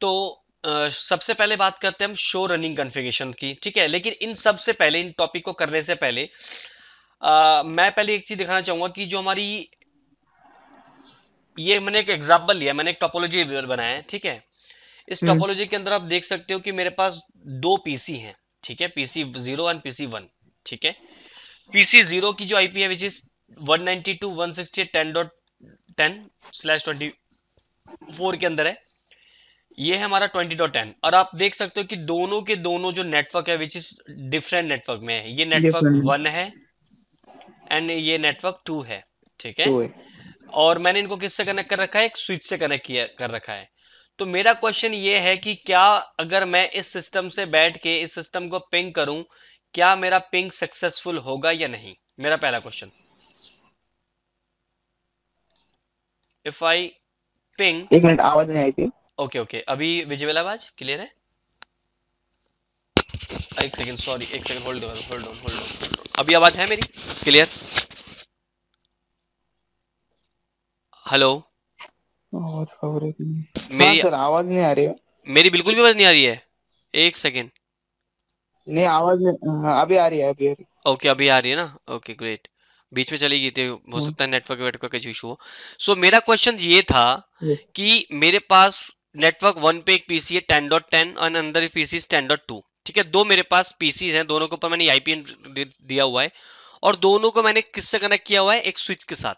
तो आ, सबसे पहले बात करते हैं हम शो रनिंग कॉन्फ़िगरेशन की ठीक है लेकिन इन सबसे पहले इन टॉपिक को करने से पहले आ, मैं पहले एक चीज दिखाना चाहूंगा कि जो हमारी ये मैंने एक एग्जाम्पल लिया मैंने एक टॉपोलॉजी बनाया है ठीक है इस टॉपोलॉजी हम्म। के अंदर आप देख सकते हो कि मेरे पास दो पीसी हैं ठीक है PC zero and PC one ठीक है पीसी जीरो की जो आईपी है which is one ninety two one sixty ten dot ten slash twenty four के अंदर है ये है हमारा 20.10 और आप देख सकते हो कि दोनों के दोनों जो नेटवर्क है विच इज डिफरेंट नेटवर्क में है ये नेटवर्क वन है एंड ये नेटवर्क टू है ठीक है और मैंने इनको किससे कनेक्ट कर रखा है एक स्विच से कनेक्ट किया कर रखा है तो मेरा क्वेश्चन ये है कि क्या अगर मैं इस सिस्टम से बैठ के इस सिस्टम को पिंग करूं क्या मेरा पिंग सक्सेसफुल होगा या नहीं मेरा पहला क्वेश्चन इफ आई पिंग एक मिनट आवाज नहीं आई थी ओके ओके अभी विजिबल आवाज क्लियर है एक सेकंड सॉरी एक second hold hold hold on अभी आवाज है मेरी क्लियर हेलो आवाज रही है मेरी हाँ, सर आवाज नहीं आ रही है मेरी बिल्कुल भी आवाज नहीं आ रही है एक सेकंड नहीं आवाज हाँ, अभी आ रही है अभी ओके okay, अभी आ रही है ना ओके okay, ग्रेट बीच में चली गई थी हो हाँ। सकता है नेटवर्क वेटवर्क का इशू हो सो so, मेरा क्वेश्चन ये था कि मेरे पास नेटवर्क वन पे एक पीसी है टेन डॉट टेन और अंदर पीसी टेन डॉट टू ठीक है दो मेरे पास पीसी हैं दोनों के ऊपर मैंने आई दिया हुआ है और दोनों को मैंने किससे कनेक्ट किया हुआ है एक स्विच के साथ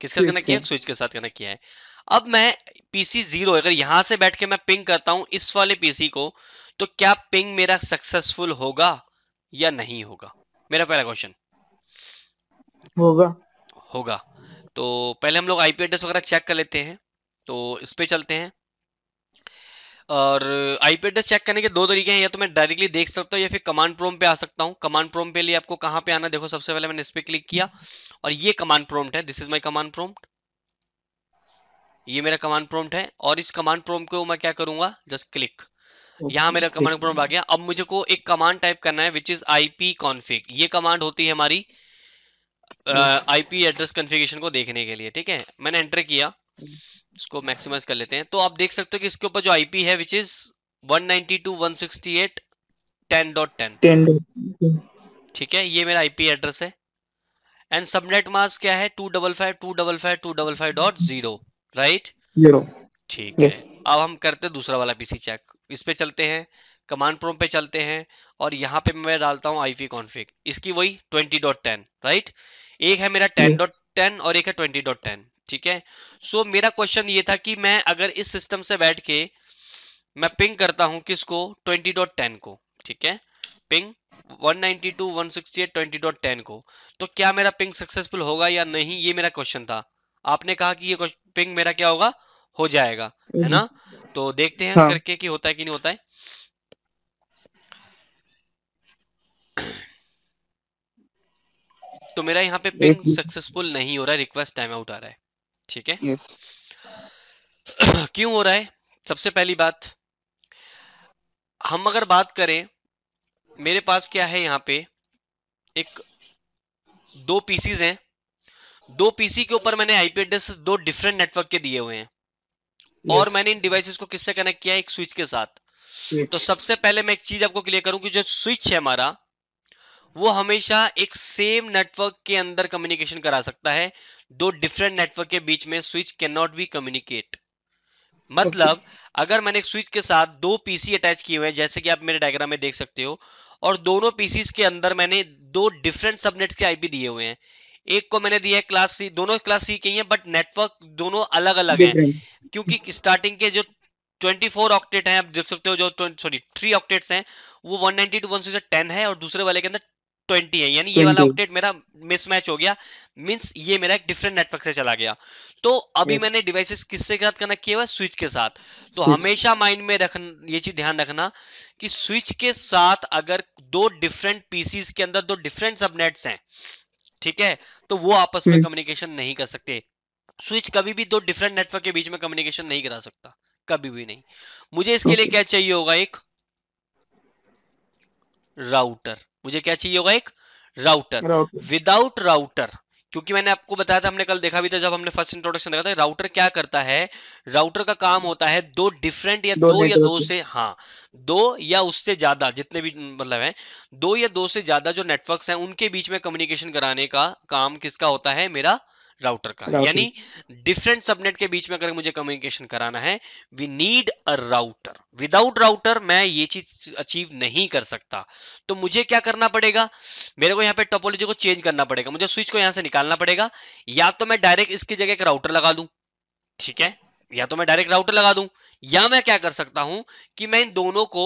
किसका कनेक्ट किया स्विच के साथ कनेक्ट किया है अब मैं पीसी जीरो अगर यहां से बैठ के मैं पिंग करता हूं इस वाले पीसी को तो क्या पिंग मेरा सक्सेसफुल होगा या नहीं होगा मेरा पहला क्वेश्चन होगा होगा तो पहले हम लोग आईपी एड्रेस वगैरह चेक कर लेते हैं तो इस पर चलते हैं और आईपी एड्रेस चेक करने के दो तरीके हैं या तो मैं डायरेक्टली देख सकता हूँ या फिर कमांड प्रोम पे आ सकता हूँ कमांड प्रोम पे लिए आपको कहाँ पे आना देखो सबसे पहले मैंने इस पर क्लिक किया और ये कमांड प्रोम है this is my command prompt ये मेरा कमांड प्रोम है और इस कमांड प्रोम को मैं क्या करूंगा जस्ट क्लिक यहाँ मेरा कमांड प्रोम आ गया अब मुझे को एक कमांड टाइप करना है विच इज पी कॉन्फिग ये कमांड होती है हमारी आईपी एड्रेस कॉन्फ़िगरेशन को देखने के लिए ठीक है मैंने एंटर किया इसको मैक्सिमाइज कर लेते हैं तो आप देख सकते हो कि इसके ऊपर जो आईपी है विच इज 192.168.10.10 ठीक है ये मेरा आईपी एड्रेस है एंड सबनेट मास्क क्या है two double five two double five two double five dot zero right zero ठीक yes. है अब हम करते दूसरा वाला पीसी चेक इस पे चलते हैं कमांड प्रोम पे चलते हैं और यहाँ पे मैं डालता हूँ आईपी कॉन्फिग इसकी वही 20.10 राइट एक है मेरा 10.10 yes. और एक है 20.10 ठीक है सो so, मेरा क्वेश्चन ये था कि मैं अगर इस सिस्टम से बैठ के मैं पिंग करता हूं किसको 20.10 को ठीक है पिंग 192, 168, को तो क्या मेरा पिंग सक्सेसफुल होगा या नहीं ये मेरा क्वेश्चन था आपने कहा कि ये पिंग मेरा क्या होगा हो जाएगा है ना तो देखते हैं हाँ। करके कि होता है कि नहीं होता है तो मेरा यहाँ पे पिंग सक्सेसफुल नहीं हो रहा है रिक्वेस्ट टाइम आउट आ रहा है ठीक है क्यों हो रहा है सबसे पहली बात हम अगर बात करें मेरे पास क्या है यहाँ पे एक दो पीसीज हैं दो पीसी के ऊपर मैंने आईपी एड्रेस दो डिफरेंट नेटवर्क के दिए हुए हैं yes. और मैंने इन डिवाइसेस को किससे कनेक्ट किया है एक स्विच के साथ yes. तो सबसे पहले मैं एक चीज आपको क्लियर करूं कि जो स्विच है हमारा वो हमेशा एक सेम नेटवर्क के अंदर कम्युनिकेशन करा सकता है दो डिफरेंट नेटवर्क के बीच में switch can not be communicate मतलब अगर मैंने एक स्विच के साथ दो पीसी अटैच किए हुए हैं जैसे कि आप मेरे डायग्राम में देख सकते हो और दोनों पीसीस के अंदर मैंने दो डिफरेंट सबनेट्स के आईपी दिए हुए हैं एक को मैंने दिया है क्लास सी दोनों क्लास सी के ही हैं बट नेटवर्क दोनों अलग अलग हैं क्योंकि स्टार्टिंग के जो 24 ऑक्टेट हैं आप देख सकते हो जो सॉरी थ्री ऑक्टेट्स हैं वो 190 टू वन टेन है और दूसरे वाले के अंदर ट्वेंटी है यानी ये वाला अपडेट मेरा मिसमैच हो गया मीन्स ये मेरा एक डिफरेंट नेटवर्क से चला गया तो अभी yes. मैंने डिवाइसेस किससे साथ कनेक्ट किया हुआ स्विच के साथ तो Switch. हमेशा माइंड में रख ये चीज ध्यान रखना कि स्विच के साथ अगर दो डिफरेंट पीसीस के अंदर दो डिफरेंट सबनेट्स हैं ठीक है तो वो आपस में कम्युनिकेशन hmm। नहीं कर सकते स्विच कभी भी दो डिफरेंट नेटवर्क के बीच में कम्युनिकेशन नहीं करा सकता कभी भी नहीं मुझे इसके लिए क्या चाहिए होगा एक राउटर मुझे क्या चाहिए होगा एक राउटर विदाउट राउटर क्योंकि मैंने आपको बताया था हमने कल देखा भी था जब हमने फर्स्ट इंट्रोडक्शन देखा था राउटर क्या करता है राउटर का काम होता है दो डिफरेंट या दो, दो या दो से हाँ दो या उससे ज्यादा जितने भी मतलब हैं दो या दो से ज्यादा जो नेटवर्क्स हैं उनके बीच में कम्युनिकेशन कराने का काम किसका होता है मेरा राउटर का यानी डिफरेंट सबनेट के बीच में अगर मुझे कम्युनिकेशन कराना है we need a router without router मैं ये चीज अचीव नहीं कर सकता तो मुझे क्या करना पड़ेगा मेरे को यहाँ पे टोपोलॉजी को चेंज करना पड़ेगा मुझे स्विच को यहाँ से निकालना पड़ेगा या तो मैं डायरेक्ट इसकी जगह एक राउटर लगा दू ठीक है या तो मैं डायरेक्ट राउटर लगा दूं या मैं क्या कर सकता हूं कि मैं इन दोनों को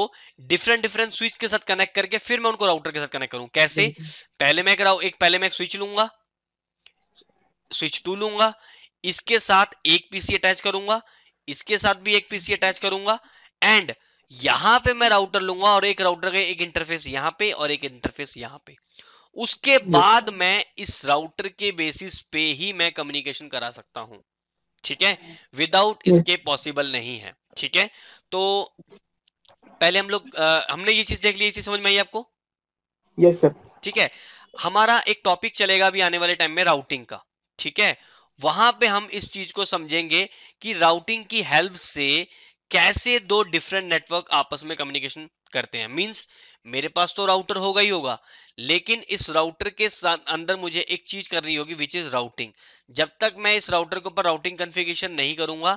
डिफरेंट डिफरेंट स्विच के साथ कनेक्ट करके फिर मैं उनको राउटर के साथ कनेक्ट करूं कैसे पहले मैं एक, एक पहले मैं एक स्विच लूंगा स्विच टू लूंगा इसके साथ एक पीसी अटैच करूंगा इसके साथ भी एक पीसी अटैच करूंगा एंड यहां पे मैं राउटर लूंगा और एक राउटर का एक इंटरफेस यहां पे और एक इंटरफेस यहां पे उसके बाद मैं इस राउटर के बेसिस पे ही मैं कम्युनिकेशन करा सकता हूं ठीक है विदाउट इसके पॉसिबल नहीं है ठीक है तो पहले हम लोग हमने ये चीज देख ली चीज समझ में आई आपको यस सर ठीक है हमारा एक टॉपिक चलेगा अभी आने वाले टाइम में राउटिंग का ठीक है वहां पे हम इस चीज को समझेंगे कि राउटिंग की हेल्प से कैसे दो डिफरेंट नेटवर्क आपस में कम्युनिकेशन करते हैं मींस मेरे पास तो राउटर होगा ही होगा लेकिन इस राउटर के अंदर मुझे एक चीज करनी होगी विच इज राउटिंग जब तक मैं इस राउटर के ऊपर राउटिंग कन्फिगेशन नहीं करूंगा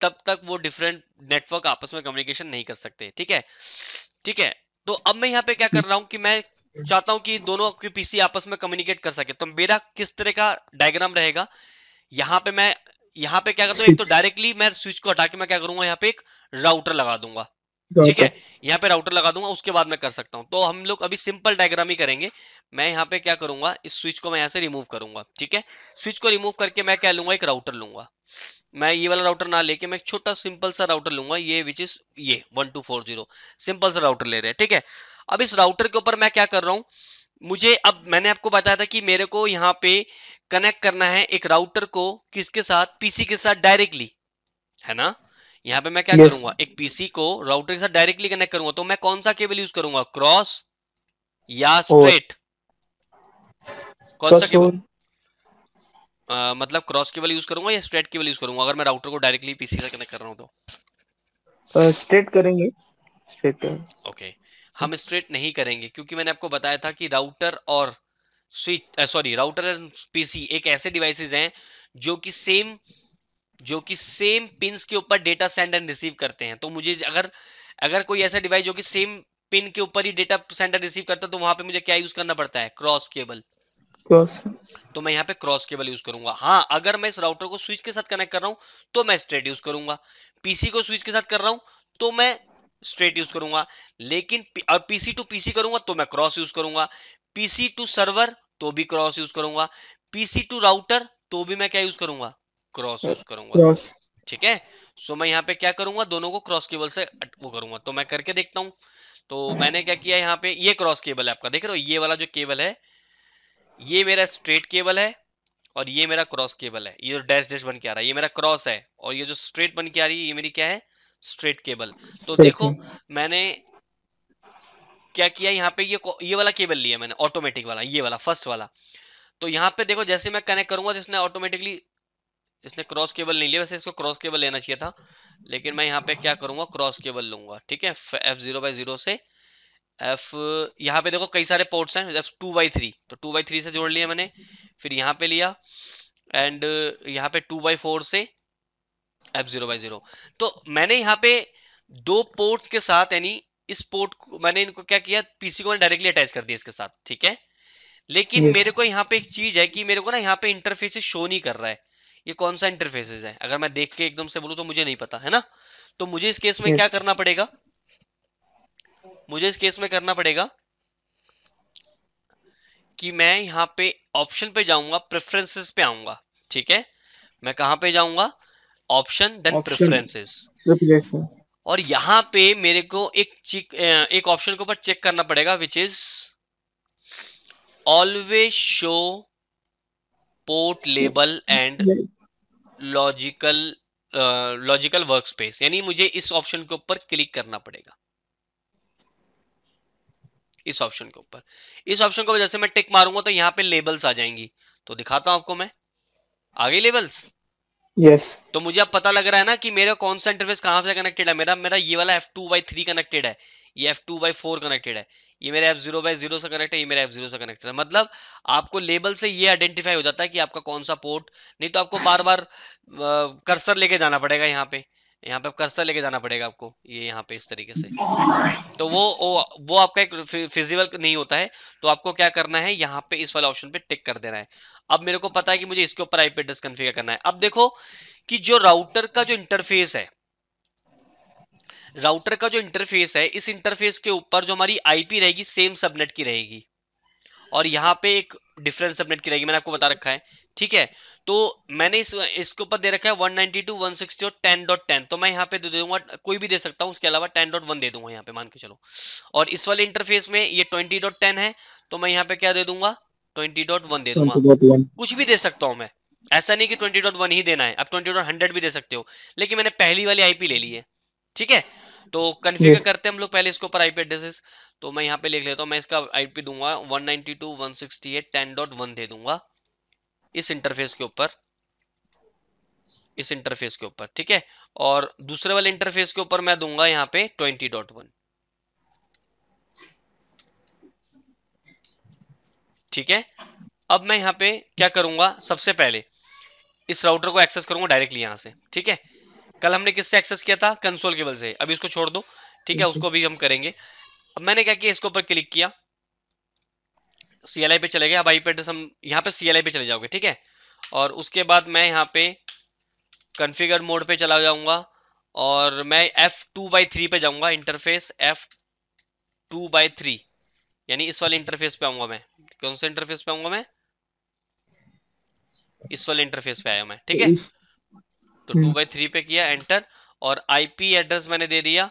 तब तक वो डिफरेंट नेटवर्क आपस में कम्युनिकेशन नहीं कर सकते ठीक है ठीक है तो अब मैं यहाँ पे क्या कर हम्म। रहा हूं कि मैं चाहता हूं कि दोनों के पीसी आपस में कम्युनिकेट कर सके तो मेरा किस तरह का डायग्राम रहेगा यहाँ पे मैं यहाँ पे क्या करता हूँ एक तो डायरेक्टली मैं स्विच को हटा के मैं क्या करूंगा यहाँ पे एक राउटर लगा दूंगा ठीक है यहाँ पे राउटर लगा दूंगा उसके बाद मैं कर सकता हूँ तो हम लोग अभी सिंपल डायग्राम ही करेंगे मैं यहाँ पे क्या करूंगा इस स्विच को मैं यहाँ से रिमूव करूंगा ठीक है स्विच को रिमूव करके मैं क्या लूंगा एक राउटर लूंगा मैं ये वाला राउटर ना लेके मैं छोटा सिंपल सा राउटर लूंगा ये विच इज ये one two four zero simple सा राउटर ले रहे हैं ठीक है अब इस राउटर के ऊपर मैं क्या कर रहा हूं मुझे अब मैंने आपको बताया था कि मेरे को यहाँ पे कनेक्ट करना है एक राउटर को किसके साथ पीसी के साथ डायरेक्टली है ना यहाँ पे मैं क्या yes. करूंगा एक पीसी को राउटर के साथ डायरेक्टली कनेक्ट करूंगा तो मैं कौन सा केबल यूज करूंगा क्रॉस या स्ट्रेट कौन सा केबल आ, मतलब क्रॉस केबल यूज करूंगा या स्ट्रेट केबल यूज करूंगा अगर मैं राउटर को डायरेक्टली पीसी से कनेक्ट कर रहा हूँ तो स्ट्रेट करेंगे स्ट्रेट ओके okay. हम स्ट्रेट नहीं करेंगे क्योंकि मैंने आपको बताया था कि राउटर और switch sorry router and PC एक ऐसे डिवाइसेस हैं जो कि सेम जो कि सेम पिन के ऊपर डेटा सेंड एंड रिसीव करते हैं तो मुझे अगर अगर कोई ऐसा डिवाइस जो कि सेम पिन के ऊपर ही डेटा सेंड एंड रिसीव करता है तो वहां पे मुझे क्या यूज करना पड़ता है क्रॉस केबल क्रॉस तो मैं यहाँ पे क्रॉस केबल यूज करूंगा हाँ अगर मैं इस राउटर को स्विच के साथ कनेक्ट कर रहा हूँ तो मैं स्ट्रेट यूज करूंगा पीसी को स्विच के साथ कर रहा हूँ तो मैं स्ट्रेट यूज करूंगा लेकिन और पीसी टू पीसी करूंगा तो मैं क्रॉस यूज करूंगा पीसी टू सर्वर तो भी क्रॉस यूज करूंगा पीसी टू राउटर तो भी मैं क्या यूज करूंगा क्रॉस यूज करूंगा ठीक है सो मैं यहाँ पे क्या करूंगा दोनों को क्रॉस केबल से वो करूंगा तो मैं करके देखता हूँ तो मैंने क्या किया यहाँ पे ये क्रॉस केबल है आपका देख रहे हो ये वाला जो केबल है ये मेरा स्ट्रेट केबल है और ये मेरा क्रॉस केबल है ये जो डैश डैश बन के आ रहा है ये मेरा क्रॉस है और ये जो स्ट्रेट बन के आ रही है ये मेरी क्या है स्ट्रेट केबल तो देखो मैंने क्या किया यहाँ पे ये ये वाला केबल लिया मैंने ऑटोमेटिक वाला ये वाला फर्स्ट वाला तो यहाँ पे देखो जैसे मैं कनेक्ट करूंगा जिसने ऑटोमेटिकली इसने क्रॉस केबल नहीं लिया वैसे इसको क्रॉस केबल लेना चाहिए था लेकिन मैं यहाँ पे क्या करूंगा क्रॉस केबल लूंगा ठीक है एफ जीरो बाई जीरो से एफ यहाँ पे देखो कई सारे पोर्ट्स हैं एफ टू बाई थ्री तो टू बाई थ्री से जोड़ लिया मैंने फिर यहाँ पे लिया एंड यहाँ पे टू बाई फोर से एफ जीरो बाई जीरो तो मैंने यहाँ पे दो पोर्ट के साथ यानी इस पोर्ट को मैंने इनको क्या किया पीसी को डायरेक्टली अटैच कर दिया इसके साथ ठीक है लेकिन yes. मेरे को यहाँ पे एक चीज है कि मेरे को ना यहाँ पे इंटरफेस शो नहीं कर रहा है ये कौन सा इंटरफेस है अगर मैं देख के एकदम से बोलू तो मुझे नहीं पता है ना तो मुझे इस केस में yes. क्या करना पड़ेगा मुझे इस केस में करना पड़ेगा कि मैं यहाँ पे ऑप्शन पे जाऊंगा प्रेफरेंसेस पे आऊंगा ठीक है मैं कहाँ पे जाऊंगा ऑप्शन देन प्रेफरेंसेस और यहाँ पे मेरे को एक चिक, एक ऑप्शन के ऊपर चेक करना पड़ेगा which is always show port label and logical logical work space यानी मुझे इस ऑप्शन के ऊपर क्लिक करना पड़ेगा इस ऑप्शन के ऊपर इस ऑप्शन को जैसे मैं टिक मारूंगा तो यहाँ पे लेबल्स आ जाएंगी तो दिखाता हूं आपको मैं आगे लेबल्स यस yes. तो मुझे अब पता लग रहा है ना कि मेरा कौन सा इंटरफेस कहाँ से कनेक्टेड है मेरा मेरा ये वाला F two by three connected है ये F two by four connected है ये मेरा एफ जीरो बाई जीरो से कनेक्ट है ये मेरा एफ जीरो से कनेक्टेड है मतलब आपको लेबल से ये आइडेंटिफाई हो जाता है कि आपका कौन सा पोर्ट नहीं तो आपको बार बार कर्सर लेके जाना पड़ेगा यहाँ पे यहाँ पे कर्सर लेके जाना पड़ेगा आपको ये यहाँ पे इस तरीके से तो वो वो, वो आपका एक फिजिबल नहीं होता है तो आपको क्या करना है यहाँ पे इस वाले ऑप्शन पे टिक कर देना है अब मेरे को पता है कि मुझे इसके ऊपर आईपी एड्रेस कन्फिगर करना है अब देखो कि जो राउटर का जो इंटरफेस है राउटर का जो इंटरफेस है इस इंटरफेस के ऊपर जो हमारी आईपी रहेगी सेम सबनेट की रहेगी और यहाँ पे एक डिफरेंट सबनेट की रहेगी मैंने आपको बता रखा है ठीक है तो मैंने इस इसके ऊपर दे रखा है 192, 160 और 10.10 तो मैं यहाँ पे दे दूंगा कोई भी दे सकता हूँ उसके अलावा 10.1 दे दूंगा यहाँ पे मान के चलो और इस वाले इंटरफेस में ये 20.10 है तो मैं यहाँ पे क्या दे दूंगा 20.1 दे दूंगा कुछ भी दे सकता हूँ मैं ऐसा नहीं कि ट्वेंटी ही देना है आप ट्वेंटी भी दे सकते हो लेकिन मैंने पहली वाली आईपी ले ली है ठीक है तो कन्फिगर करते हैं हम लोग पहले इसके ऊपर आईपी एड्रेसेस तो मैं यहाँ पे लिख लेता हूँ मैं इसका आईपी दूंगा वन 192.168.10.1 दे दूंगा इस इंटरफेस के ऊपर इस इंटरफेस के ऊपर ठीक है और दूसरे वाले इंटरफेस के ऊपर मैं दूंगा यहां पे 20.1 ठीक है अब मैं यहाँ पे क्या करूंगा सबसे पहले इस राउटर को एक्सेस करूंगा डायरेक्टली यहां से ठीक है कल हमने किससे एक्सेस किया था कंसोल केबल से अभी इसको छोड़ दो ठीक है उसको भी हम करेंगे अब मैंने क्या किया इसके ऊपर क्लिक किया सी पे चले गए अब आई पे एड्रेस तो हम यहाँ पे सी पे चले जाओगे ठीक है और उसके बाद मैं यहाँ पे कन्फिगर मोड पे चला जाऊंगा और मैं एफ टू बाई थ्री पे जाऊंगा interface F two by three यानी इस वाले इंटरफेस पे आऊंगा मैं कौन से इंटरफेस पे आऊंगा मैं इस वाले इंटरफेस पे आया मैं ठीक है तो टू बाई थ्री पे किया एंटर और आईपी एड्रेस मैंने दे दिया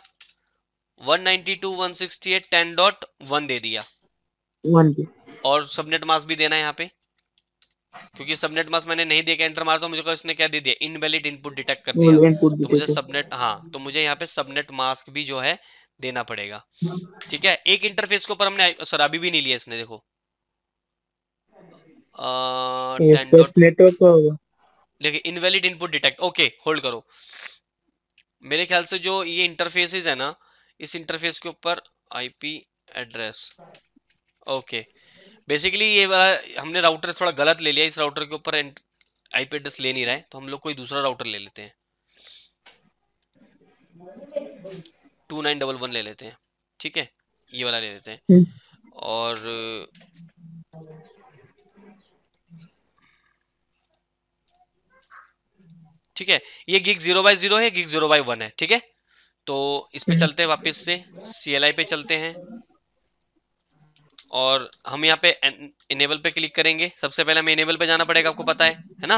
one one ninety two sixty eight ten dot one दे दिया और सबनेट मास्क भी देना है यहाँ पे क्योंकि सबनेट मास्क मैंने नहीं देखा एंटर मार तो मुझे इसने क्या दे दिया इनवैलिड इनपुट डिटेक्ट कर दिया तो मुझे सबनेट हाँ तो मुझे यहाँ पे सबनेट मास्क भी जो है देना पड़ेगा हम्म। ठीक है एक इंटरफेस के ऊपर हमने सर अभी भी नहीं लिया इसने देखो देखिए invalid input detect okay hold करो मेरे ख्याल से जो ये इंटरफेसेस है ना इस इंटरफेस के ऊपर आईपी एड्रेस ओके बेसिकली ये वाला हमने राउटर थोड़ा गलत ले लिया इस राउटर के ऊपर आईपी एड्रेस ले नहीं रहा है तो हम लोग कोई दूसरा राउटर ले लेते हैं टू नाइन डबल वन ले लेते हैं ठीक है ये वाला ले लेते हैं हम्म। और ठीक है ये गिग जीरो बाई जीरो है गिग जीरो बाई वन है ठीक है तो इस पे हम्म। चलते हैं वापस से सी पे चलते हैं और हम यहाँ पे इनेबल पे क्लिक करेंगे सबसे पहले हमें इनेबल पे जाना पड़ेगा आपको पता है है ना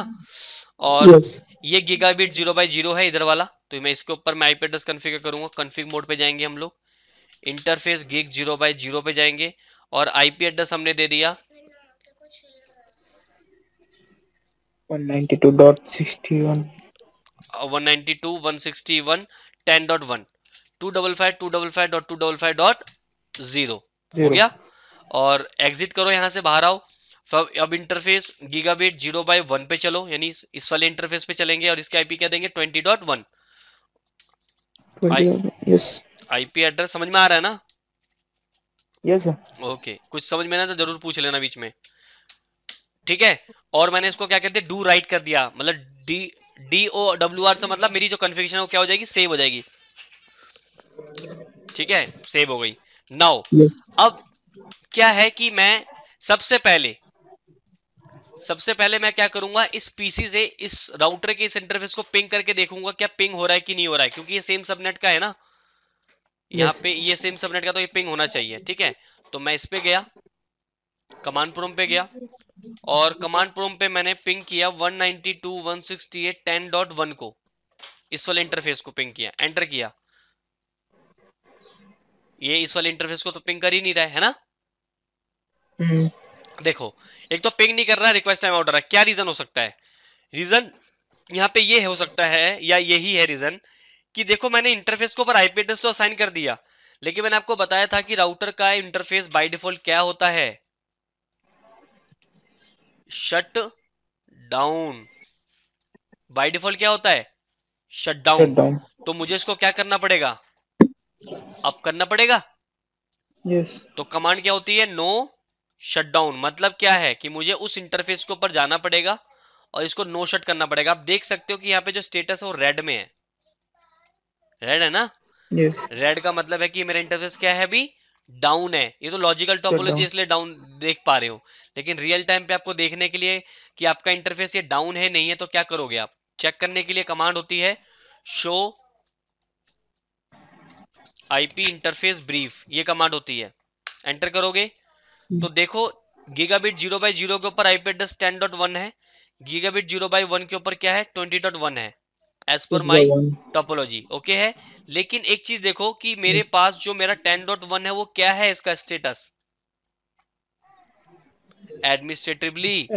और yes. ये गीगाबिट जीरो बाई जीरो है इधर वाला तो मैं इसके ऊपर मैं आईपी एड्रेस कन्फिगर करूंगा कन्फिग मोड पे जाएंगे हम लोग interface gig zero by zero पे जाएंगे और आईपी एड्रेस हमने दे दिया 192.61 192.161 10.1 255.255.255.0 हो गया और एग्जिट करो यहाँ से बाहर आओ अब interface gigabit zero by one पे चलो यानी इस वाले इंटरफेस पे चलेंगे और इसके आईपी क्या देंगे twenty dot one IP address समझ में आ रहा है ना yes yes, sir okay okay. कुछ समझ में ना तो जरूर पूछ लेना बीच में ठीक है और मैंने इसको क्या कहते हैं डू राइट कर दिया मतलब D D O W R से मतलब मेरी जो कन्फिग्रेशन है वो क्या हो जाएगी सेव हो जाएगी ठीक है सेव हो गई नाउ yes. अब क्या है कि मैं सबसे पहले सबसे पहले मैं क्या करूंगा इस पीसी से इस राउटर के इस इंटरफेस को पिंग करके देखूंगा क्या पिंग हो रहा है कि नहीं हो रहा है क्योंकि ये सेम सबनेट का है ना yes. यहाँ पे ये सेम सबनेट का तो ये पिंग होना चाहिए ठीक है तो मैं इस पे गया कमांड प्रोम पे गया और कमांड प्रोम पे मैंने पिंग किया वन नाइनटी को इस वाले इंटरफेस को पिंग किया एंटर किया ये इस वाले इंटरफेस को तो पिंग कर ही नहीं रहा है ना हम्म। देखो एक तो पिंग नहीं कर रहा रिक्वेस्ट टाइम आउट क्या रीजन हो सकता है रीजन यहाँ पे ये हो सकता है या यही है रीजन कि देखो मैंने इंटरफेस के ऊपर आईपी एड्रेस तो असाइन कर दिया लेकिन मैंने आपको बताया था कि राउटर का इंटरफेस बाय डिफॉल्ट क्या होता है शट डाउन बाय डिफॉल्ट क्या होता है शट डाउन तो मुझे इसको क्या करना पड़ेगा अब करना पड़ेगा यस yes. तो कमांड क्या होती है नो no शटडाउन मतलब क्या है कि मुझे उस इंटरफेस के ऊपर जाना पड़ेगा और इसको नो शट करना पड़ेगा आप देख सकते हो कि यहाँ पे जो स्टेटस है वो रेड में है रेड है ना रेड yes. का मतलब है कि मेरा इंटरफेस क्या है अभी डाउन है ये तो लॉजिकल टॉपोलॉजी इसलिए डाउन देख पा रहे हो लेकिन रियल टाइम पे आपको देखने के लिए कि आपका इंटरफेस ये डाउन है नहीं है तो क्या करोगे आप चेक करने के लिए कमांड होती है शो आईपी इंटरफेस ब्रीफ ये कमांड होती है एंटर करोगे तो हम्म। देखो गीगाबिट जीरो बाई जीरो के ऊपर आईपेड टेन डॉट वन है गीगाबिट जीरो बाई वन के ऊपर क्या है ट्वेंटी डॉट वन है as per my topology okay है लेकिन एक चीज देखो कि मेरे हम्म। पास जो मेरा टेन डॉट वन है वो क्या है इसका स्टेटस एडमिनिस्ट्रेटिवली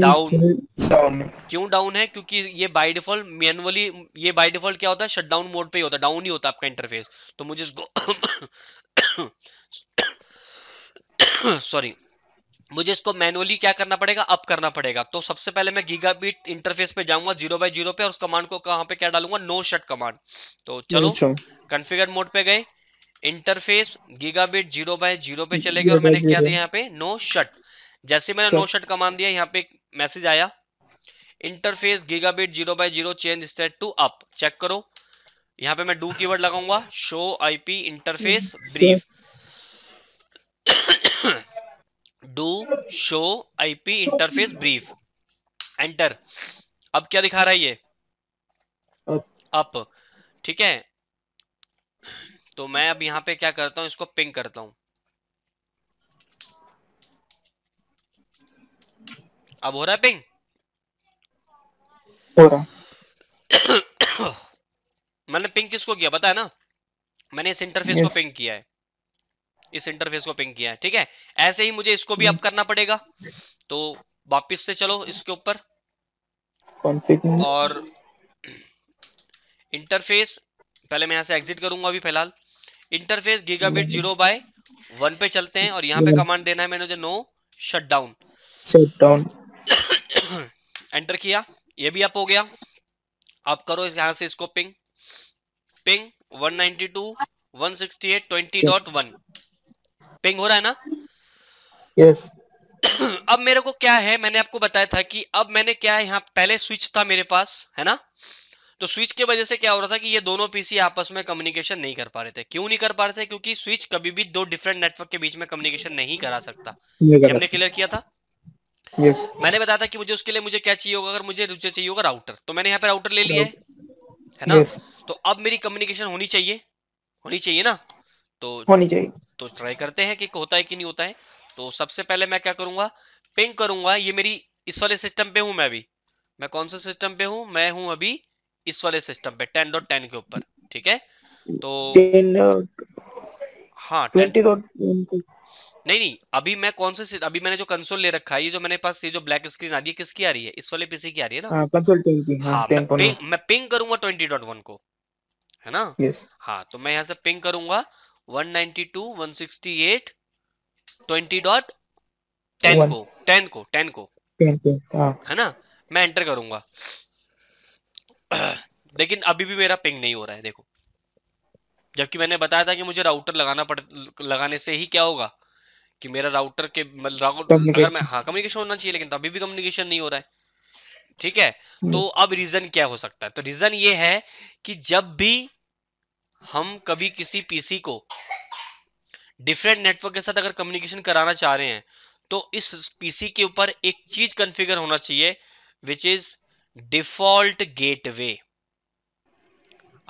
डाउन डाउन क्यों डाउन है क्योंकि ये बाय डिफॉल्ट मैनुअली ये बाय डिफॉल्ट क्या होता है शटडाउन मोड पे ही होता है डाउन ही होता है आपका इंटरफेस तो मुझे इसको सॉरी मुझे इसको मैनुअली क्या करना पड़ेगा अप करना पड़ेगा तो सबसे पहले मैं गीगाबीट इंटरफेस पे जाऊंगा जीरो बाई जीरो पे और उस कमांड को कहां पे क्या डालूंगा नो शट कमांड तो चलो कॉन्फ़िगर अच्छा। मोड पे गए interface gigabit zero by zero पे चले गए और मैंने क्या दिया यहाँ पे नो शट जैसे मैंने नो शट कमांड दिया यहाँ पे मैसेज आया interface gigabit zero by zero change state to up check करो यहाँ पे मैं डू कीवर्ड लगाऊंगा show IP interface brief do show IP interface brief enter अब क्या दिखा रहा है ये अप ठीक है तो मैं अब यहां पे क्या करता हूं इसको पिंग करता हूं अब हो रहा है पिंग मैंने पिंग किसको किया बताया है ना मैंने इस इंटरफेस yes. को पिंग किया है इस इंटरफेस को पिंग किया है ठीक है ऐसे ही मुझे इसको भी अप हम्म। करना पड़ेगा तो वापिस से चलो इसके ऊपर और इंटरफेस पहले मैं यहां से एग्जिट करूंगा अभी फिलहाल interface gigabit zero by one पे चलते हैं और यहाँ पे कमांड हम्म। देना है मैंने मुझे no shut down shut down enter किया ये भी अप हो गया आप करो यहां से इसको पिंग पिंग 192 168 20.1 पिंग हो रहा है ना यस yes. अब मेरे को क्या है मैंने आपको बताया था कि अब मैंने क्या है यहाँ पहले स्विच था मेरे पास है ना तो स्विच के वजह से क्या हो रहा था कि ये दोनों पीसी आपस में कम्युनिकेशन नहीं कर पा रहे थे क्यों नहीं कर पा रहे थे क्योंकि स्विच कभी भी दो डिफरेंट नेटवर्क के बीच में कम्युनिकेशन नहीं करा सकता हमने क्लियर किया था यस मैंने बताया था कि मुझे उसके लिए मुझे क्या चाहिए होगा अगर मुझे रुचे चाहिए होगा राउटर तो मैंने यहाँ पे राउटर ले लिया है ना तो अब मेरी कम्युनिकेशन होनी चाहिए होनी चाहिए ना तो होनी चाहिए तो ट्राई करते हैं कि होता है कि नहीं होता है तो सबसे पहले मैं क्या करूंगा पिंक करूंगा ये मेरी इस वाले सिस्टम पे हूं मैं अभी मैं कौन से सिस्टम पे हूं मैं हूं अभी इस वाले सिस्टम पे टेन डॉट टेन के ऊपर ठीक है तो हाँ ट्वेंटी डॉट नहीं नहीं अभी मैं कौन से अभी मैंने जो कंसोल ले रखा है ये जो मैंने पास ये जो ब्लैक स्क्रीन आ रही है किसकी आ रही है इस वाले पीसी की आ रही है ना कंसोल हाँ, की हाँ, हाँ मैं पिंग मैं पिंग करूंगा ट्वेंटी डॉट वन को है ना हाँ तो मैं यहाँ से पिंग करूंगा को 10 को 10 को हाँ। है ना मैं एंटर करूंगा लेकिन अभी भी मेरा पिंग नहीं हो रहा है देखो जबकि मैंने बताया था कि मुझे राउटर लगाना पड़ लगाने से ही क्या होगा कि मेरा राउटर के राउटर मतलब में मैं हाँ कम्युनिकेशन होना चाहिए लेकिन अभी भी कम्युनिकेशन नहीं हो रहा है ठीक है हम्म। तो अब रीजन क्या हो सकता है तो रीजन ये है कि जब भी हम कभी किसी पीसी को डिफरेंट नेटवर्क के साथ अगर कम्युनिकेशन कराना चाह रहे हैं तो इस पीसी के ऊपर एक चीज कॉन्फ़िगर होना चाहिए विच इज डिफॉल्ट गेटवे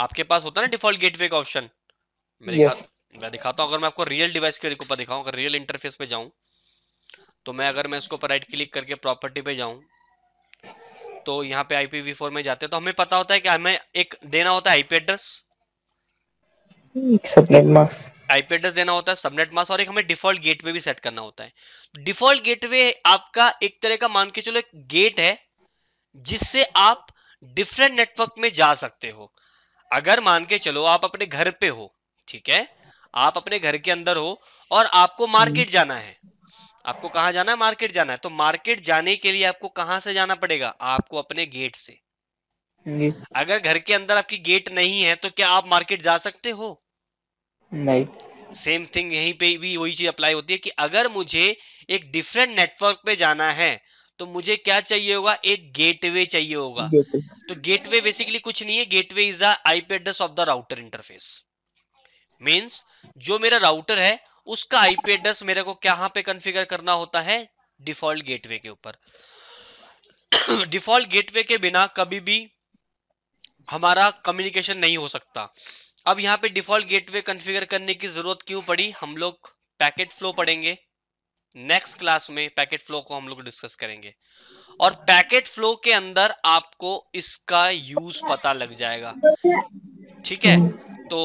आपके पास होता है ना डिफॉल्ट गेटवे का ऑप्शन मैं yes. दिखा, दिखाता हूं अगर मैं आपको रियल डिवाइस के ऊपर दिखाऊं अगर रियल इंटरफेस पे जाऊं तो मैं अगर मैं इसको ऊपर राइट क्लिक करके प्रॉपर्टी पे जाऊं तो यहाँ पे आईपीवी फोर में जाते हैं तो हमें पता होता है कि हमें एक देना होता है आईपी एड्रेस एक सबनेट मास्क आईपी एड्रेस देना होता है सबनेट मास्क और एक हमें डिफॉल्ट गेटवे भी सेट करना होता है डिफॉल्ट गेटवे आपका एक तरह का मान के चलो एक गेट है जिससे आप डिफरेंट नेटवर्क में जा सकते हो अगर मान के चलो आप अपने घर पे हो ठीक है आप अपने घर के अंदर हो और आपको मार्केट हम्म। जाना है आपको कहाँ जाना है मार्केट जाना है तो मार्केट जाने के लिए आपको कहां से जाना पड़ेगा आपको अपने गेट से अगर घर के अंदर आपकी गेट नहीं है तो क्या आप मार्केट जा सकते हो नहीं सेम थिंग यहीं पे भी वही चीज अप्लाई होती है कि अगर मुझे एक डिफरेंट नेटवर्क पे जाना है तो मुझे क्या चाहिए होगा एक गेटवे चाहिए होगा गेटवे. तो गेटवे बेसिकली कुछ नहीं है gateway is the IP address of the router interface means जो मेरा राउटर है उसका आईपी एड्रेस मेरे को कहां पे कॉन्फ़िगर करना होता है डिफॉल्ट गेटवे के ऊपर डिफॉल्ट गेटवे के बिना कभी भी हमारा कम्युनिकेशन नहीं हो सकता अब यहाँ पे डिफॉल्ट गेटवे कॉन्फ़िगर करने की जरूरत क्यों पड़ी हम लोग पैकेट फ्लो पढ़ेंगे नेक्स्ट क्लास में पैकेट फ्लो को हम लोग डिस्कस करेंगे और पैकेट फ्लो के अंदर आपको इसका यूज पता लग जाएगा ठीक है तो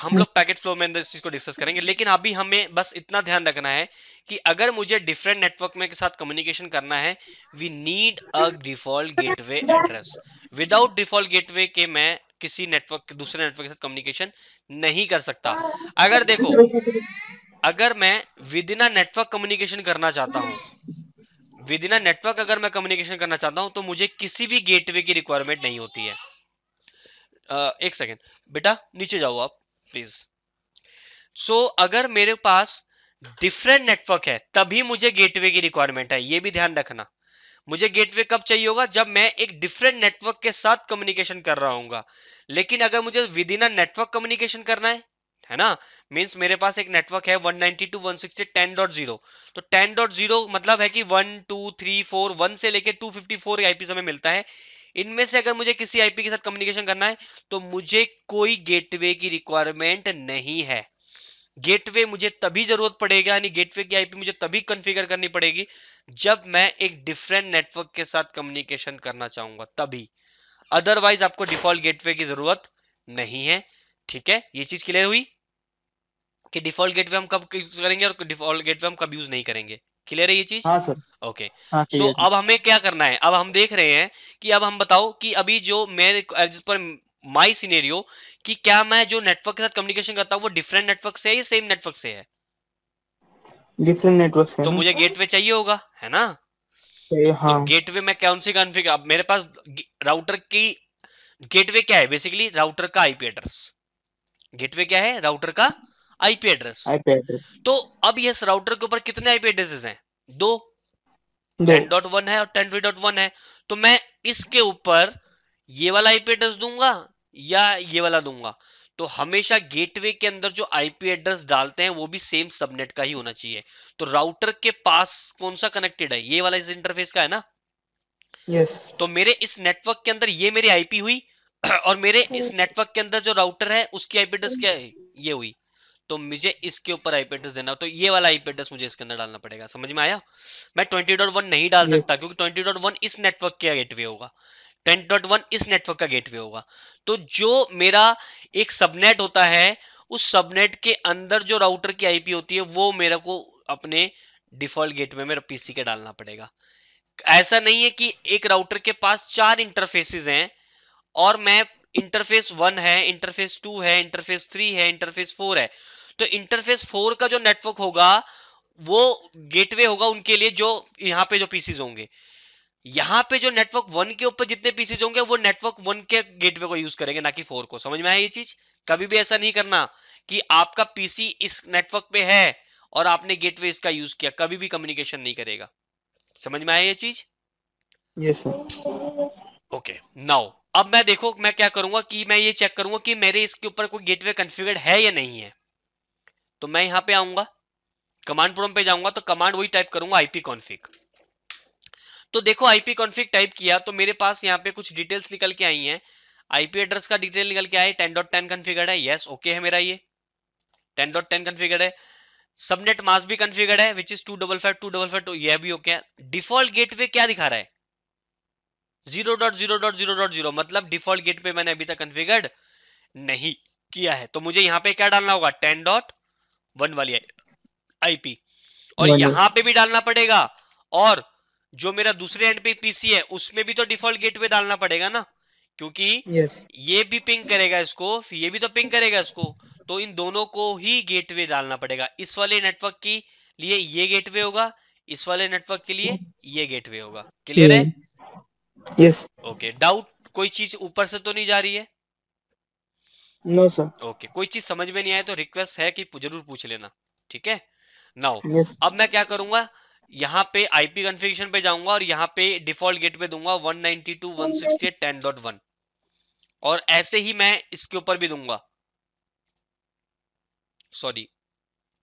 हम लोग पैकेट फ्लो में अंदर इस चीज को डिस्कस करेंगे लेकिन अभी हमें बस इतना ध्यान रखना है कि अगर मुझे डिफरेंट नेटवर्क में के साथ कम्युनिकेशन करना है we need a default gateway address without default gateway के मैं किसी नेटवर्क दूसरे नेटवर्क के साथ कम्युनिकेशन नहीं कर सकता हाँ, अगर देखो अगर मैं विद इन नेटवर्क कम्युनिकेशन करना चाहता हूँ विद इन नेटवर्क अगर मैं कम्युनिकेशन करना चाहता हूँ तो मुझे किसी भी गेटवे की रिक्वायरमेंट नहीं होती है uh, एक सेकेंड बेटा नीचे जाओ आप प्लीज सो so, अगर मेरे पास डिफरेंट नेटवर्क है तभी मुझे गेटवे की रिक्वायरमेंट है ये भी ध्यान रखना मुझे गेटवे कब चाहिए होगा जब मैं एक डिफरेंट नेटवर्क के साथ कम्युनिकेशन कर रहा हूँ लेकिन अगर मुझे within a network communication करना है है ना मीन्स मेरे पास एक नेटवर्क है 192.168.10.0 तो 10.0 मतलब है कि 1 2 3 4 1 से लेके 254 आईपी हमें मिलता है इनमें से अगर मुझे किसी आईपी के साथ कम्युनिकेशन करना है तो मुझे कोई गेटवे की रिक्वायरमेंट नहीं है गेटवे मुझे तभी जरूरत पड़ेगा यानी गेटवे की आईपी मुझे तभी कॉन्फ़िगर करनी पड़ेगी जब मैं एक डिफरेंट नेटवर्क के साथ कम्युनिकेशन करना चाहूंगा तभी अदरवाइज आपको डिफॉल्ट गेटवे की जरूरत नहीं है ठीक है ये चीज क्लियर हुई कि डिफॉल्ट गेटवे हम कब यूज करेंगे और डिफॉल्ट गेटवे हम कब यूज नहीं करेंगे क्लियर है ये चीज हाँ सर ओके सो अब हमें क्या करना है अब हम देख रहे हैं कि अब हम बताओ कि अभी जो मेरे पर माई सीनेरियो कि क्या मैं जो नेटवर्क के साथ कम्युनिकेशन करता हूँ वो डिफरेंट नेटवर्क से है या सेम नेटवर्क से है डिफरेंट नेटवर्क से तो मुझे गेटवे चाहिए होगा है ना तो हाँ. तो गेटवे में कौन सी कॉन्फ़िग अब मेरे पास राउटर की गेटवे क्या है बेसिकली राउटर का आईपी एड्रेस गेटवे क्या है राउटर का आईपी एड्रेस आईपी एड्रेस तो अब ये राउटर के ऊपर कितने आईपी एड्रेसेस हैं दो टेन डॉट वन है और टेन डॉट वन है तो मैं इसके ऊपर ये वाला आईपी एड्रेस दूंगा या ये वाला दूंगा तो हमेशा गेटवे के अंदर जो आईपी एड्रेस डालते हैं वो भी सेम सबनेट का ही होना चाहिए तो राउटर के पास कौन सा कनेक्टेड है ये वाला इस इंटरफेस का है ना यस yes. तो मेरे इस नेटवर्क के अंदर ये मेरी आईपी हुई और मेरे इस नेटवर्क के अंदर जो राउटर है उसकी आईपी एड्रेस क्या है ये हुई तो मुझे इसके ऊपर आईपी एड्रेस देना तो ये वाला आईपी एड्रेस मुझे इसके अंदर डालना पड़ेगा समझ में आया मैं 20.1 नहीं डाल सकता क्योंकि 20.1 इस नेटवर्क का गेटवे होगा 10.1 डॉट वन इस नेटवर्क का गेटवे होगा तो जो मेरा एक सबनेट होता है उस सबनेट के अंदर जो राउटर की आईपी होती है वो मेरे को अपने डिफॉल्ट गेटवे में पीसी के डालना पड़ेगा ऐसा नहीं है कि एक राउटर के पास चार इंटरफेसेस हैं और मैं इंटरफेस वन है इंटरफेस टू है इंटरफेस थ्री है इंटरफेस फोर है तो इंटरफेस फोर का जो नेटवर्क होगा वो गेटवे होगा उनके लिए जो यहाँ पे जो पीसीज होंगे यहां पे जो नेटवर्क वन के ऊपर जितने पीसेज होंगे वो नेटवर्क वन के गेटवे को यूज करेंगे ना कि फोर को समझ में आया ये चीज कभी भी ऐसा नहीं करना कि आपका पीसी इस नेटवर्क पे है और आपने गेटवे इसका यूज किया कभी भी कम्युनिकेशन नहीं करेगा समझ में आया ये चीज यस ओके नाउ अब मैं देखो मैं क्या करूंगा कि मैं ये चेक करूंगा कि मेरे इसके ऊपर कोई गेटवे कॉन्फ़िगर्ड है या नहीं है तो मैं यहां पे आऊंगा कमांड प्रॉम्प्ट पे जाऊंगा तो कमांड वही टाइप करूंगा आईपी कॉन्फ़िग तो देखो आईपी कॉन्फ़िग टाइप किया तो मेरे पास यहाँ पे कुछ डिटेल्स निकल के आई हैं आईपी एड्रेस का डिटेल निकल के आए टेन डॉट टेन कन्फिगर्ड है यस ओके okay है मेरा ये टेन डॉट टेन कन्फिगर्ड है सबनेट मास्क भी कन्फिगर्ड है which is two double five two double five two यह भी ओके डिफॉल्ट गेटवे क्या दिखा रहा है zero dot zero dot zero dot zero मतलब डिफॉल्ट गेट पे मैंने अभी तक कन्फिगर्ड नहीं किया है तो मुझे यहाँ पे क्या डालना होगा टेन डॉट वन वाली आईपी और यहाँ पे भी डालना पड़ेगा और जो मेरा दूसरे एंड पे पीसी है उसमें भी तो डिफॉल्ट गेटवे डालना पड़ेगा ना क्योंकि yes. ये भी पिंग करेगा इसको ये भी तो पिंग करेगा इसको तो इन दोनों को ही गेटवे डालना पड़ेगा इस वाले नेटवर्क के लिए ये गेटवे होगा इस वाले नेटवर्क के लिए ये गेटवे होगा क्लियर है यस ओके डाउट कोई चीज ऊपर से तो नहीं जा रही है नो सर ओके कोई चीज समझ में नहीं आए तो रिक्वेस्ट है कि जरूर पूछ लेना ठीक है नाउ yes. अब मैं क्या करूंगा यहाँ पे आईपी कॉन्फ़िगरेशन पे जाऊंगा और यहाँ पे डिफॉल्ट गेट पे दूंगा 192.168.10.1 और ऐसे ही मैं इसके ऊपर भी दूंगा सॉरी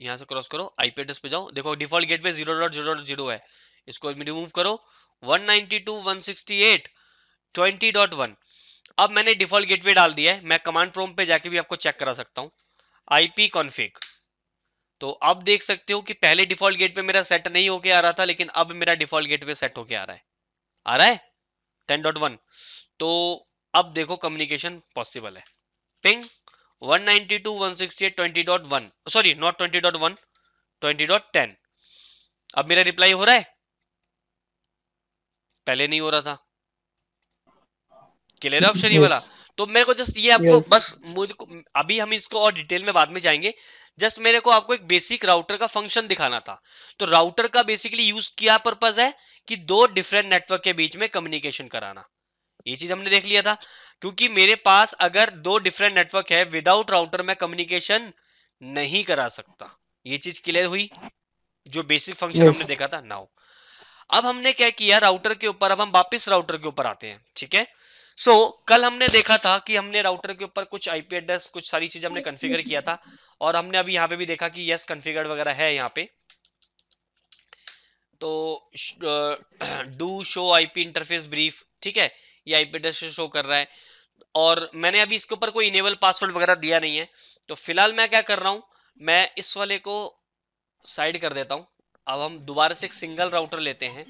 यहां से क्रॉस करो आईपी एड्रेस पे जाओ देखो डिफॉल्ट गेट पे 0.0.0 है इसको रिमूव करो 192.168.20.1 अब मैंने डिफॉल्ट गेटवे डाल दिया है मैं कमांड प्रोम पे जाके भी आपको चेक करा सकता हूँ आईपी कॉन्फ़िग तो अब देख सकते हो कि पहले डिफॉल्ट गेट पे मेरा सेट नहीं होके आ रहा था लेकिन अब मेरा डिफॉल्ट गेट पे सेट होके आ रहा है आ रहा है टेन डॉट वन तो अब देखो कम्युनिकेशन पॉसिबल है पिंग 192.168.20.1 सॉरी नॉट 20.1 20.10 अब मेरा रिप्लाई हो रहा है पहले नहीं हो रहा था क्लियर ऑप्शन ही वाला तो मेरे को जस्ट ये आपको yes. बस मुझे अभी हम इसको और डिटेल में बाद में जाएंगे जस्ट मेरे को आपको एक बेसिक राउटर का फंक्शन दिखाना था तो राउटर का बेसिकली यूज क्या पर्पज है कि दो डिफरेंट नेटवर्क के बीच में कम्युनिकेशन कराना ये चीज हमने देख लिया था क्योंकि मेरे पास अगर दो डिफरेंट नेटवर्क है विदाउट राउटर में कम्युनिकेशन नहीं करा सकता ये चीज क्लियर हुई जो बेसिक फंक्शन yes. हमने देखा था नाउ अब हमने क्या किया राउटर के ऊपर अब हम वापस राउटर के ऊपर आते हैं ठीक है सो so, कल हमने देखा था कि हमने राउटर के ऊपर कुछ आईपी एड्रेस कुछ सारी चीज हमने कॉन्फ़िगर किया था और हमने अभी यहाँ पे भी देखा कि यस कॉन्फ़िगर वगैरह है यहाँ पे तो do show IP interface brief ठीक है ये आईपी एड्रेस शो कर रहा है और मैंने अभी इसके ऊपर कोई इनेबल पासवर्ड वगैरह दिया नहीं है तो फिलहाल मैं क्या कर रहा हूँ मैं इस वाले को साइड कर देता हूँ अब हम दोबारा से एक सिंगल राउटर लेते हैं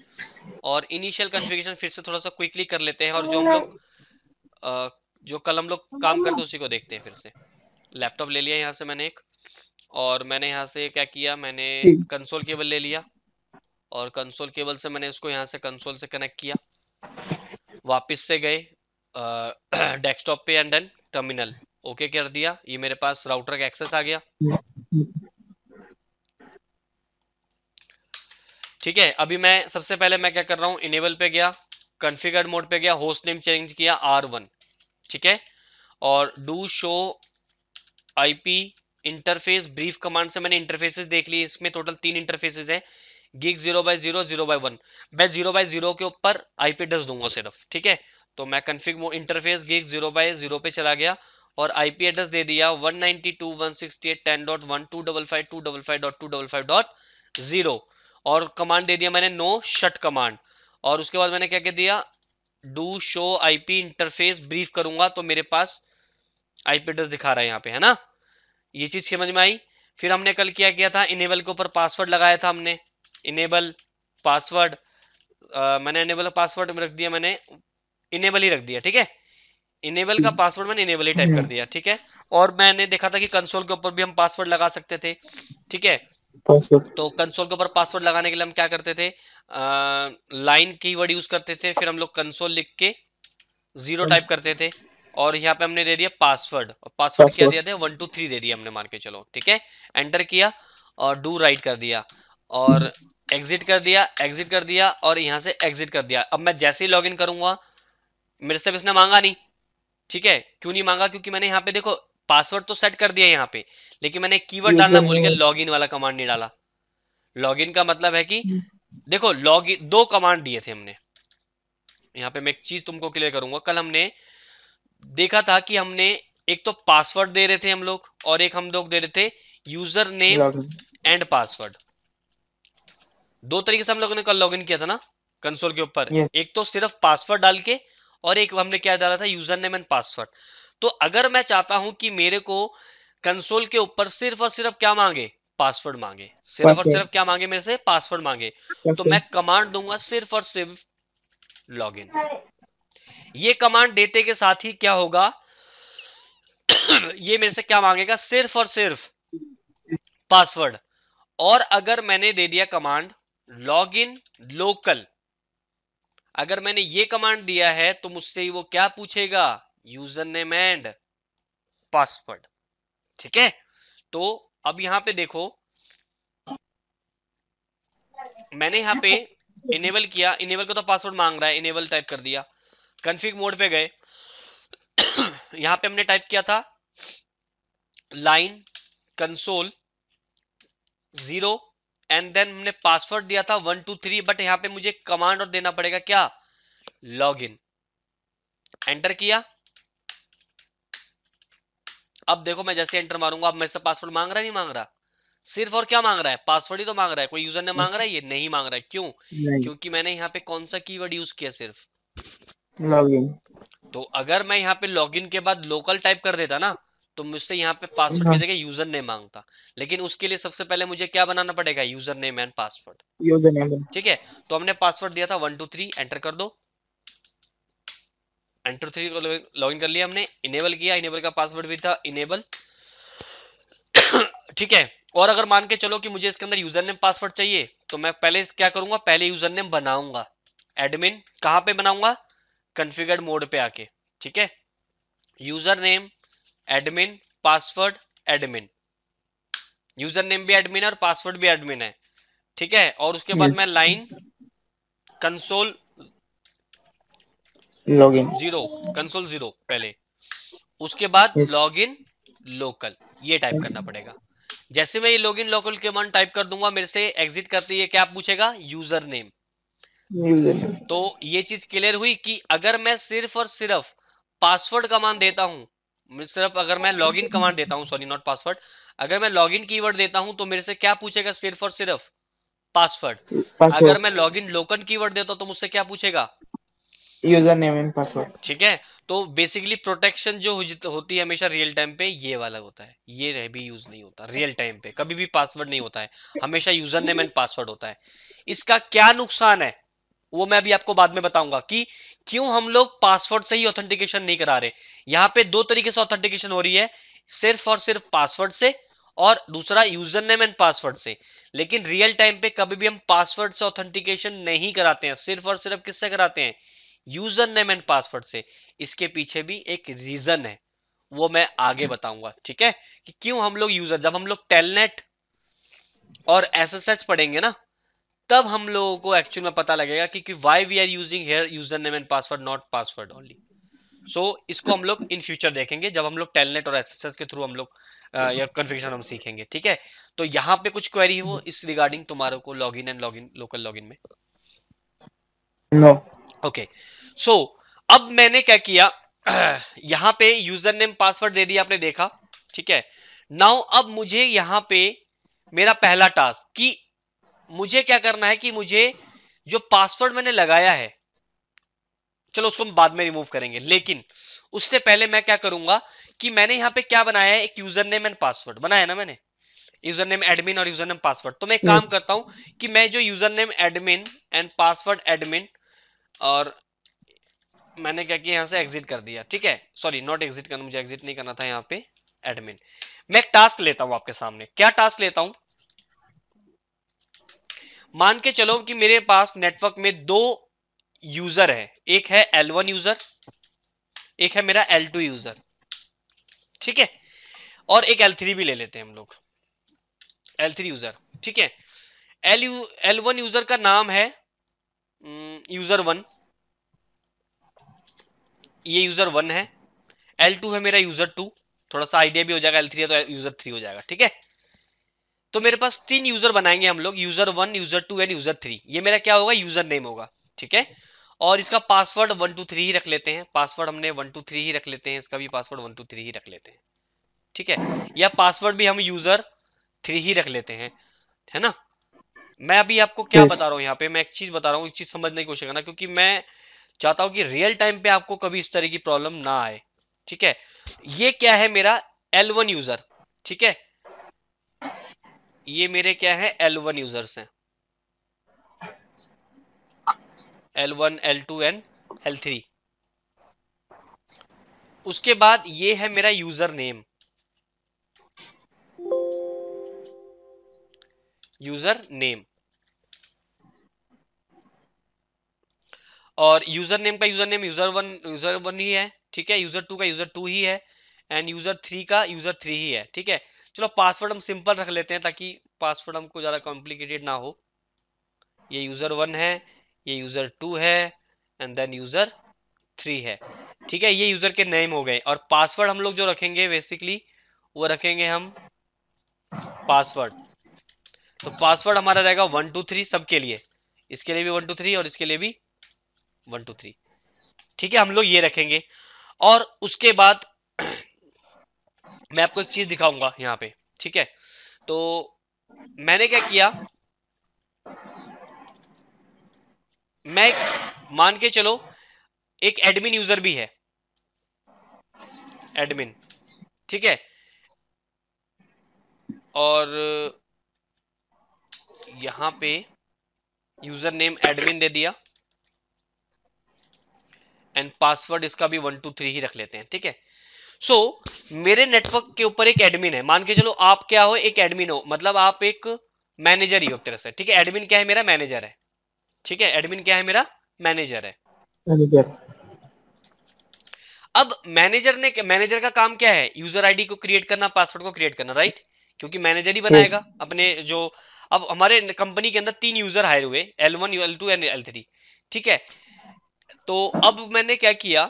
और इनिशियल कॉन्फ़िगरेशन फिर से थोड़ा सा क्विकली कर लेते हैं और जो हम लोग जो कल हम लोग काम करते उसी को देखते हैं फिर से लैपटॉप ले लिया यहाँ से मैंने एक और मैंने यहाँ से क्या किया मैंने कंसोल केबल ले लिया और कंसोल केबल से मैंने इसको यहाँ से कंसोल से कनेक्ट किया वापस से गए डेस्कटॉप पे एंड देन टर्मिनल ओके कर दिया ये मेरे पास राउटर का एक्सेस आ गया ठीक है अभी मैं सबसे पहले मैं क्या कर रहा हूँ इनेबल पे गया कॉन्फ़िगर मोड पे गया होस्ट नेम चेंज किया आर वन ठीक है और do show IP interface brief command से मैंने इंटरफेसेस देख लिए इसमें टोटल तीन इंटरफेसेस है gig zero by zero zero by one मैं जीरो बाय जीरो के ऊपर आईपी एड्रेस दूंगा सिर्फ ठीक है तो मैं config interface gig zero by zero पे चला गया और आईपी एड्रेस दे दिया जीरो और कमांड दे दिया मैंने नो शट कमांड और उसके बाद मैंने क्या क्या दिया do show IP interface brief करूंगा तो मेरे पास आईपी एड्रेस दिखा रहा है यहाँ पे है ना ये चीज समझ में आई फिर हमने कल क्या किया था इनेबल के ऊपर पासवर्ड लगाया था हमने इनेबल पासवर्ड मैंने इनेबल पासवर्ड रख दिया मैंने इनेबल ही रख दिया ठीक है इनेबल का पासवर्ड मैंने इनेबल ही टाइप कर दिया ठीक है और मैंने देखा था कि कंसोल के ऊपर भी हम पासवर्ड लगा सकते थे ठीक है तो कंसोल के ऊपर पासवर्ड लगाने के लिए हम क्या करते थे लाइन की वर्ड यूज करते थे फिर हम लोग कंसोल लिख के जीरो टाइप करते थे और यहाँ पे हमने दे दिया पासवर्ड और पासवर्ड क्या दिया था वन टू थ्री दे दिया हमने मान के चलो ठीक है एंटर किया और डू राइट कर दिया और एग्जिट कर दिया एग्जिट कर दिया और यहाँ से एग्जिट कर दिया अब मैं जैसे ही लॉग इन करूंगा मेरे से इसने मांगा नहीं ठीक है क्यों नहीं मांगा क्योंकि मैंने यहाँ पे देखो पासवर्ड तो सेट कर दिया यहाँ पे लेकिन मैंने कीवर्ड डालना भूल गया लॉगिन वाला कमांड नहीं डाला लॉगिन का मतलब है कि hmm. देखो लॉग इन दो कमांड दिए थे हमने यहाँ पे मैं एक चीज तुमको क्लियर करूंगा कल हमने देखा था कि हमने एक तो पासवर्ड दे रहे थे हम लोग और एक हम लोग दे रहे थे यूजर नेम एंड पासवर्ड दो तरीके से हम लोगों ने कल लॉगिन किया था ना कंसोल के ऊपर एक तो सिर्फ पासवर्ड डाल के और एक हमने क्या डाला था यूजर नेम एंड पासवर्ड तो अगर मैं चाहता हूं कि मेरे को कंसोल के ऊपर सिर्फ और सिर्फ क्या मांगे पासवर्ड मांगे सिर्फ और सिर्फ क्या मांगे मेरे से पासवर्ड मांगे तो मैं कमांड दूंगा सिर्फ और सिर्फ लॉगिन ये कमांड देते के साथ ही क्या होगा ये मेरे से क्या मांगेगा सिर्फ और सिर्फ पासवर्ड और अगर मैंने दे दिया कमांड लॉग इन लोकल अगर मैंने ये कमांड दिया है तो मुझसे वो क्या पूछेगा यूजर नेम एंड पासवर्ड ठीक है तो अब यहां पे देखो मैंने यहां पे इनेबल किया इनेबल का तो पासवर्ड मांग रहा है इनेबल टाइप कर दिया कन्फिग मोड पे गए यहाँ पे हमने टाइप किया था line console zero and then हमने पासवर्ड दिया था वन टू थ्री बट यहाँ पे मुझे कमांड और देना पड़ेगा क्या लॉग इन एंटर किया अब देखो मैं जैसे एंटर मारूंगा अब मेरे से पासवर्ड मांग रहा है नहीं मांग रहा सिर्फ और क्या मांग रहा है पासवर्ड ही तो मांग रहा है कोई यूजर ने मांग रहा है ये नहीं मांग रहा है क्यों क्योंकि मैंने यहाँ पे कौन सा कीवर्ड यूज किया सिर्फ लॉगिन तो अगर मैं यहाँ पे लॉगिन के बाद लोकल टाइप कर देता ना तो मुझसे यहाँ पे पासवर्ड हाँ। की जगह यूजर नेम मांगता लेकिन उसके लिए सबसे पहले मुझे क्या बनाना पड़ेगा user name and password user name ठीक है तो हमने पासवर्ड दिया था वन टू थ्री एंटर कर दो एंटर थ्री को लॉग इन कर लिया हमने इनेबल किया इनेबल का पासवर्ड भी था इनेबल ठीक है और अगर मान के चलो कि मुझे इसके अंदर यूजर नेम पासवर्ड चाहिए तो मैं पहले क्या करूंगा पहले यूजर नेम बनाऊंगा एडमिन कहां पे बनाऊंगा कन्फिगर्ड मोड पे आके ठीक है user name admin password admin user name भी एडमिन है और पासवर्ड भी एडमिन है ठीक है और उसके बाद yes. मैं line console login zero console zero पहले उसके बाद लॉगिन लोकल ये टाइप करना पड़ेगा जैसे मैं ये लॉगिन लोकल मन टाइप कर दूंगा मेरे से एग्जिट करते ही क्या पूछेगा यूजर नेम तो ये चीज क्लियर हुई कि अगर मैं सिर्फ और सिर्फ पासवर्ड कमांड देता हूँ सिर्फ अगर मैं लॉगिन कमांड देता हूँ सॉरी नॉट पासवर्ड अगर मैं लॉगिन कीवर्ड देता हूँ तो मेरे से क्या पूछेगा सिर्फ और सिर्फ पासवर्ड अगर मैं लॉगिन लोकन कीवर्ड देता हूँ तो मुझसे क्या पूछेगा यूजर नेम एंड पासवर्ड ठीक है तो बेसिकली प्रोटेक्शन जो होती है हमेशा रियल टाइम पे ये वाला होता है ये रह भी यूज नहीं होता रियल टाइम पे कभी भी पासवर्ड नहीं होता है हमेशा यूजर नेम एंड पासवर्ड होता है इसका क्या नुकसान है वो मैं अभी आपको बाद में बताऊंगा कि क्यों हम लोग पासवर्ड से ही ऑथेंटिकेशन नहीं करा रहे यहाँ पे दो तरीके से ऑथेंटिकेशन हो रही है सिर्फ और सिर्फ पासवर्ड से और दूसरा यूजर नेम एंड पासवर्ड से लेकिन रियल टाइम पे कभी भी हम पासवर्ड से ऑथेंटिकेशन नहीं कराते हैं सिर्फ और सिर्फ किससे कराते हैं यूजर नेम एंड पासवर्ड से इसके पीछे भी एक रीजन है वो मैं आगे हम्म। बताऊंगा ठीक है कि क्यों हम लोग यूजर जब हम लोग टेलनेट और एसएसएच पढ़ेंगे ना तब हम लोगों को एक्चुअल में पता लगेगा कि, why we are using here user name and password not password only so इसको हम लोग इन फ्यूचर देखेंगे जब हम लोग टेलनेट और एसएसएस के थ्रू हम लोग कन्फिग्रेशन हम सीखेंगे ठीक है तो यहाँ पे कुछ क्वेरी हो इस रिगार्डिंग तुम्हारे को log in and log in local log in में नो no. ओके सो अब मैंने क्या किया यहां पे यूजर नेम पासवर्ड दे दिया आपने देखा ठीक है नाउ अब मुझे यहां पे मेरा पहला टास्क कि मुझे क्या करना है कि मुझे जो पासवर्ड मैंने लगाया है चलो उसको हम बाद में रिमूव करेंगे लेकिन उससे पहले मैं क्या करूंगा कि मैंने यहां पे क्या बनाया है एक यूजर नेम एंड पासवर्ड बनाया ना मैंने यूजर नेम एडमिन और यूजर नेम पासवर्ड तो मैं काम करता हूं कि मैं जो user name admin and password admin और मैंने क्या किया यहां से एग्जिट कर दिया ठीक है सॉरी नॉट एग्जिट करना मुझे एग्जिट नहीं करना था यहाँ पे एडमिन मैं एक टास्क लेता हूं आपके सामने क्या टास्क लेता हूं मान के चलो कि मेरे पास नेटवर्क में दो यूजर है एक है L1 यूजर एक है मेरा L2 यूजर ठीक है और एक L3 भी ले लेते हैं हम लोग L3 यूजर ठीक है L L1 यूजर का नाम है यूजर हम्म, वन ये यूजर वन है एल टू है मेरा यूजर टू थोड़ा सा आइडिया भी हो जाएगा एल थ्री है तो यूजर थ्री हो जाएगा ठीक है तो मेरे पास तीन यूजर बनाएंगे हम लोग user one user two and user three ये मेरा क्या होगा यूजर नेम होगा ठीक है और इसका पासवर्ड वन टू थ्री ही रख लेते हैं पासवर्ड हमने वन टू थ्री ही रख लेते हैं इसका भी पासवर्ड वन टू थ्री ही रख लेते हैं ठीक है या पासवर्ड भी हम यूजर थ्री ही रख लेते हैं है ना मैं अभी आपको क्या yes. बता रहा हूँ यहाँ पे मैं एक चीज बता रहा हूँ एक चीज समझने की कोशिश करना क्योंकि मैं चाहता हूँ कि रियल टाइम पे आपको कभी इस तरह की प्रॉब्लम ना आए ठीक है ये क्या है मेरा L1 यूजर ठीक है ये मेरे क्या है L1 यूजर्स हैं L1, L2 एंड थ्री उसके बाद ये है मेरा यूजर नेम यूजर नेम और यूजर नेम का user name user one user one ही है ठीक है यूजर टू का यूजर टू ही है एंड यूजर थ्री का यूजर थ्री ही है ठीक है चलो पासवर्ड हम सिंपल रख लेते हैं ताकि पासवर्ड हमको ज्यादा कॉम्प्लिकेटेड ना हो ये यूजर वन है ये यूजर टू है एंड देन यूजर थ्री है ठीक है ये यूजर के नेम हो गए और पासवर्ड हम लोग जो रखेंगे बेसिकली वो रखेंगे हम पासवर्ड तो पासवर्ड हमारा रहेगा वन टू थ्री सबके लिए इसके लिए भी वन टू थ्री और इसके लिए भी वन टू थ्री ठीक है हम लोग ये रखेंगे और उसके बाद मैं आपको एक चीज दिखाऊंगा यहाँ पे ठीक है तो मैंने क्या किया मैं मान के चलो एक एडमिन यूजर भी है एडमिन ठीक है और यहां पे यूजर नेम एडमिन दे दिया एंड पासवर्ड इसका भी वन टू थ्री ही रख लेते हैं ठीक है सो so, मेरे नेटवर्क के ऊपर एक एडमिन है मान के चलो आप क्या हो एक एडमिन हो मतलब आप एक मैनेजर ही हो तरह से ठीक है एडमिन क्या है मेरा मैनेजर है ठीक है एडमिन क्या है मेरा मैनेजर है मैनेजर अब मैनेजर ने मैनेजर का काम क्या है यूजर आईडी को क्रिएट करना पासवर्ड को क्रिएट करना राइट क्योंकि मैनेजर ही बनाएगा yes. अपने जो अब हमारे कंपनी के अंदर तीन यूजर हायर हुए L one L two and L three ठीक है तो अब मैंने क्या किया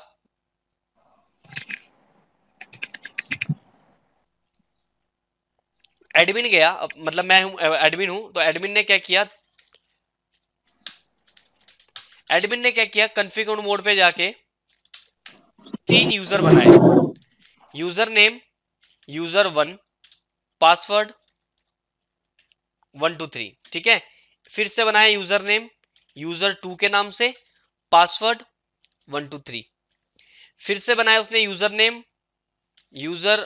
एडमिन गया मतलब मैं हूं एडमिन हूं तो एडमिन ने क्या किया एडमिन ने क्या किया कन्फिगर मोड पे जाके तीन यूजर बनाए user name user one password one two three ठीक है फिर से बनाया यूजर नेम यूजर टू के नाम से पासवर्ड वन टू थ्री फिर से बनाया उसने यूजर नेम यूजर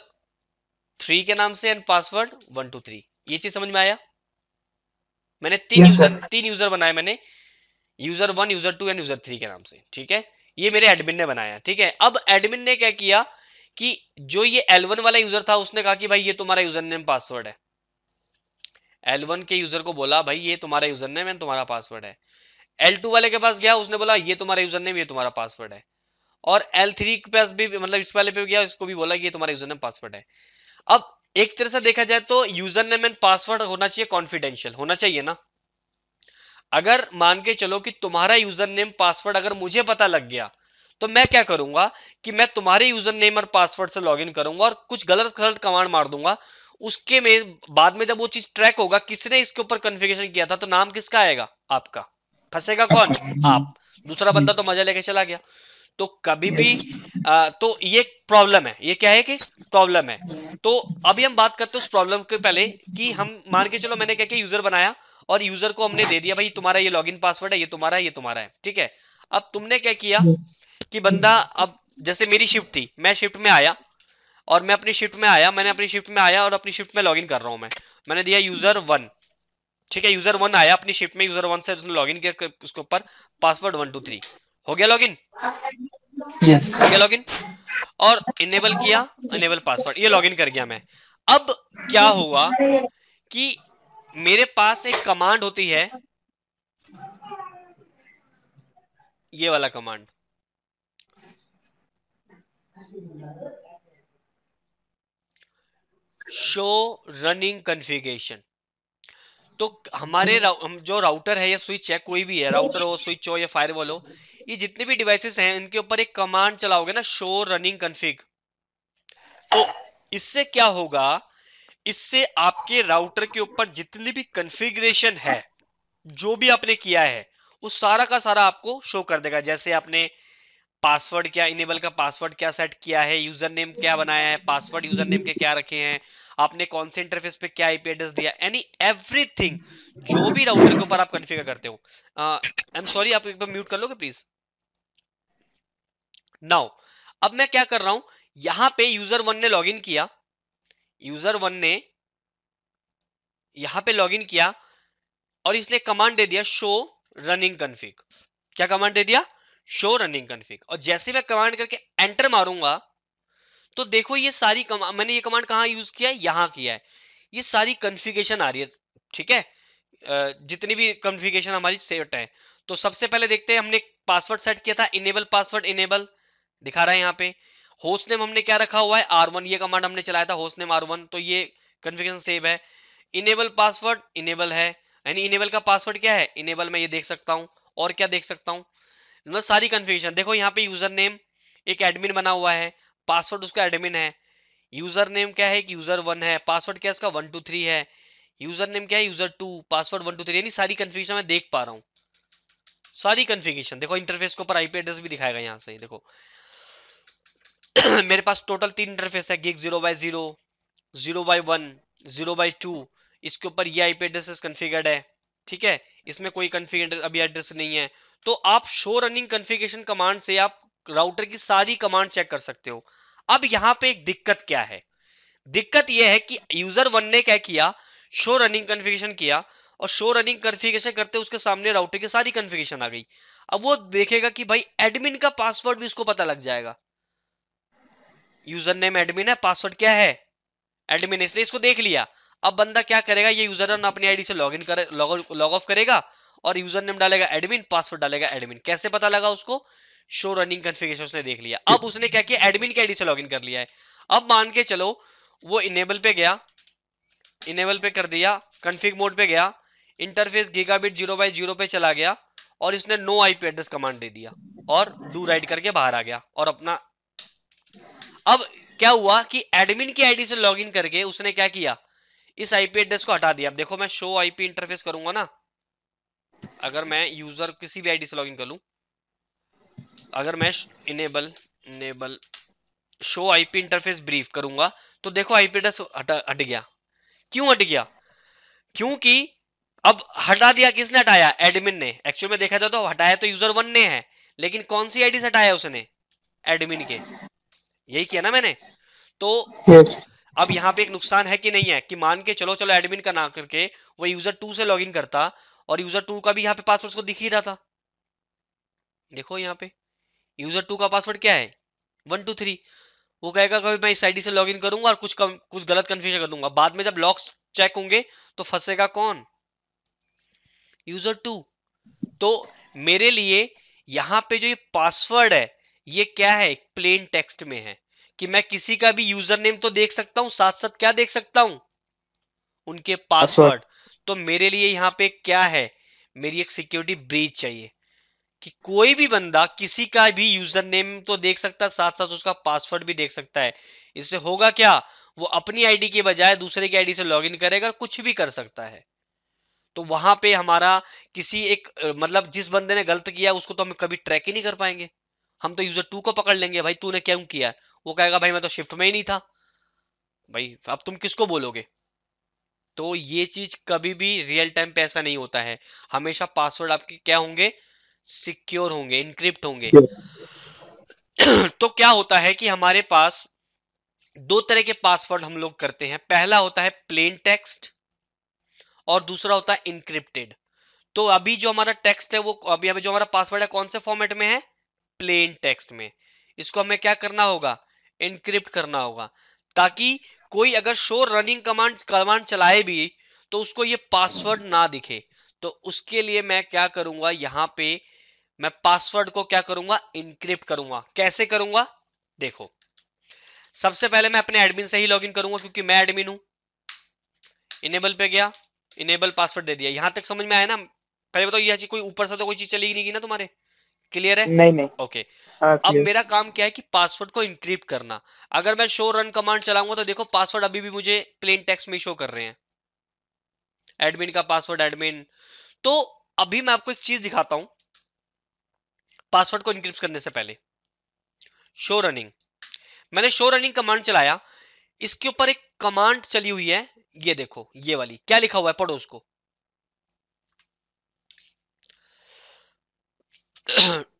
थ्री के नाम से and password one two three ये चीज समझ में आया मैंने तीन yes, यूजर तीन यूजर बनाए मैंने user one user two and user three के नाम से ठीक है ये मेरे एडमिन ने बनाया ठीक है अब एडमिन ने क्या किया कि जो ये L1 वाला यूजर था उसने कहा कि भाई ये तुम्हारा यूजर नेम पासवर्ड है L1 के यूजर को बोला भाई ये तुम्हारा यूजर नेम एंड तुम्हारा पासवर्ड है L2 वाले के पास गया उसने बोला ये तुम्हारा यूजर नेम ये तुम्हारा पासवर्ड है और L3 के पास भी मतलब इस वाले पे गया इसको भी बोला कि ये तुम्हारा यूजर नेम पासवर्ड है अब एक तरह से देखा जाए तो यूजर नेम एंड पासवर्ड होना चाहिए कॉन्फिडेंशियल होना चाहिए ना अगर मान के चलो कि तुम्हारा यूजर नेम पासवर्ड अगर मुझे पता लग गया तो मैं क्या करूंगा कि मैं तुम्हारे यूजर नेम और पासवर्ड से लॉगिन करूंगा और कुछ गलत गलत कमांड मार दूंगा उसके में बाद में जब वो चीज ट्रैक होगा किसने इसके ऊपर कन्फिगेशन किया था तो नाम किसका आएगा आपका फंसेगा कौन आप दूसरा बंदा तो मजा लेके चला गया तो कभी भी आ, तो ये प्रॉब्लम है ये क्या है कि प्रॉब्लम है तो अभी हम बात करते हैं उस प्रॉब्लम के पहले कि हम मान के चलो मैंने क्या क्या यूजर बनाया और यूजर को हमने दे दिया भाई तुम्हारा ये इन पासवर्ड है ये तुम्हारा है ये तुम्हारा है ठीक है अब तुमने क्या किया कि बंदा अब जैसे मेरी शिफ्ट थी मैं शिफ्ट में आया और मैं अपनी शिफ्ट में आया मैंने अपनी शिफ्ट में आया और अपनी शिफ्ट में इन कर रहा हूं मैं मैंने दिया यूजर वन ठीक है यूजर वन आया अपनी शिफ्ट में यूजर वन से उसने लॉगिन किया उसके ऊपर पासवर्ड वन टू थ्री हो गया लॉगिन इन हो गया लॉगिन और इनेबल किया इनेबल पासवर्ड ये लॉगिन कर गया मैं अब क्या हुआ कि मेरे पास एक कमांड होती है ये वाला कमांड शो रनिंग कॉन्फ़िगरेशन तो हमारे हम्म। जो राउटर है या स्विच है कोई भी है राउटर हो स्विच हो या फायरवॉल हो ये जितने भी डिवाइसेस हैं इनके ऊपर एक कमांड चलाओगे ना शो रनिंग कन्फिग तो इससे क्या होगा इससे आपके राउटर के ऊपर जितनी भी कन्फिग्रेशन है जो भी आपने किया है उस सारा का सारा आपको शो कर देगा जैसे आपने पासवर्ड क्या इनेबल का पासवर्ड क्या सेट किया है यूजर नेम क्या बनाया है पासवर्ड यूजर नेम के क्या रखे हैं आपने कौन से इंटरफेस पे क्या आईपी एड्रेस दिया एनी एवरीथिंग जो भी राउटर के ऊपर आप कॉन्फ़िगर करते हो आई एम सॉरी आप एक बार म्यूट कर लोगे प्लीज नाउ अब मैं क्या कर रहा हूं यहां पे यूजर वन ने लॉगिन किया यूजर वन ने यहां पे लॉगिन किया और इसने कमांड दे दिया शो रनिंग कन्फिग क्या कमांड दे दिया शो रनिंग कन्फिग और जैसे मैं कमांड करके एंटर मारूंगा तो देखो ये सारी कमा मैंने ये कमांड कहा यूज किया है यहाँ किया है ये सारी कन्फिगेशन आ रही है ठीक है जितनी भी कन्फिगेशन हमारी सेट है तो सबसे पहले देखते हैं हमने पासवर्ड सेट किया था इनेबल पासवर्ड इनेबल दिखा रहा है यहाँ पे होस्ट नेम हमने क्या रखा हुआ है आर वन ये कमांड हमने चलाया था होस्ट नेम आर वन तो ये कन्फिगेशन सेव है इनेबल पासवर्ड इनेबल है यानी इनेबल का पासवर्ड क्या है इनेबल मैं ये देख सकता हूँ और क्या देख सकता हूँ मतलब सारी कन्फिगेशन देखो यहाँ पे यूजर नेम एक एडमिन बना हुआ है पासवर्ड उसका एडमिन है यूजर नेम क्या है कि यूजर वन है पासवर्ड क्या इसका वन टू थ्री है यूजर नेम क्या है user two password one two three यानी सारी कन्फ्यूजन मैं देख पा रहा हूँ सारी कन्फिगेशन देखो इंटरफेस के ऊपर आईपी एड्रेस भी दिखाएगा यहाँ से देखो मेरे पास टोटल तीन इंटरफेस है gig zero by zero zero by one zero by two इसके ऊपर ये आईपी एड्रेस कन्फिगर्ड है ठीक है इसमें कोई कन्फिगर अभी एड्रेस नहीं है तो आप शो रनिंग कन्फिगेशन कमांड से आप राउटर की सारी कमांड चेक कर सकते हो अब यहां पे एक दिक्कत क्या है दिक्कत यह है कि यूजर वन ने क्या किया शो रनिंग कन्फिगेशन किया और शो रनिंग कन्फिगेशन करते उसके सामने राउटर की सारी कन्फिगेशन आ गई अब वो देखेगा कि भाई एडमिन का पासवर्ड भी उसको पता लग जाएगा यूजर नेम एडमिन है पासवर्ड क्या है एडमिन इसने इसको देख लिया अब बंदा क्या करेगा ये यूजर अपनी आईडी से लॉग इन करे लॉग ऑफ करेगा और यूजर नेम डालेगा एडमिन पासवर्ड डालेगा एडमिन कैसे पता लगा उसको शो रनिंग कन्फिगेशन उसने देख लिया अब उसने क्या किया एडमिन के आईडी से लॉगिन कर लिया है अब मान के चलो वो इनेबल पे गया इनेबल पे कर दिया कन्फिग मोड पे गया interface gigabit zero by zero पे चला गया और इसने नो आईपी एड्रेस कमांड दे दिया और डू राइट करके बाहर आ गया और अपना अब क्या हुआ कि एडमिन की आईडी से लॉगिन करके उसने क्या किया इस आईपी एड्रेस को हटा दिया अब देखो मैं शो आईपी इंटरफेस करूंगा ना अगर मैं यूजर किसी भी आईडी से लॉगिन कर लूं अगर मैं enable enable show IP interface brief करूंगा तो देखो आईपी एड्रेस हट गया क्यों हट गया क्योंकि अब हटा दिया किसने हटाया एडमिन ने एक्चुअल में देखा जाए तो हटाया तो यूजर वन ने है लेकिन कौन सी आईडी से हटाया उसने एडमिन के यही किया ना मैंने तो yes. अब यहाँ पे एक नुकसान है कि नहीं है कि मान के चलो चलो एडमिन का ना करके वो यूजर टू से लॉगिन करता और यूजर टू का भी यहाँ पे पासवर्ड को दिख ही रहा था देखो यहाँ पे यूजर टू का पासवर्ड क्या है वन टू थ्री वो कहेगा कभी मैं इस आईडी से लॉगिन करूंगा और कुछ कम, कुछ गलत कन्फ्यूजन कर दूंगा बाद में जब लॉक्स चेक होंगे तो फंसेगा कौन यूजर टू तो मेरे लिए यहां पे जो ये पासवर्ड है ये क्या है प्लेन टेक्स्ट में है कि मैं किसी का भी यूजर नेम तो देख सकता हूं साथ साथ क्या देख सकता हूं उनके पासवर्ड तो मेरे लिए यहां पे क्या है मेरी एक सिक्योरिटी ब्रीच चाहिए कि कोई भी बंदा किसी का भी यूजर नेम तो देख सकता है साथ साथ उसका पासवर्ड भी देख सकता है इससे होगा क्या वो अपनी आईडी के बजाय दूसरे की आईडी से लॉगिन करेगा और कुछ भी कर सकता है तो वहां पे हमारा किसी एक मतलब जिस बंदे ने गलत किया उसको तो हम कभी ट्रैक ही नहीं कर पाएंगे हम तो यूजर टू को पकड़ लेंगे भाई तूने क्यों किया वो कहेगा भाई मैं तो शिफ्ट में ही नहीं था भाई अब तुम किसको बोलोगे तो ये चीज कभी भी रियल टाइम पे ऐसा नहीं होता है हमेशा पासवर्ड आपके क्या होंगे सिक्योर होंगे इनक्रिप्ट होंगे तो क्या होता है कि हमारे पास दो तरह के पासवर्ड हम लोग करते हैं पहला होता है प्लेन टेक्स्ट और दूसरा होता है इनक्रिप्टेड तो अभी जो हमारा टेक्स्ट है वो अभी अभी जो हमारा पासवर्ड है कौन से फॉर्मेट में है प्लेन टेक्स्ट में इसको हमें क्या करना होगा इनक्रिप्ट करना होगा ताकि कोई अगर शो रनिंग कमांड कमांड चलाए भी तो उसको ये पासवर्ड ना दिखे तो उसके लिए मैं क्या करूंगा यहां पे मैं पासवर्ड को क्या करूंगा इनक्रिप्ट करूंगा कैसे करूंगा देखो सबसे पहले मैं अपने एडमिन से ही लॉगिन करूंगा क्योंकि मैं एडमिन हूं इनेबल पे गया इनेबल पासवर्ड दे दिया यहां तक समझ में आया ना पहले बताओ चीज कोई ऊपर से तो कोई चीज चली नहीं गई ना तुम्हारे क्लियर है नहीं नहीं ओके okay. हाँ, अब मेरा काम क्या है कि पासवर्ड को इंक्रिप्ट करना अगर मैं शो रन कमांड चलाऊंगा तो देखो पासवर्ड अभी भी मुझे प्लेन टेक्स्ट में शो कर रहे हैं एडमिन का पासवर्ड एडमिन तो अभी मैं आपको एक चीज दिखाता हूं पासवर्ड को इनक्रिप्ट करने से पहले शो रनिंग मैंने शो रनिंग कमांड चलाया इसके ऊपर एक कमांड चली हुई है ये देखो ये वाली क्या लिखा हुआ है पढ़ो उसको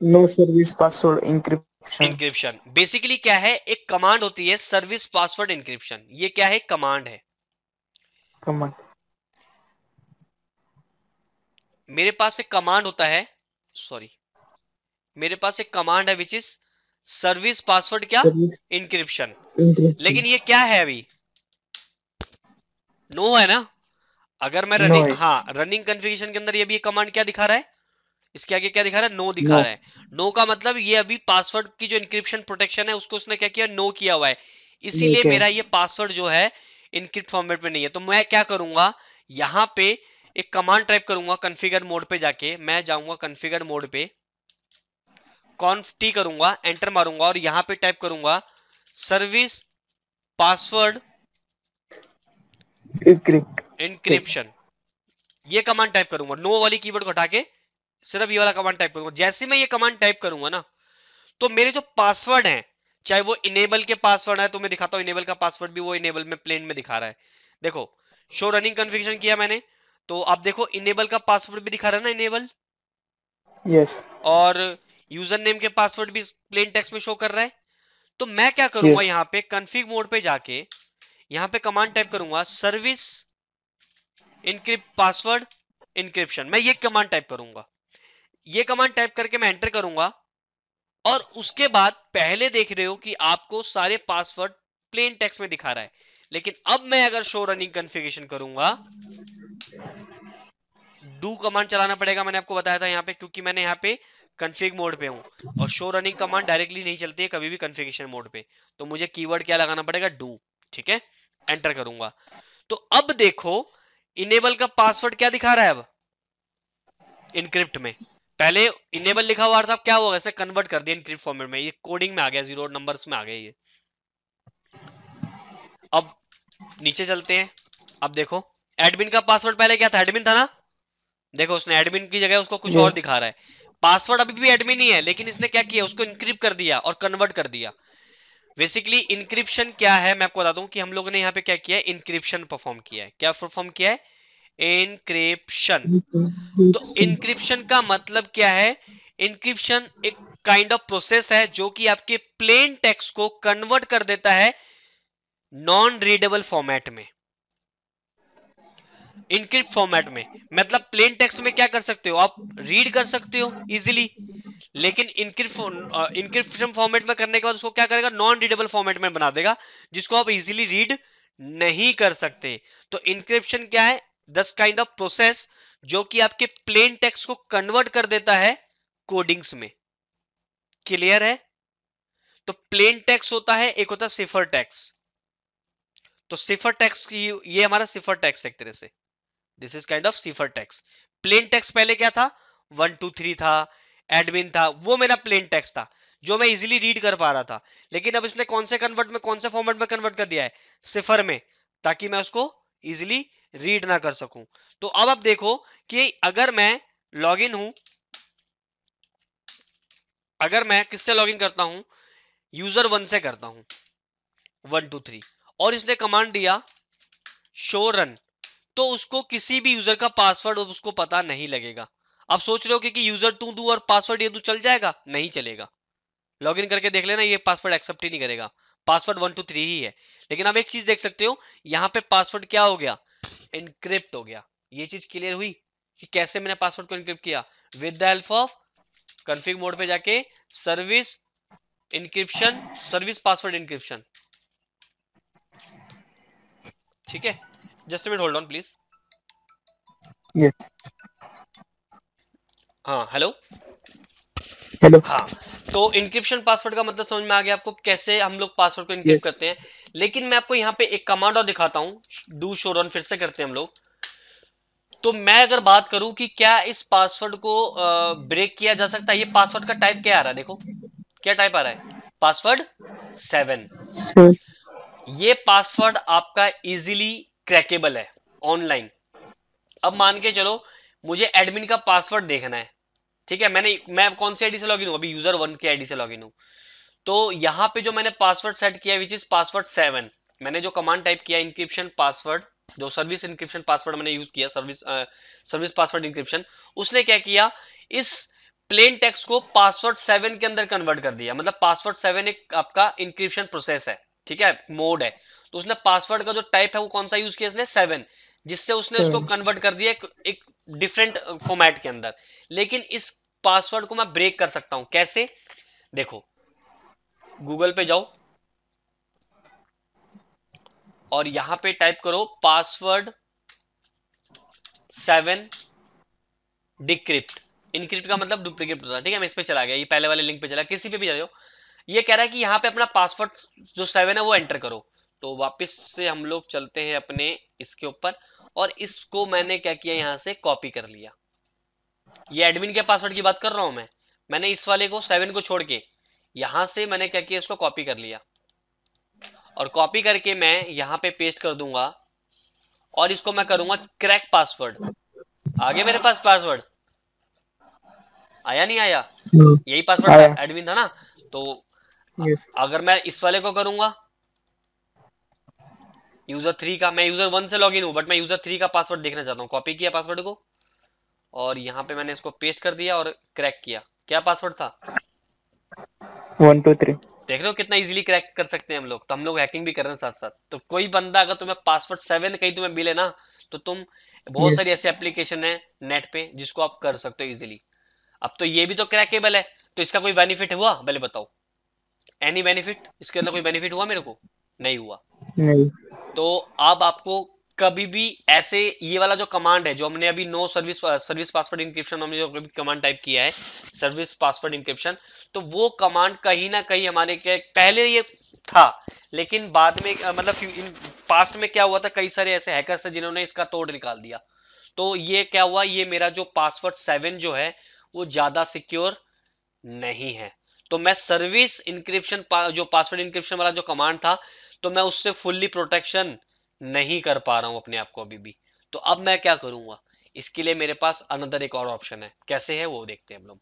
no service password encryption encryption basically क्या है एक कमांड होती है सर्विस पासवर्ड इंक्रिप्शन ये क्या है कमांड है कमांड मेरे पास एक कमांड होता है सॉरी मेरे पास एक कमांड है विच इज सर्विस पासवर्ड क्या इंक्रिप्शन लेकिन ये क्या है अभी नो no है ना अगर मैं रनिंग no हाँ रनिंग कॉन्फ़िगरेशन के अंदर ये भी कमांड क्या दिखा रहा है इसके आगे क्या दिखा रहा है नो no दिखा no. रहा है नो no का मतलब ये अभी पासवर्ड की जो इंक्रिप्शन प्रोटेक्शन है उसको उसने क्या किया नो किया हुआ है इसीलिए मेरा ये पासवर्ड जो है इनक्रिप्ट फॉर्मेट में नहीं है तो मैं क्या करूंगा यहाँ पे एक कमांड टाइप करूंगा कन्फिगर मोड पे जाके मैं जाऊंगा कन्फिगर मोड पे कॉन्फ टी करूंगा एंटर मारूंगा और यहां पे टाइप करूंगा सर्विस पासवर्ड इनक्रिप्शन ये कमांड टाइप करूंगा नो वाली कीवर्ड को हटा के सिर्फ ये वाला कमांड टाइप करूंगा जैसे मैं ये कमांड टाइप करूंगा ना तो मेरे जो पासवर्ड है चाहे वो इनेबल के पासवर्ड है तो मैं दिखाता हूं इनेबल का पासवर्ड भी वो इनेबल में प्लेन में दिखा रहा है देखो शो रनिंग कन्फिग्रेशन किया मैंने तो आप देखो इनेबल का पासवर्ड भी दिखा रहा है ना इनेबल yes. और यूजर नेम के पासवर्ड भी प्लेन टेक्स्ट में शो कर रहा है तो मैं क्या करूंगा yes. यहाँ पे कन्फिग मोड पे जाके यहाँ पे कमांड टाइप करूंगा सर्विस इनक्रिप्ट पासवर्ड इनक्रिप्शन मैं ये कमांड टाइप करूंगा ये कमांड टाइप करके मैं एंटर करूंगा और उसके बाद पहले देख रहे हो कि आपको सारे पासवर्ड प्लेन टेक्स्ट में दिखा रहा है लेकिन अब मैं अगर शो रनिंग कॉन्फ़िगरेशन करूंगा डू कमांड चलाना पड़ेगा मैंने आपको बताया था यहाँ पे क्योंकि मैंने यहाँ पे कन्फिग मोड पे हूँ और शो रनिंग कमांड डायरेक्टली नहीं चलती है कभी भी कन्फिगेशन मोड पे तो मुझे कीवर्ड क्या लगाना पड़ेगा डू ठीक है एंटर करूंगा तो अब देखो इनेबल का पासवर्ड क्या दिखा रहा है अब इनक्रिप्ट में पहले इनेबल लिखा हुआ था क्या होगा इसने कन्वर्ट कर दिया इनक्रिप्ट फॉर्मेट में ये कोडिंग में आ गया जीरो नंबर्स में आ गया ये अब नीचे चलते हैं अब देखो एडमिन का पासवर्ड पहले क्या था एडमिन था ना देखो उसने एडमिन की जगह उसको कुछ और दिखा रहा है पासवर्ड अभी भी एडमिन ही है लेकिन इसने क्या किया उसको इनक्रिप्ट कर दिया और कन्वर्ट कर दिया बेसिकली इंक्रिप्शन क्या है मैं आपको बता दूं कि हम लोगों ने यहाँ पे क्या किया है इंक्रिप्शन परफॉर्म किया है क्या परफॉर्म किया है इनक्रिप्शन तो इनक्रिप्शन का मतलब क्या है इनक्रिप्शन एक काइंड ऑफ प्रोसेस है जो कि आपके प्लेन टेक्स्ट को कन्वर्ट कर देता है नॉन रीडेबल फॉर्मेट में इनक्रिप्ट फॉर्मेट में मतलब प्लेन टेक्स्ट में क्या कर सकते हो आप रीड कर सकते हो इजिली लेकिन इनक्रिप्ट इनक्रिप्शन फॉर्मेट में करने के बाद उसको क्या करेगा नॉन रीडेबल फॉर्मेट में बना देगा जिसको आप इजिली रीड नहीं कर सकते तो इनक्रिप्शन क्या है दस काइंड ऑफ प्रोसेस जो कि आपके प्लेन टेक्स को कन्वर्ट कर देता है कोडिंग्स में क्लियर है तो प्लेन टेक्स होता है एक होता है सिफर टैक्स तो सिफर टैक्स की ये हमारा सिफर टैक्स एक तरह से this is kind of cipher text plain text पहले क्या था वन टू थ्री था एडमिन था वो मेरा प्लेन टेक्स था जो मैं इजिली रीड कर पा रहा था लेकिन अब इसने कौन से कन्वर्ट में कौन से फॉर्मेट में कन्वर्ट कर दिया है सिफर में ताकि मैं उसको इजिली रीड ना कर सकूं तो अब आप देखो कि अगर मैं लॉग इन हूं अगर मैं किससे लॉग इन करता हूं यूजर वन से करता हूं वन टू थ्री और इसने कमांड दिया शो रन तो उसको किसी भी यूजर का पासवर्ड उसको पता नहीं लगेगा आप सोच रहे हो कि यूजर टू दू और पासवर्ड ये तू चल जाएगा नहीं चलेगा लॉगिन करके देख लेना ये पासवर्ड एक्सेप्ट ही नहीं करेगा पासवर्ड वन टू थ्री ही है लेकिन आप एक चीज देख सकते हो यहाँ पे पासवर्ड क्या हो गया इनक्रिप्ट हो गया ये चीज क्लियर हुई कि कैसे मैंने पासवर्ड को इनक्रिप्ट किया with the help of config mode पे जाके service encryption service password encryption ठीक है just wait hold on please ये हाँ हेलो हेलो हाँ तो इंक्रिप्शन पासवर्ड का मतलब समझ में आ गया आपको कैसे हम लोग पासवर्ड को इंक्रिप्ट करते हैं लेकिन मैं आपको यहाँ पे एक कमांड और दिखाता हूँ डू शो रन फिर से करते हैं हम लोग तो मैं अगर बात करूं कि क्या इस पासवर्ड को ब्रेक किया जा सकता है ये पासवर्ड का टाइप क्या आ रहा है देखो क्या टाइप आ रहा है पासवर्ड सेवन ये पासवर्ड आपका इजीली क्रैकेबल है ऑनलाइन अब मान के चलो मुझे एडमिन का पासवर्ड देखना है ठीक है मैंने मैं कौन सी आईडी से लॉगिन हूं अभी यूजर वन की आईडी से लॉगिन हूं तो यहां पे जो मैंने पासवर्ड सेट किया विच इज पासवर्ड सेवन मैंने जो कमांड टाइप किया इंक्रिप्शन पासवर्ड जो सर्विस इंक्रिप्शन पासवर्ड मैंने यूज किया सर्विस सर्विस पासवर्ड इंक्रिप्शन उसने क्या किया इस प्लेन टेक्स्ट को पासवर्ड सेवन के अंदर कन्वर्ट कर दिया मतलब पासवर्ड सेवन एक आपका इंक्रिप्शन प्रोसेस है ठीक है मोड है तो उसने पासवर्ड का जो टाइप है वो कौन सा यूज किया उसने सेवन जिससे उसने उसको कन्वर्ट कर दिया एक डिफरेंट फॉर्मेट uh, के अंदर लेकिन इस पासवर्ड को मैं ब्रेक कर सकता हूं कैसे देखो गूगल पे जाओ और यहां पे टाइप करो पासवर्ड सेवन डिक्रिप्ट इनक्रिप्ट का मतलब डुप्लीकेट होता है ठीक है मैं इस पे चला गया ये पहले वाले लिंक पे चला किसी पे भी जाओ ये कह रहा है कि यहां पे अपना पासवर्ड जो सेवन है वो एंटर करो तो वापस से हम लोग चलते हैं अपने इसके ऊपर और इसको मैंने क्या किया यहाँ से कॉपी कर लिया ये एडमिन के पासवर्ड की बात कर रहा हूं मैं मैंने इस वाले को सेवन को छोड़ के यहां से मैंने क्या किया इसको कॉपी कर लिया और कॉपी करके मैं यहाँ पे पेस्ट कर दूंगा और इसको मैं करूंगा क्रैक पासवर्ड आगे मेरे पास पासवर्ड आया नहीं आया हम्म। यही पासवर्ड एडमिन था ना तो अगर मैं इस वाले को करूंगा यूजर थ्री का मैं यूजर वन से लॉग इन हूँ बट मैं यूजर थ्री का पासवर्ड देखना चाहता हूँ कॉपी किया पासवर्ड को और यहाँ पे मैंने इसको पेस्ट कर दिया और क्रैक किया क्या पासवर्ड था वन टू थ्री देख रहे हो कितना इजीली क्रैक कर सकते हैं हम लोग तो हम लोग हैकिंग भी कर रहे हैं साथ साथ तो कोई बंदा अगर तुम्हें पासवर्ड सेवन कहीं तुम्हें मिले ना तो तुम बहुत yes. सारी ऐसी एप्लीकेशन है नेट पे जिसको आप कर सकते हो इजीली अब तो ये भी तो क्रैकेबल है तो इसका कोई बेनिफिट हुआ पहले बताओ एनी बेनिफिट इसके अंदर कोई बेनिफिट हुआ मेरे को नहीं हुआ नहीं तो अब आपको कभी भी ऐसे ये वाला जो कमांड है जो हमने अभी no service service password encryption हमने जो कभी कमांड टाइप किया है सर्विस पासवर्ड इंक्रिप्शन तो वो कमांड कहीं ना कहीं हमारे के पहले ये था लेकिन बाद में uh, मतलब इन पास्ट में क्या हुआ था कई सारे ऐसे हैकर्स थे जिन्होंने इसका तोड़ निकाल दिया तो ये क्या हुआ ये मेरा जो पासवर्ड सेवन जो है वो ज्यादा सिक्योर नहीं है तो मैं सर्विस इंक्रिप्शन जो पासवर्ड इंक्रिप्शन वाला जो कमांड था तो मैं उससे फुल्ली प्रोटेक्शन नहीं कर पा रहा हूं अपने आप को अभी भी तो अब मैं क्या करूंगा इसके लिए मेरे पास अनदर एक और ऑप्शन है कैसे है वो देखते हैं हम लोग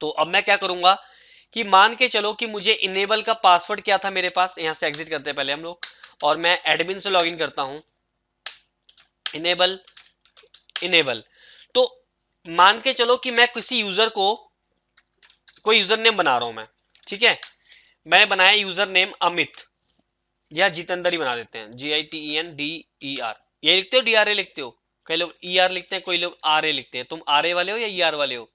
तो अब मैं क्या करूंगा कि मान के चलो कि मुझे इनेबल का पासवर्ड क्या था मेरे पास यहां से एग्जिट करते हैं पहले हम लोग और मैं एडमिन से लॉग करता हूं इनेबल इनेबल तो मान के चलो कि मैं किसी यूजर को कोई यूजर नेम बना रहा हूं मैं ठीक है मैंने बनाया यूजर नेम अमित या जितेंद्र ही बना देते हैं G I T E N D E R ये लिखते हो डी आर ए लिखते हो कई लोग ई e आर लिखते हैं कोई लोग आर ए लिखते हैं तुम आर ए वाले हो या ई e आर वाले हो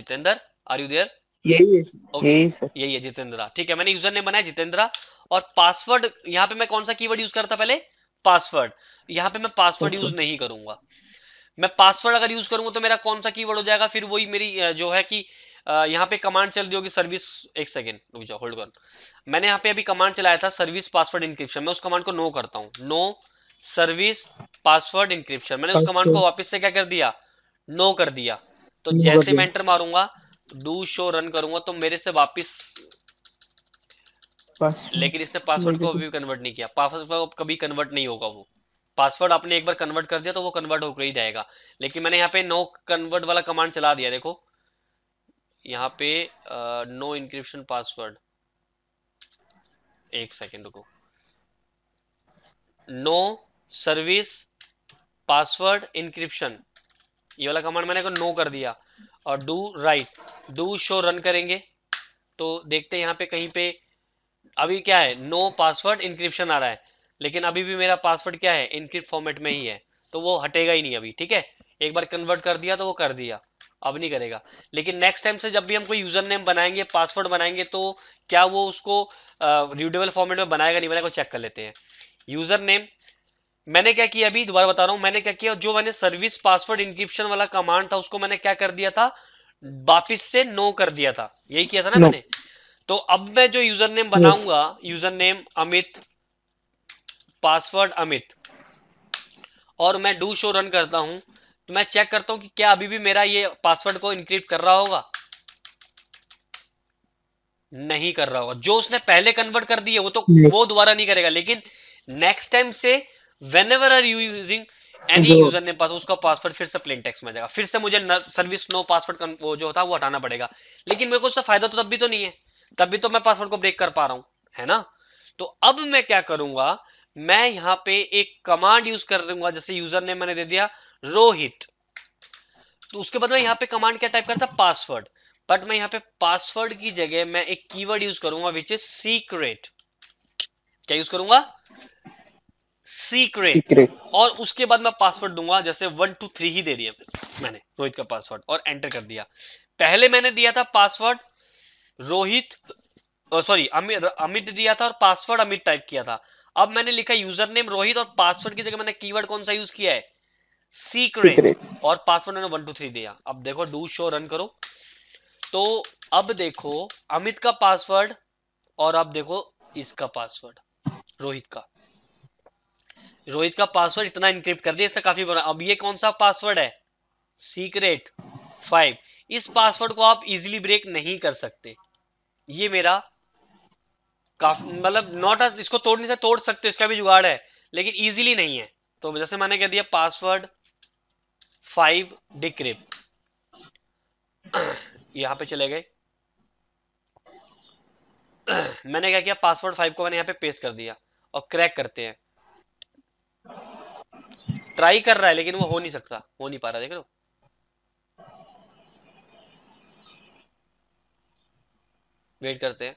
जितेंद्र आर यू देयर यही है यही है जितेंद्रा ठीक है मैंने यूजर नेम बनाया जितेंद्रा और पासवर्ड यहाँ पे मैं कौन सा कीवर्ड यूज करता पहले पासवर्ड यहाँ पे मैं पासवर्ड यूज नहीं करूंगा मैं पासवर्ड अगर यूज करूंगा तो मेरा कौन सा कीवर्ड हो जाएगा फिर वही मेरी जो है कि यहाँ पे कमांड चल रही होगी सर्विस एक सेकेंड रुक जाओ होल्ड कर मैंने यहाँ पे अभी कमांड चलाया था सर्विस पासवर्ड इंक्रिप्शन मैं उस कमांड को नो करता हूँ नो सर्विस पासवर्ड इंक्रिप्शन मैंने उस कमांड को वापस से क्या कर दिया नो no कर दिया तो जैसे मैं एंटर मारूंगा डू शो रन करूंगा तो मेरे से वापस लेकिन इसने पासवर्ड को अभी कन्वर्ट नहीं किया पासवर्ड कभी कन्वर्ट नहीं होगा वो पासवर्ड आपने एक बार कन्वर्ट कर दिया तो वो कन्वर्ट होकर ही जाएगा लेकिन मैंने यहाँ पे नो कन्वर्ट वाला कमांड चला दिया देखो यहाँ पे नो इंक्रिप्शन पासवर्ड एक सेकेंड को नो सर्विस पासवर्ड इंक्रिप्शन ये वाला कमांड मैंने को नो कर दिया और do right do show run करेंगे तो देखते हैं यहाँ पे कहीं पे अभी क्या है नो पासवर्ड इंक्रिप्शन आ रहा है लेकिन अभी भी मेरा पासवर्ड क्या है इनक्रिप्ट फॉर्मेट में ही है तो वो हटेगा ही नहीं अभी ठीक है एक बार कन्वर्ट कर दिया तो वो कर दिया अब नहीं करेगा लेकिन नेक्स्ट टाइम से जब भी हम कोई यूजर नेम बनाएंगे पासवर्ड बनाएंगे तो क्या वो उसको रिड्यूबल फॉर्मेट में बनाएगा नहीं बनाएगा चेक कर लेते हैं यूजर नेम मैंने क्या किया अभी दोबारा बता रहा हूं मैंने क्या किया जो मैंने सर्विस पासवर्ड इंक्रिप्शन वाला कमांड था उसको मैंने क्या कर दिया था वापिस से नो कर दिया था यही किया था ना no. मैंने तो अब मैं जो यूजर नेम बनाऊंगा user name Amit password Amit और मैं डू शो रन करता हूं तो मैं चेक करता हूं कि क्या अभी भी मेरा ये पासवर्ड को इनक्रिप्ट कर रहा होगा नहीं कर रहा होगा जो उसने पहले कन्वर्ट कर दिए वो तो वो दोबारा नहीं करेगा लेकिन नेक्स्ट टाइम से whenever are you using any user ने पास उसका पासवर्ड फिर से प्लेन टेक्स में जाएगा फिर से मुझे सर्विस नो पासवर्ड वो जो होता है वो हटाना पड़ेगा लेकिन मेरे को उससे फायदा तो तब भी तो नहीं है तब भी तो मैं पासवर्ड को ब्रेक कर पा रहा हूं है ना तो अब मैं क्या करूंगा मैं यहां पे एक कमांड यूज कर दूंगा जैसे यूजर ने मैंने दे दिया रोहित तो उसके बाद मैं यहां पे कमांड क्या टाइप करता पासवर्ड बट मैं यहाँ पे पासवर्ड की जगह मैं एक कीवर्ड यूज करूंगा विच इज सीक्रेट क्या यूज करूंगा सीक्रेट और उसके बाद मैं पासवर्ड दूंगा जैसे वन टू थ्री ही दे दिया मैंने रोहित का पासवर्ड और एंटर कर दिया पहले मैंने दिया था पासवर्ड रोहित सॉरी अमित दिया था और पासवर्ड अमित टाइप किया था अब मैंने लिखा यूजर नेम रोहित और पासवर्ड की जगह मैंने कीवर्ड कौन सा यूज किया है सीक्रेट और पासवर्ड मैंने वन टू थ्री दिया अब देखो डू शो रन करो तो अब देखो अमित का पासवर्ड और अब देखो इसका पासवर्ड रोहित का रोहित का पासवर्ड इतना इंक्रिप्ट कर दिया इसका काफी बड़ा अब ये कौन सा पासवर्ड है सीक्रेट फाइव इस पासवर्ड को आप इजीली ब्रेक नहीं कर सकते ये मेरा काफी मतलब नॉट इसको तोड़ नहीं सकते तोड़ सकते इसका भी जुगाड़ है लेकिन इजीली नहीं है तो जैसे मैंने कह दिया पासवर्ड फाइव डिक्रिप यहां पे चले गए मैंने क्या किया पासवर्ड फाइव को मैंने यहां पे पेस्ट कर दिया और क्रैक करते हैं ट्राई कर रहा है लेकिन वो हो नहीं सकता हो नहीं पा रहा देख लो वेट करते हैं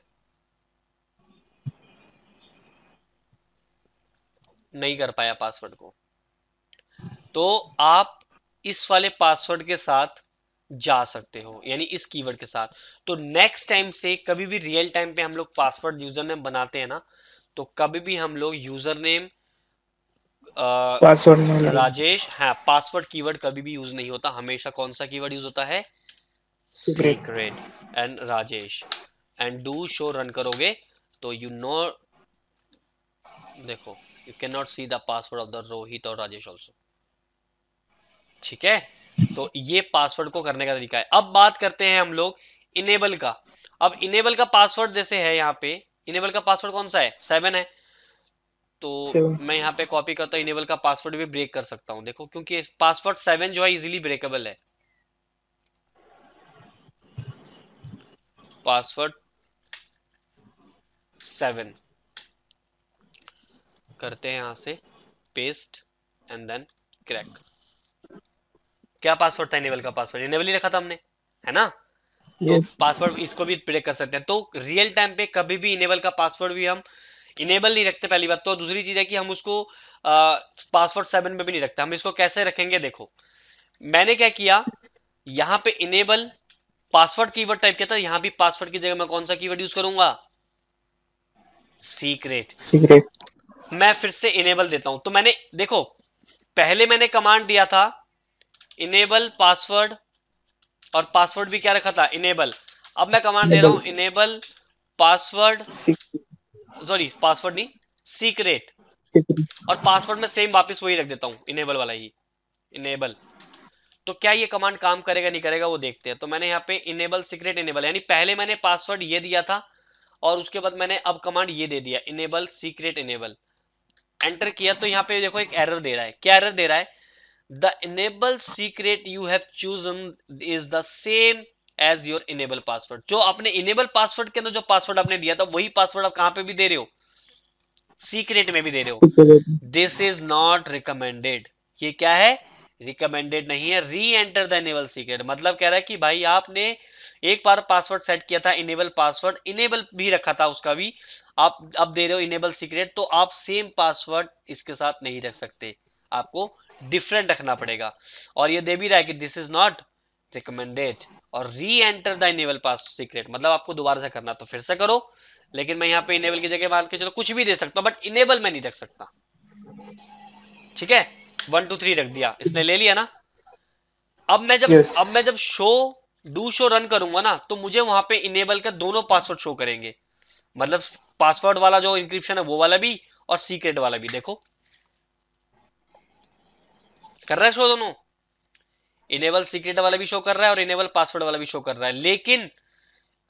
नहीं कर पाया पासवर्ड को तो आप इस वाले पासवर्ड के साथ जा सकते हो यानी इस कीवर्ड के साथ तो नेक्स्ट टाइम से कभी भी रियल टाइम पे हम लोग पासवर्ड यूजर नेम बनाते हैं ना तो कभी भी हम लोग यूजर नेम पासवर्ड राजेश हाँ पासवर्ड कीवर्ड कभी भी यूज नहीं होता हमेशा कौन सा कीवर्ड यूज होता है secret and Rajesh and do show run करोगे तो यू you नो know, देखो you can not see the password of the Rohit और राजेश ऑल्सो ठीक है तो ये पासवर्ड को करने का तरीका है अब बात करते हैं हम लोग इनेबल का अब इनेबल का पासवर्ड जैसे है यहाँ पे इनेबल का पासवर्ड कौन सा है सेवन है तो seven. मैं यहाँ पे कॉपी करता हूँ इनेबल का पासवर्ड भी ब्रेक कर सकता हूँ देखो क्योंकि पासवर्ड सेवन जो है इजिली ब्रेकेबल है पासवर्ड सेवन करते हैं यहां से पेस्ट एंड देन क्रैक क्या पासवर्ड था इनेबल e का पासवर्ड इनेबल e ही रखा था हमने है ना तो yes. तो पासवर्ड इसको भी प्रेक कर सकते हैं तो रियल टाइम पे कभी भी इनेबल e का पासवर्ड भी हम इनेबल नहीं रखते पहली बात तो दूसरी चीज है कि हम उसको पासवर्ड सेवन में भी नहीं रखते हम इसको कैसे रखेंगे देखो मैंने क्या किया यहां पे इनेबल पासवर्ड कीवर्ड टाइप किया था यहां भी पासवर्ड की जगह मैं कौन सा कीवर्ड यूज करूंगा सीक्रेट सीक्रेट मैं फिर से इनेबल देता हूं तो मैंने देखो पहले मैंने कमांड दिया था इनेबल पासवर्ड और पासवर्ड भी क्या रखा था इनेबल अब मैं कमांड दे रहा हूं इनेबल पासवर्ड सॉरी पासवर्ड नहीं सीक्रेट और पासवर्ड में सेम वापस वही रख देता हूं इनेबल वाला ही इनेबल तो क्या ये कमांड काम करेगा नहीं करेगा वो देखते हैं तो मैंने यहाँ पे इनेबल सीक्रेट इनेबल यानी पहले मैंने पासवर्ड ये दिया था और उसके बाद मैंने अब कमांड ये दे दिया इनेबल सीक्रेट इनेबल एंटर किया तो यहाँ पे देखो एक एरर दे रहा है क्या एरर दे रहा है the enable secret you have chosen is the same as your enable password जो आपने इनेबल पासवर्ड के अंदर जो पासवर्ड आपने दिया था वही पासवर्ड आप कहां पे भी दे रहे हो सीक्रेट में भी दे रहे हो दिस इज नॉट रिकमेंडेड ये क्या है रिकमेंडेड नहीं है री एंटर द इनेबल सीक्रेट मतलब कह रहा है कि भाई आपने एक बार पासवर्ड सेट किया था इनेबल पासवर्ड इनेबल भी रखा था उसका भी आप अब दे रहे हो इनेबल सीक्रेट तो आप सेम पासवर्ड इसके साथ नहीं रख सकते आपको डिफरेंट रखना पड़ेगा और ये दे भी रहा है कि दिस इज नॉट रिकमेंडेड और re enter the enable pass secret मतलब आपको दोबारा से करना तो फिर से करो लेकिन मैं यहाँ पे इनेबल की जगह मान के चलो कुछ भी दे सकता हूँ बट इनेबल मैं नहीं रख सकता ठीक है वन टू थ्री रख दिया इसने ले लिया ना अब मैं जब yes. अब मैं जब शो डू शो रन करूंगा ना तो मुझे वहां पे इनेबल का दोनों पासवर्ड शो करेंगे मतलब पासवर्ड वाला जो इंक्रिप्शन है वो वाला भी और सीक्रेट वाला भी देखो कर रहा है शो दोनों इनेबल सीक्रेट वाला भी शो कर रहा है और इनेबल पासवर्ड वाला भी शो कर रहा है लेकिन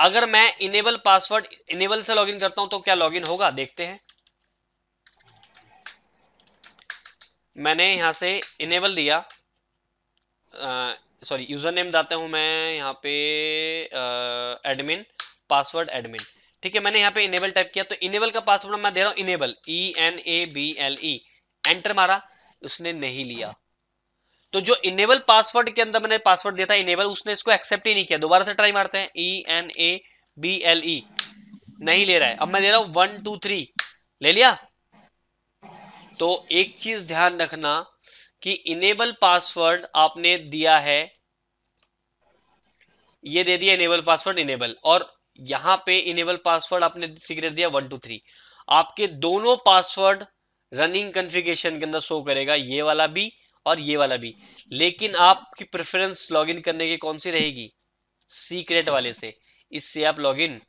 अगर मैं इनेबल पासवर्ड इनेबल से लॉगिन करता हूं तो क्या लॉगिन होगा देखते हैं मैंने यहां से इनेबल दिया सॉरी यूजर नेम डालता हूँ मैं यहाँ पे एडमिन पासवर्ड एडमिन ठीक है मैंने यहाँ पे इनेबल टाइप किया तो इनेबल का पासवर्ड मैं दे रहा हूँ enable E N A B L E enter मारा उसने नहीं लिया तो जो इनेबल पासवर्ड के अंदर मैंने पासवर्ड दिया था इनेबल उसने इसको एक्सेप्ट ही नहीं किया दोबारा से ट्राई मारते हैं E N A B L E नहीं ले रहा है अब मैं दे रहा हूं वन टू थ्री ले लिया तो एक चीज ध्यान रखना कि इनेबल पासवर्ड आपने दिया है ये दे दिया इनेबल पासवर्ड इनेबल और यहां पे इनेबल पासवर्ड आपने सीक्रेट दिया वन टू थ्री आपके दोनों पासवर्ड रनिंग कॉन्फ़िगरेशन के अंदर शो करेगा ये वाला भी और ये वाला भी लेकिन आपकी प्रेफरेंस लॉगिन करने की कौन सी रहेगी सीक्रेट वाले से इससे आप लॉगिन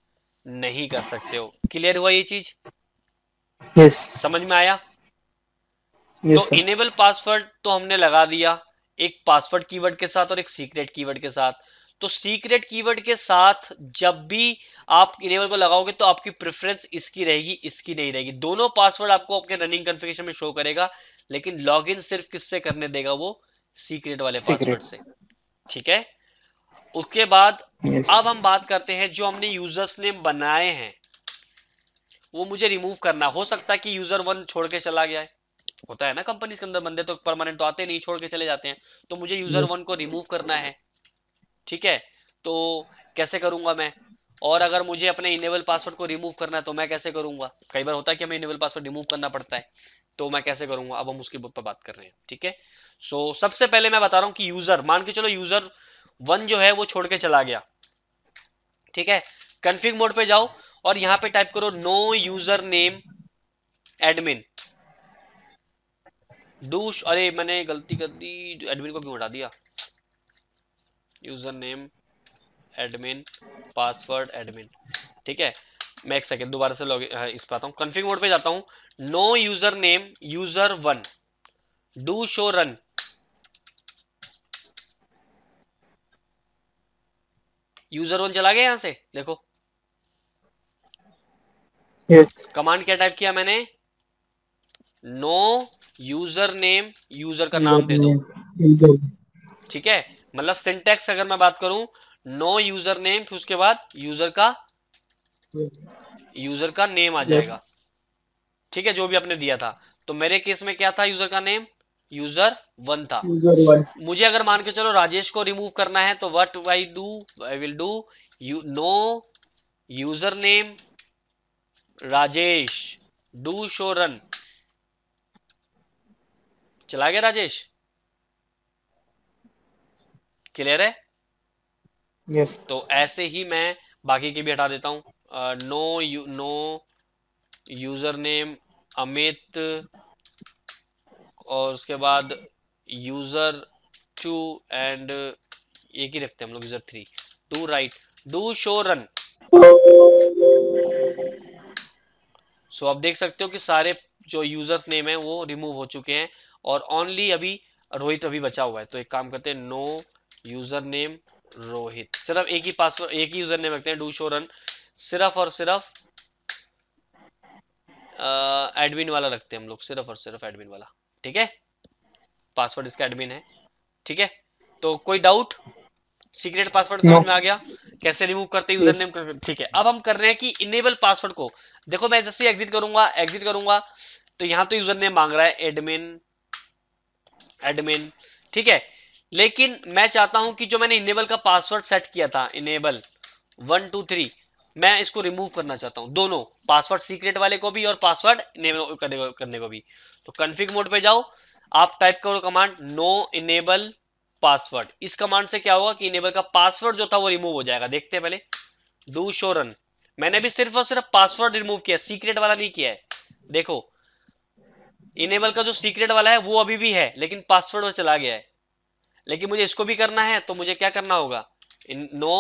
नहीं कर सकते हो क्लियर हुआ ये चीज yes. समझ में आया तो इनेबल पासवर्ड तो हमने लगा दिया एक पासवर्ड कीवर्ड के साथ और एक सीक्रेट कीवर्ड के साथ तो सीक्रेट कीवर्ड के साथ जब भी आप इनेबल को लगाओगे तो आपकी प्रेफरेंस इसकी रहेगी इसकी नहीं रहेगी दोनों पासवर्ड आपको आपके रनिंग कॉन्फ़िगरेशन में शो करेगा लेकिन लॉगिन सिर्फ किससे करने देगा वो सीक्रेट वाले पासवर्ड से ठीक है उसके बाद yes. अब हम बात करते हैं जो हमने यूजर्स नेम बनाए हैं वो मुझे रिमूव करना हो सकता है कि यूजर वन छोड़ के चला गया है होता है ना कंपनीज के अंदर बंदे तो परमानेंट तो आते नहीं छोड़ के चले जाते हैं तो मुझे यूजर वन को रिमूव करना है ठीक है तो कैसे करूंगा मैं और अगर मुझे अपने इनेबल पासवर्ड को रिमूव करना है तो मैं कैसे करूंगा कई बार होता है कि हमें इनेबल पासवर्ड रिमूव करना पड़ता है तो मैं कैसे करूंगा अब हम उसके पर बात कर रहे हैं ठीक है सो so, सबसे पहले मैं बता रहा हूँ कि यूजर मान के चलो यूजर वन जो है वो छोड़ के चला गया ठीक है कन्फिग मोड पे जाओ और यहाँ पे टाइप करो नो यूजर नेम एडमिन दूष अरे मैंने गलती कर दी एडमिन को क्यों हटा दिया user name admin password admin ठीक है मैं एक सेकेंड दोबारा से लॉग हाँ, इस पाता हूँ कन्फिग मोड पे जाता हूँ no user name user one do show run user one चला गया यहां से देखो yes. कमांड क्या टाइप किया मैंने नो यूजर नेम यूजर का नाम दे दो ठीक है मतलब सिंटेक्स अगर मैं बात करूं नो यूजर नेम फिर उसके बाद यूजर का यूजर का नेम आ जाएगा ठीक है जो भी आपने दिया था तो मेरे केस में क्या था यूजर का नेम यूजर वन था मुझे अगर मान के चलो राजेश को रिमूव करना है तो what I do I will do you no username Rajesh do show run चला गया राजेश क्लियर है यस yes. तो ऐसे ही मैं बाकी के भी हटा देता हूं no you no user name Amit और उसके बाद यूजर टू एंड एक ही रखते हैं हम लोग user three do right do show run so आप देख सकते हो कि सारे जो यूजर्स नेम है वो रिमूव हो चुके हैं और ओनली अभी रोहित अभी बचा हुआ है तो एक काम करते हैं नो यूजर नेम रोहित सिर्फ एक ही पासवर्ड एक ही यूजर नेम रखते हैं डू शो रन सिर्फ और सिर्फ एडमिन वाला रखते हैं हम लोग सिर्फ और सिर्फ एडमिन वाला ठीक है पासवर्ड इसका एडमिन है ठीक है तो कोई डाउट सीक्रेट पासवर्ड समझ में आ गया कैसे रिमूव करते हैं यूजर नेम ठीक है अब हम कर रहे हैं कि इनेबल पासवर्ड को देखो मैं जैसे एग्जिट करूंगा एग्जिट करूंगा तो यहां तो यूजर नेम मांग रहा है एडमिन एडमिन ठीक है लेकिन मैं चाहता हूं कि जो मैंने इनेबल का पासवर्ड सेट किया था इनेबल वन टू थ्री मैं इसको रिमूव करना चाहता हूं दोनों पासवर्ड सीक्रेट वाले को भी और पासवर्ड करने, को भी तो कॉन्फ़िग मोड पे जाओ आप टाइप करो कमांड नो इनेबल पासवर्ड इस कमांड से क्या होगा कि इनेबल का पासवर्ड जो था वो रिमूव हो जाएगा देखते हैं पहले डू शो रन मैंने भी सिर्फ और सिर्फ पासवर्ड रिमूव किया सीक्रेट वाला नहीं किया है देखो इनेबल का जो सीक्रेट वाला है वो अभी भी है लेकिन पासवर्ड चला गया है लेकिन मुझे इसको भी करना है तो मुझे क्या करना होगा नो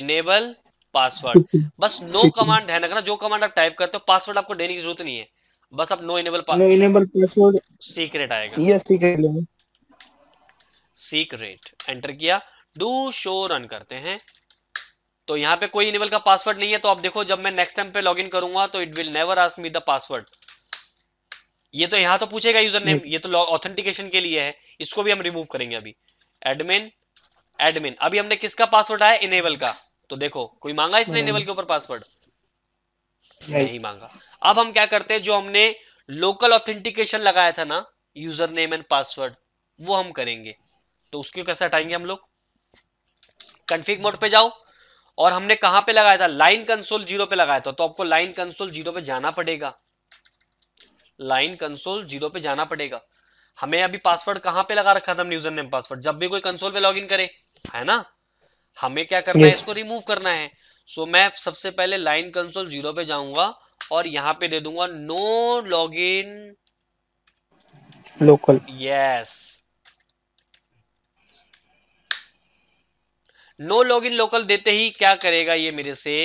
इनेबल पासवर्ड बस नो कमांड ध्यान रखना जो कमांड आप टाइप करते हो पासवर्ड आपको देने की जरूरत नहीं है बस आप no enable enable password secret आएगा सीक्रेट सीक्रेट एंटर किया डू शो रन करते हैं तो यहाँ पे कोई इनेबल का पासवर्ड नहीं है तो आप देखो जब मैं नेक्स्ट टाइम पे इन करूंगा तो it will never ask me the password ये तो यहाँ तो पूछेगा यूजर नेम ये तो ऑथेंटिकेशन के लिए है इसको भी हम रिमूव करेंगे अभी एडमिन एडमिन अभी हमने किसका पासवर्ड आया इनेबल का तो देखो कोई मांगा इसने इनेबल हम्म। के ऊपर पासवर्ड नहीं मांगा अब हम क्या करते हैं जो हमने लोकल ऑथेंटिकेशन लगाया था ना यूजर नेम एंड पासवर्ड वो हम करेंगे तो उसको कैसे हटाएंगे हम लोग कन्फिक मोड पे जाओ और हमने कहां पे लगाया था लाइन कंसोल जीरो पे लगाया था तो आपको लाइन कंसोल जीरो पे जाना पड़ेगा लाइन कंसोल जीरो पे जाना पड़ेगा हमें अभी पासवर्ड कहां पे लगा रखा था हम यूजर नेम पासवर्ड जब भी कोई कंसोल पे लॉगिन करे है ना हमें क्या करना yes. है इसको रिमूव करना है सो so, मैं सबसे पहले लाइन कंसोल जीरो पे जाऊंगा और यहां पे दे दूंगा no log in local yes no log in local देते ही क्या करेगा ये मेरे से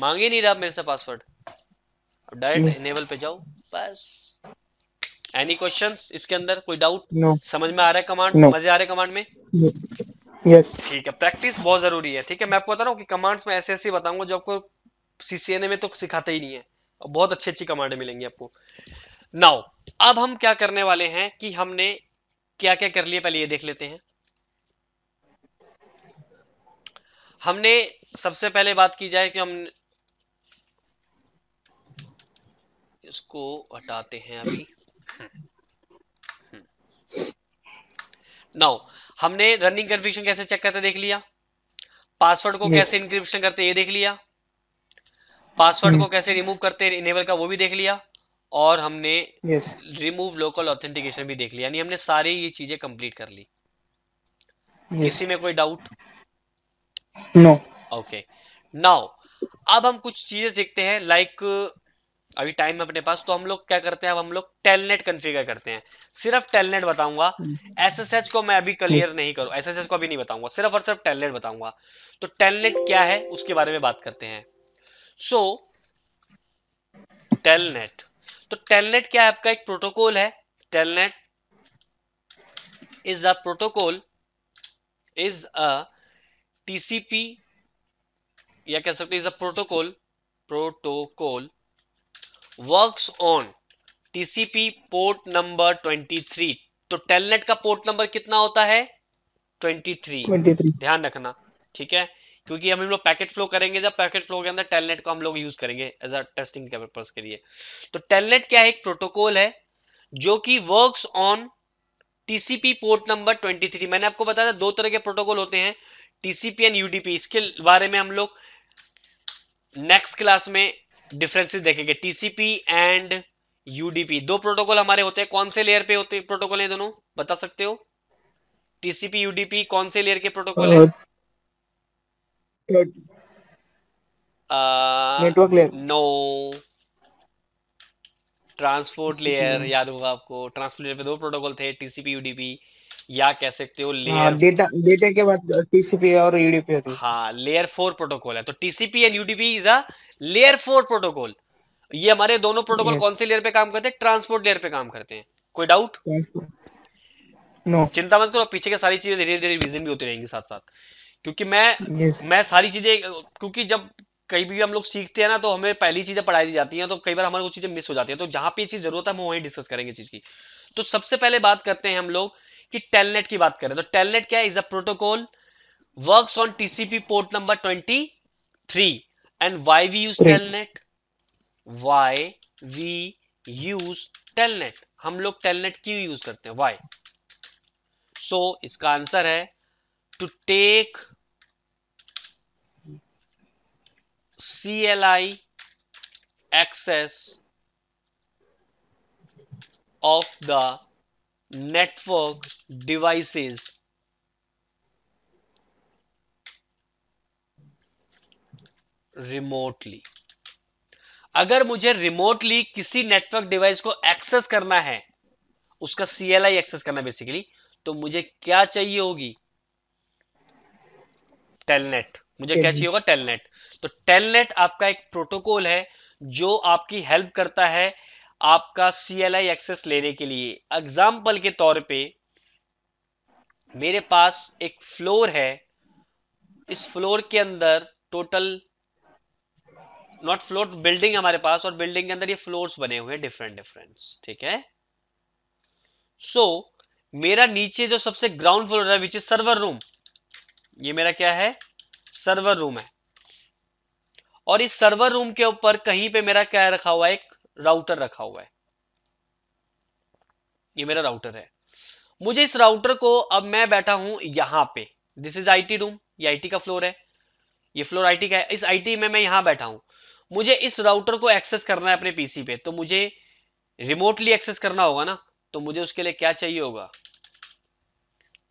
मांग ही नहीं रहा मेरे से पासवर्ड अब डायरेक्ट इनेबल hmm. पे जाओ बस एनी क्वेश्चंस इसके अंदर कोई डाउट no. समझ में आ रहा है कमांड no. मजे आ रहे कमांड में यस ठीक है प्रैक्टिस बहुत जरूरी है ठीक है मैं आपको बता रहा हूँ कि कमांड्स में ऐसे ऐसे बताऊंगा जो आपको सीसीएनए में तो सिखाते ही नहीं है और बहुत अच्छी अच्छी कमांड मिलेंगी आपको नाउ अब हम क्या करने वाले हैं कि हमने क्या क्या कर लिया पहले ये देख लेते हैं हमने सबसे पहले बात की जाए कि हम इसको हटाते हैं अभी नाउ हमने रनिंग कन्फ्यूशन कैसे चेक करते देख लिया पासवर्ड को कैसे इंक्रिप्शन करते ये देख लिया पासवर्ड को hmm. कैसे रिमूव करते इनेबल का वो भी देख लिया और हमने रिमूव लोकल ऑथेंटिकेशन भी देख लिया यानी हमने सारी ये चीजें कंप्लीट कर ली किसी में कोई डाउट नो ओके नाउ अब हम कुछ चीजें देखते हैं लाइक like, अभी टाइम अपने पास तो हम लोग क्या करते हैं अब हम लोग टेलनेट कन्फिगर करते हैं सिर्फ टेलनेट बताऊंगा एसएसएच हम्म। को मैं अभी क्लियर नहीं करूँ एसएसएच को अभी नहीं बताऊंगा सिर्फ और सिर्फ टेलनेट बताऊंगा तो टेलनेट क्या है उसके बारे में बात करते हैं सो so, टेलनेट तो टेलनेट क्या है आपका एक प्रोटोकॉल है Telnet is a protocol is a TCP या कह सकते is a protocol protocol works on TCP port number 23 तो टेलनेट का पोर्ट नंबर कितना होता है 23 23 ध्यान रखना ठीक है क्योंकि हम लोग पैकेट फ्लो करेंगे जब पैकेट फ्लो के अंदर टेलनेट को हम लोग यूज करेंगे एज अ टेस्टिंग के पर्पज के लिए तो टेलनेट क्या है एक प्रोटोकॉल है जो कि works on TCP port number 23 मैंने आपको बताया था दो तरह के प्रोटोकॉल होते हैं टीसीपी एंड यूडीपी इसके बारे में हम लोग नेक्स्ट क्लास में डिफरेंसेस देखेंगे टीसीपी एंड यूडीपी दो प्रोटोकॉल हमारे होते हैं कौन से लेयर पे होते हैं प्रोटोकॉल है दोनों बता सकते हो टीसीपी यूडीपी कौन से लेयर के प्रोटोकॉल है network layer no transport layer याद होगा आपको ट्रांसपोर्ट लेयर पे दो प्रोटोकॉल थे टीसीपी यूडीपी या कह सकते हो लेयर हाँ, डेटा के बाद टीसीपी और यूडीपी होती है हाँ लेयर फोर प्रोटोकॉल है तो TCP and UDP is a layer four protocol ये हमारे दोनों प्रोटोकॉल yes. कौन से लेयर पे काम करते हैं ट्रांसपोर्ट लेयर पे काम करते हैं कोई डाउट नो no. चिंता मत करो पीछे के सारी चीजें धीरे धीरे रिविजन भी होती रहेंगी साथ साथ क्योंकि मैं yes. मैं सारी चीजें क्योंकि जब कहीं भी हम लोग सीखते हैं ना तो हमें पहली चीजें पढ़ाई दी जाती हैं तो कई बार हमारे कुछ चीजें मिस हो जाती हैं तो जहां पे ये चीज जरूरत है हम वहीं डिस्कस करेंगे चीज की तो सबसे पहले बात करते हैं हम लोग कि टेलनेट की बात करें तो टेलनेट क्या है is a protocol works on TCP port number 23 and why we use Telnet why we use Telnet हम लोग टेलनेट क्यों यूज करते हैं व्हाई सो so, इसका आंसर है to take C L I access of the network devices remotely अगर मुझे remotely किसी नेटवर्क डिवाइस को एक्सेस करना है उसका सीएलआई एक्सेस करना बेसिकली तो मुझे क्या चाहिए होगी टेलनेट मुझे क्या चाहिए होगा टेलनेट तो टेलनेट आपका एक प्रोटोकॉल है जो आपकी हेल्प करता है आपका सी एल आई एक्सेस लेने के लिए एग्जाम्पल के तौर पे मेरे पास एक फ्लोर है इस फ्लोर के अंदर टोटल नॉट फ्लोर बिल्डिंग हमारे पास और बिल्डिंग के अंदर ये फ्लोर्स बने हुए हैं डिफरेंट डिफरेंट ठीक है सो so, मेरा नीचे जो सबसे ग्राउंड फ्लोर है विच इज सर्वर रूम ये मेरा क्या है सर्वर रूम है और इस सर्वर रूम के ऊपर कहीं पे मेरा क्या रखा हुआ एक राउटर रखा हुआ है ये मेरा राउटर है मुझे इस राउटर को अब मैं बैठा हूं यहां पे दिस इज आईटी रूम ये आईटी का फ्लोर है ये फ्लोर आईटी का है इस आईटी में मैं यहां बैठा हूं मुझे इस राउटर को एक्सेस करना है अपने पीसी पे तो मुझे रिमोटली एक्सेस करना होगा ना तो मुझे उसके लिए क्या चाहिए होगा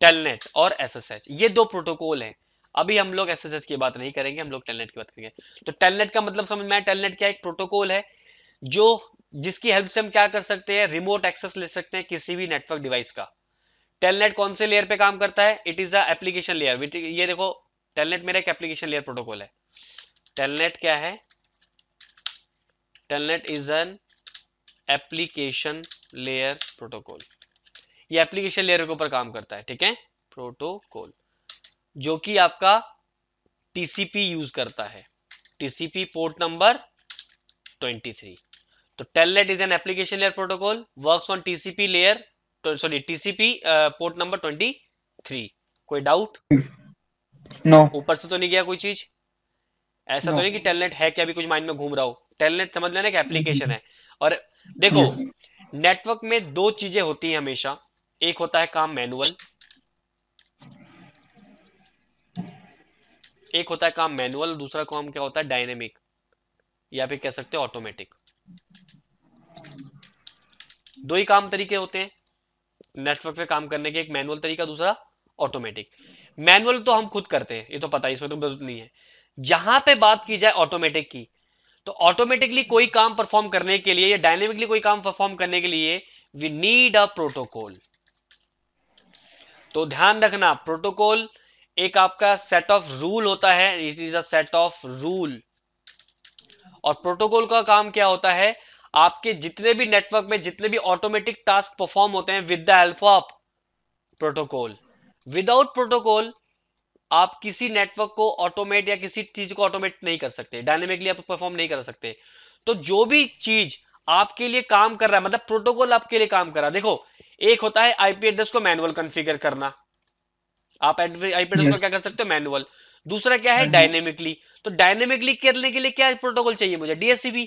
टेलनेट और एसएसएच ये दो प्रोटोकॉल हैं अभी हम लोग एसएसएच की बात नहीं करेंगे हम लोग टेलनेट की बात करेंगे तो टेलनेट का मतलब समझ में टेलनेट क्या एक प्रोटोकॉल है जो जिसकी हेल्प से हम क्या कर सकते हैं रिमोट एक्सेस ले सकते हैं किसी भी नेटवर्क डिवाइस का टेलनेट कौन से लेयर पे काम करता है इट इज एप्लीकेशन लेयर ये देखो टेलनेट मेरा एक एप्लीकेशन लेयर प्रोटोकॉल है टेलनेट क्या है Telnet is an application layer protocol ये एप्लीकेशन लेयर के ऊपर काम करता है ठीक है प्रोटोकॉल जो कि आपका टीसीपी यूज करता है टीसीपी पोर्ट नंबर थ्री तो Telnet is an application layer protocol works on TCP layer sorry TCP port number 23 कोई डाउट नो ऊपर से तो नहीं गया कोई चीज ऐसा तो no. तो नहीं कि टेलनेट है क्या अभी कुछ माइंड में घूम रहा हो टेलनेट समझ लेना कि एप्लीकेशन है और देखो yes. नेटवर्क में दो चीजें होती हैं हमेशा एक होता है काम मैनुअल एक होता है काम मैनुअल दूसरा काम क्या होता है डायनेमिक या फिर कह सकते हो ऑटोमेटिक दो ही काम तरीके होते हैं नेटवर्क पे काम करने के एक मैनुअल तरीका दूसरा ऑटोमेटिक मैनुअल तो हम खुद करते हैं ये तो पता है इसमें तो जरूरत नहीं है जहां पे बात की जाए ऑटोमेटिक की तो ऑटोमेटिकली कोई काम परफॉर्म करने के लिए या डायनेमिकली कोई काम परफॉर्म करने के लिए वी नीड अ प्रोटोकॉल तो ध्यान रखना प्रोटोकॉल एक आपका सेट ऑफ रूल होता है it is a set of rule और प्रोटोकॉल का काम क्या होता है आपके जितने भी नेटवर्क में जितने भी ऑटोमेटिक टास्क परफॉर्म होते हैं with the help of protocol without protocol आप किसी नेटवर्क को ऑटोमेट या किसी चीज को ऑटोमेट नहीं कर सकते डायनेमिकली आप परफॉर्म नहीं कर सकते तो जो भी चीज आपके लिए काम कर रहा है मतलब प्रोटोकॉल आपके लिए काम कर रहा है देखो एक होता है आईपी एड्रेस को मैनुअल कॉन्फ़िगर करना आप आईपी एड्रेस yes. को क्या कर सकते हो मैनुअल दूसरा क्या है डायनेमिकली हाँ तो डायनेमिकली करने के लिए क्या प्रोटोकॉल चाहिए मुझे डीएससीबी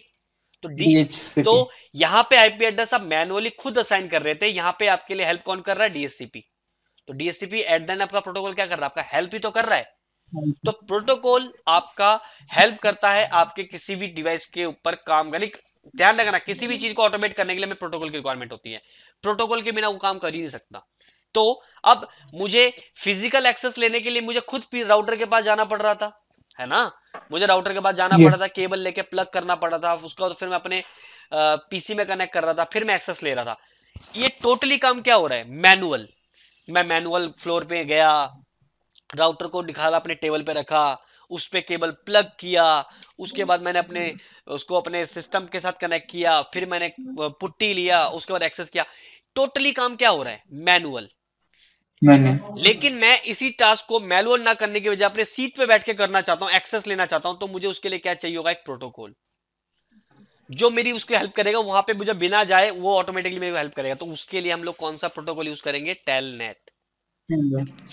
तो डी तो यहाँ पे आईपी एड्रेस आप मैनुअली खुद असाइन कर रहे थे यहाँ पे आपके लिए हेल्प कौन कर रहा है डीएससीपी तो डीएससीपी एट देन आपका प्रोटोकॉल क्या कर रहा है आपका हेल्प ही तो कर रहा है तो प्रोटोकॉल आपका हेल्प करता है आपके किसी भी डिवाइस के ऊपर काम करने ध्यान रखना किसी भी चीज को ऑटोमेट करने के लिए हमें प्रोटोकॉल की रिक्वायरमेंट होती है प्रोटोकॉल के बिना वो काम कर ही नहीं सकता तो अब मुझे फिजिकल एक्सेस लेने के लिए मुझे खुद राउटर के पास जाना पड़ रहा था है ना मुझे राउटर के पास जाना पड़ा था केबल लेके प्लग करना पड़ा था उसका तो फिर मैं अपने पीसी में कनेक्ट कर रहा था फिर मैं एक्सेस ले रहा था ये टोटली काम क्या हो रहा है मैनुअल मैं मैनुअल फ्लोर पे गया राउटर को निकाला अपने टेबल पे रखा उस पे केबल प्लग किया उसके बाद मैंने अपने उसको अपने सिस्टम के साथ कनेक्ट किया फिर मैंने पुट्टी लिया उसके बाद एक्सेस किया टोटली काम क्या हो रहा है मैनुअल मैंने लेकिन मैं इसी टास्क को मैनुअल ना करने की वजह अपने सीट पे बैठ के करना चाहता हूँ एक्सेस लेना चाहता हूँ तो मुझे उसके लिए क्या चाहिए होगा एक प्रोटोकॉल जो मेरी उसके हेल्प करेगा वहां पे मुझे बिना जाए वो ऑटोमेटिकली मेरी हेल्प करेगा तो उसके लिए हम लोग कौन सा प्रोटोकॉल यूज करेंगे टेलनेट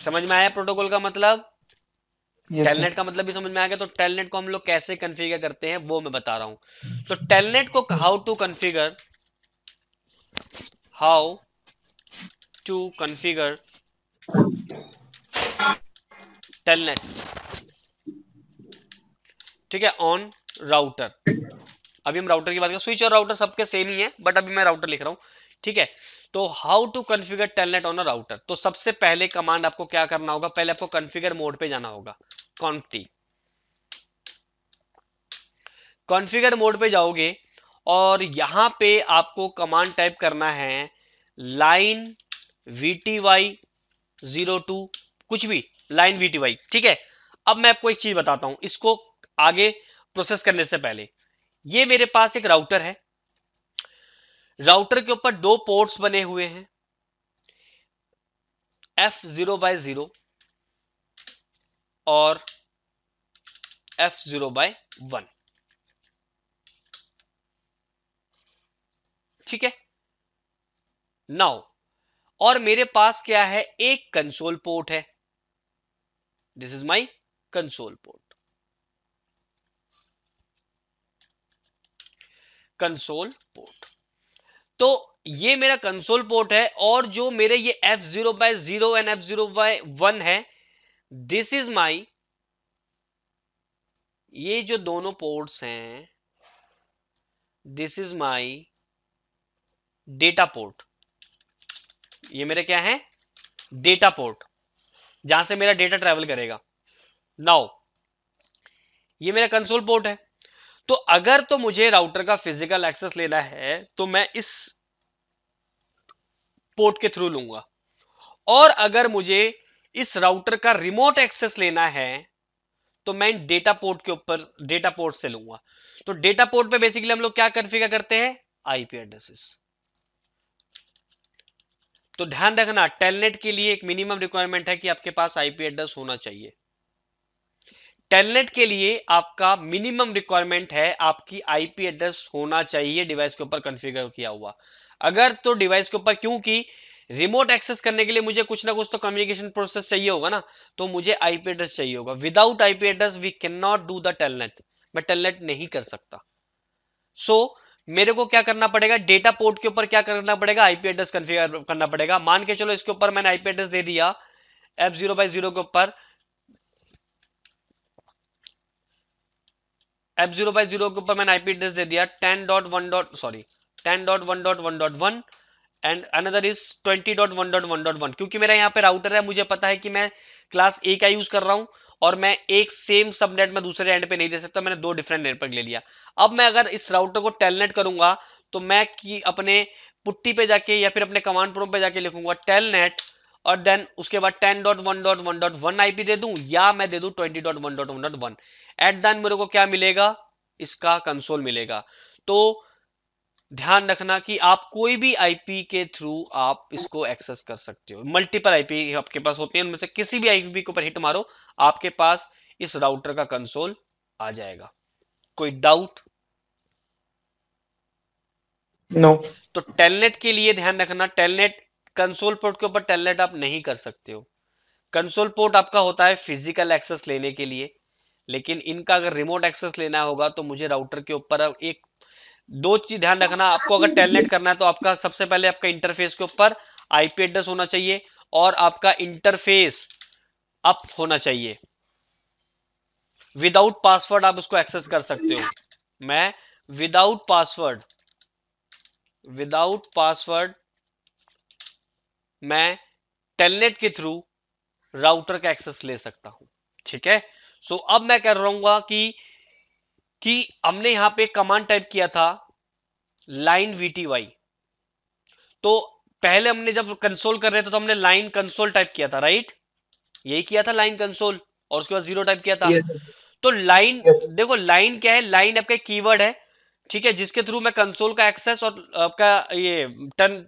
समझ में आया प्रोटोकॉल का मतलब टेलनेट का मतलब भी समझ में आ गया तो टेलनेट को हम लोग कैसे कन्फिगर करते हैं वो मैं बता रहा हूं तो टेलनेट को how to configure how to configure Telnet ठीक है ऑन राउटर अभी हम राउटर की बात करें स्विच और राउटर सबके सेम ही है बट अभी मैं राउटर लिख रहा हूं ठीक है तो how to configure Telnet on a router तो सबसे पहले कमांड आपको क्या करना होगा पहले आपको कन्फिगर मोड पे जाना होगा कॉन्फ्टी कॉन्फिगर मोड पे जाओगे और यहां पे आपको कमांड टाइप करना है line V T Y zero two कुछ भी लाइन वी टी ठीक है अब मैं आपको एक चीज बताता हूं इसको आगे प्रोसेस करने से पहले ये मेरे पास एक राउटर है राउटर के ऊपर दो पोर्ट्स बने हुए हैं एफ जीरो बाय जीरो और एफ जीरो बाय वन ठीक है नाउ और मेरे पास क्या है एक कंसोल पोर्ट है this is my console port console port तो ये मेरा कंसोल पोर्ट है और जो मेरे ये F zero by zero and F zero by one है दिस इज माई ये जो दोनों पोर्ट्स हैं this is my data port ये मेरे क्या है डेटा पोर्ट जहां से मेरा डेटा ट्रेवल करेगा नाउ ये मेरा कंसोल पोर्ट है तो अगर तो मुझे राउटर का फिजिकल एक्सेस लेना है तो मैं इस पोर्ट के थ्रू लूंगा और अगर मुझे इस राउटर का रिमोट एक्सेस लेना है तो मैं इन डेटा पोर्ट के ऊपर डेटा पोर्ट से लूंगा तो डेटा पोर्ट पे बेसिकली हम लोग क्या कन्फिगर करते हैं आईपी एड्रेसेस तो ध्यान रखना टेलनेट के लिए एक मिनिमम रिक्वायरमेंट है कि आपके पास आईपी एड्रेस होना चाहिए टेलनेट के लिए आपका मिनिमम रिक्वायरमेंट है आपकी आईपी एड्रेस होना चाहिए डिवाइस के ऊपर कंफिगर किया हुआ अगर तो डिवाइस के ऊपर क्योंकि रिमोट एक्सेस करने के लिए मुझे कुछ ना कुछ तो कम्युनिकेशन प्रोसेस चाहिए होगा ना तो मुझे आईपी एड्रेस चाहिए होगा without IP address we can not do the Telnet मैं टेलनेट नहीं कर सकता सो so, मेरे को क्या करना पड़ेगा डेटा पोर्ट के ऊपर क्या करना पड़ेगा आईपी एड्रेस कन्फिगर करना पड़ेगा मान के चलो इसके ऊपर मैंने आईपी एड्रेस दे दिया एफ जीरो बाई जीरो के ऊपर एफ जीरो बाई जीरो के ऊपर मैंने आईपी एड्रेस दे दिया ten dot one dot sorry ten dot one dot one dot one and another is twenty dot one dot one dot one क्योंकि मेरा यहाँ पे राउटर है मुझे पता है कि मैं क्लास ए का यूज कर रहा हूं और मैं एक सेम सबनेट में दूसरे एंड पे नहीं दे सकता मैंने दो डिफरेंट नेटवर्क ले लिया अब मैं अगर इस राउटर को टेलनेट करूंगा तो मैं की अपने पुट्टी पे जाके या फिर अपने कमांड प्रोम पे जाके लिखूंगा टेलनेट और देन उसके बाद ten dot one dot one dot one P दे दू या मैं दे दू twenty dot one dot one dot one at then मेरे को क्या मिलेगा इसका कंसोल मिलेगा तो ध्यान रखना कि आप कोई भी आईपी के थ्रू आप इसको एक्सेस कर सकते हो मल्टीपल आईपी आपके पास होते हैं उनमें से किसी भी आईपी के ऊपर हिट मारो आपके पास इस राउटर का कंसोल आ जाएगा कोई डाउट नो no. तो टेलनेट के लिए ध्यान रखना टेलनेट कंसोल पोर्ट के ऊपर टेलनेट आप नहीं कर सकते हो कंसोल पोर्ट आपका होता है फिजिकल एक्सेस लेने के लिए लेकिन इनका अगर रिमोट एक्सेस लेना होगा तो मुझे राउटर के ऊपर एक दो चीज ध्यान रखना आपको अगर टेलनेट करना है तो आपका सबसे पहले आपका इंटरफेस के ऊपर आईपी एड्रेस होना चाहिए और आपका इंटरफेस अप होना चाहिए विदाउट पासवर्ड आप उसको एक्सेस कर सकते हो मैं विदाउट पासवर्ड विदाउट पासवर्ड मैं टेलनेट के थ्रू राउटर का एक्सेस ले सकता हूं ठीक है सो so, अब मैं कह रहा कि कि हमने यहां पे कमांड टाइप किया था लाइन वीटीवाई तो पहले हमने जब कंसोल कर रहे थे तो हमने लाइन कंसोल टाइप किया था राइट यही किया था लाइन कंसोल और उसके बाद जीरो टाइप किया था तो लाइन देखो लाइन क्या है लाइन आपका कीवर्ड है ठीक है जिसके थ्रू मैं कंसोल का एक्सेस और आपका ये turn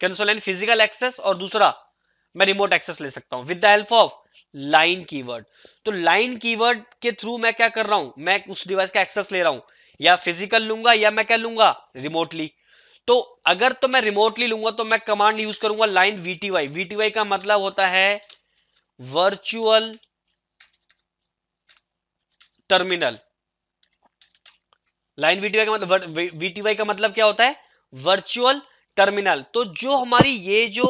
console and physical access और दूसरा मैं रिमोट एक्सेस ले सकता हूं with the help of line keyword तो लाइन कीवर्ड के थ्रू मैं क्या कर रहा हूं मैं उस डिवाइस का एक्सेस ले रहा हूं या फिजिकल लूंगा या मैं क्या लूंगा रिमोटली तो अगर तो मैं रिमोटली लूंगा तो मैं कमांड यूज करूंगा लाइन वीटीवाई वीटीवाई का मतलब होता है वर्चुअल टर्मिनल लाइन वीटीवाई का मतलब वीटीवाई का मतलब क्या होता है वर्चुअल टर्मिनल तो जो हमारी ये जो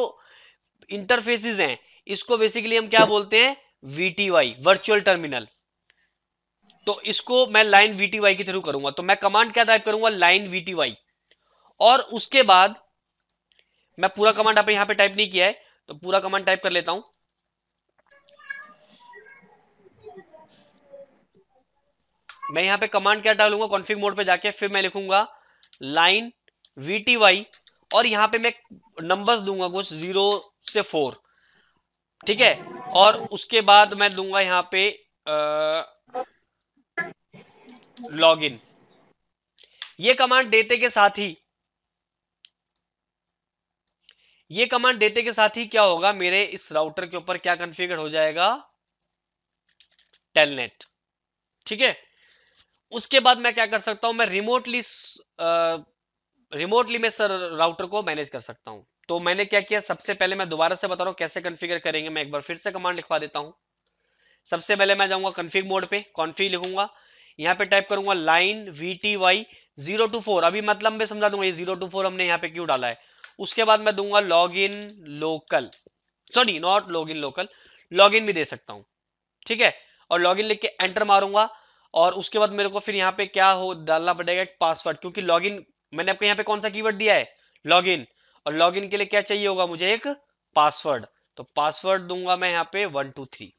इंटरफेसिस हैं इसको बेसिकली हम क्या बोलते हैं VTY वर्चुअल टर्मिनल तो इसको मैं लाइन VTY के थ्रू करूंगा तो मैं कमांड क्या टाइप करूंगा लाइन VTY और उसके बाद मैं पूरा कमांड आपने यहां पे टाइप नहीं किया है तो पूरा कमांड टाइप कर लेता हूं मैं यहां पे कमांड क्या डालूंगा कॉन्फिग मोड पे जाके फिर मैं लिखूंगा लाइन वीटीवाई और यहाँ पे मैं नंबर्स दूंगा कुछ जीरो से फोर ठीक है और उसके बाद मैं दूंगा यहाँ पे लॉग इन ये कमांड देते के साथ ही ये कमांड देते के साथ ही क्या होगा मेरे इस राउटर के ऊपर क्या कॉन्फ़िगर हो जाएगा टेलनेट ठीक है उसके बाद मैं क्या कर सकता हूं मैं रिमोटली रिमोटली मैं सर राउटर को मैनेज कर सकता हूं तो मैंने क्या किया सबसे पहले मैं दोबारा से बता रहा हूं कैसे कन्फिगर करेंगे मैं एक बार फिर से कमांड लिखवा देता हूँ सबसे पहले मैं जाऊंगा कन्फिग मोड पे कॉन्फिग लिखूंगा यहाँ पे टाइप करूंगा line V T Y zero two four अभी मतलब मैं समझा दूंगा ये जीरो टू फोर हमने यहाँ पे क्यों डाला है उसके बाद मैं दूंगा log in local sorry not log in local log in भी दे सकता हूँ ठीक है और लॉग इन लिख के एंटर मारूंगा और उसके बाद मेरे को फिर यहाँ पे क्या हो डालना पड़ेगा एक पासवर्ड क्योंकि इन मैंने आपको यहाँ पे कौन सा कीवर्ड दिया है लॉगिन और लॉगिन के लिए क्या चाहिए होगा मुझे एक पासवर्ड तो पासवर्ड दूंगा मैं यहाँ पे वन टू थ्री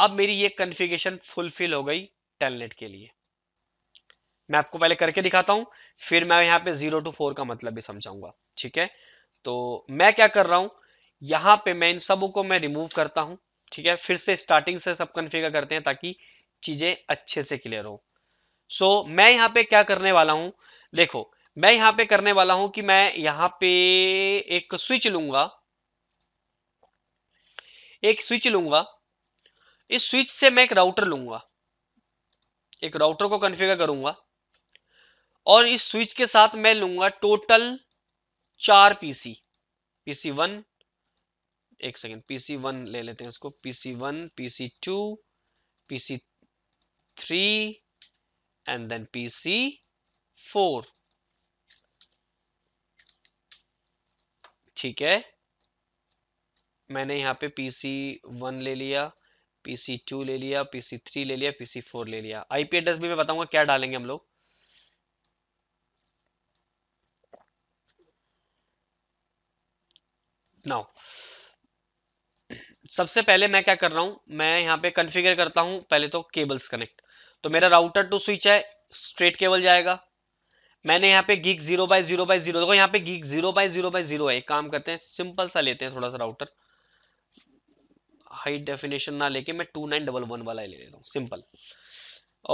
अब मेरी ये कन्फिगेशन फुलफिल हो गई टेलनेट के लिए मैं आपको पहले करके दिखाता हूं फिर मैं यहाँ पे जीरो टू फोर का मतलब भी समझाऊंगा ठीक है तो मैं क्या कर रहा हूं यहाँ पे मैं इन सबों को मैं रिमूव करता हूं ठीक है फिर से स्टार्टिंग से सब कन्फिगर करते हैं ताकि चीजें अच्छे से क्लियर हो सो so, मैं यहाँ पे क्या करने वाला हूं देखो मैं यहां पे करने वाला हूं कि मैं यहां पे एक स्विच लूंगा एक स्विच लूंगा इस स्विच से मैं एक राउटर लूंगा एक राउटर को कॉन्फ़िगर करूंगा और इस स्विच के साथ मैं लूंगा टोटल चार पीसी पीसी वन एक सेकेंड पीसी वन ले लेते हैं इसको PC one PC two PC three and then PC four ठीक है मैंने यहाँ पे पी सी वन ले लिया पी सी टू ले लिया पी सी थ्री ले लिया पी सी फोर ले लिया आईपी एड्रेस भी मैं बताऊंगा क्या डालेंगे हम लोग नाउ सबसे पहले मैं क्या कर रहा हूं मैं यहाँ पे कॉन्फ़िगर करता हूं पहले तो केबल्स कनेक्ट तो मेरा राउटर टू स्विच है स्ट्रेट केबल जाएगा मैंने यहाँ पे gig zero by zero by zero देखो यहाँ पे gig zero by zero by zero है एक काम करते हैं सिंपल सा लेते हैं थोड़ा सा राउटर हाई डेफिनेशन ना लेके मैं टू नाइन डबल वन वाला ले लेता हूँ सिंपल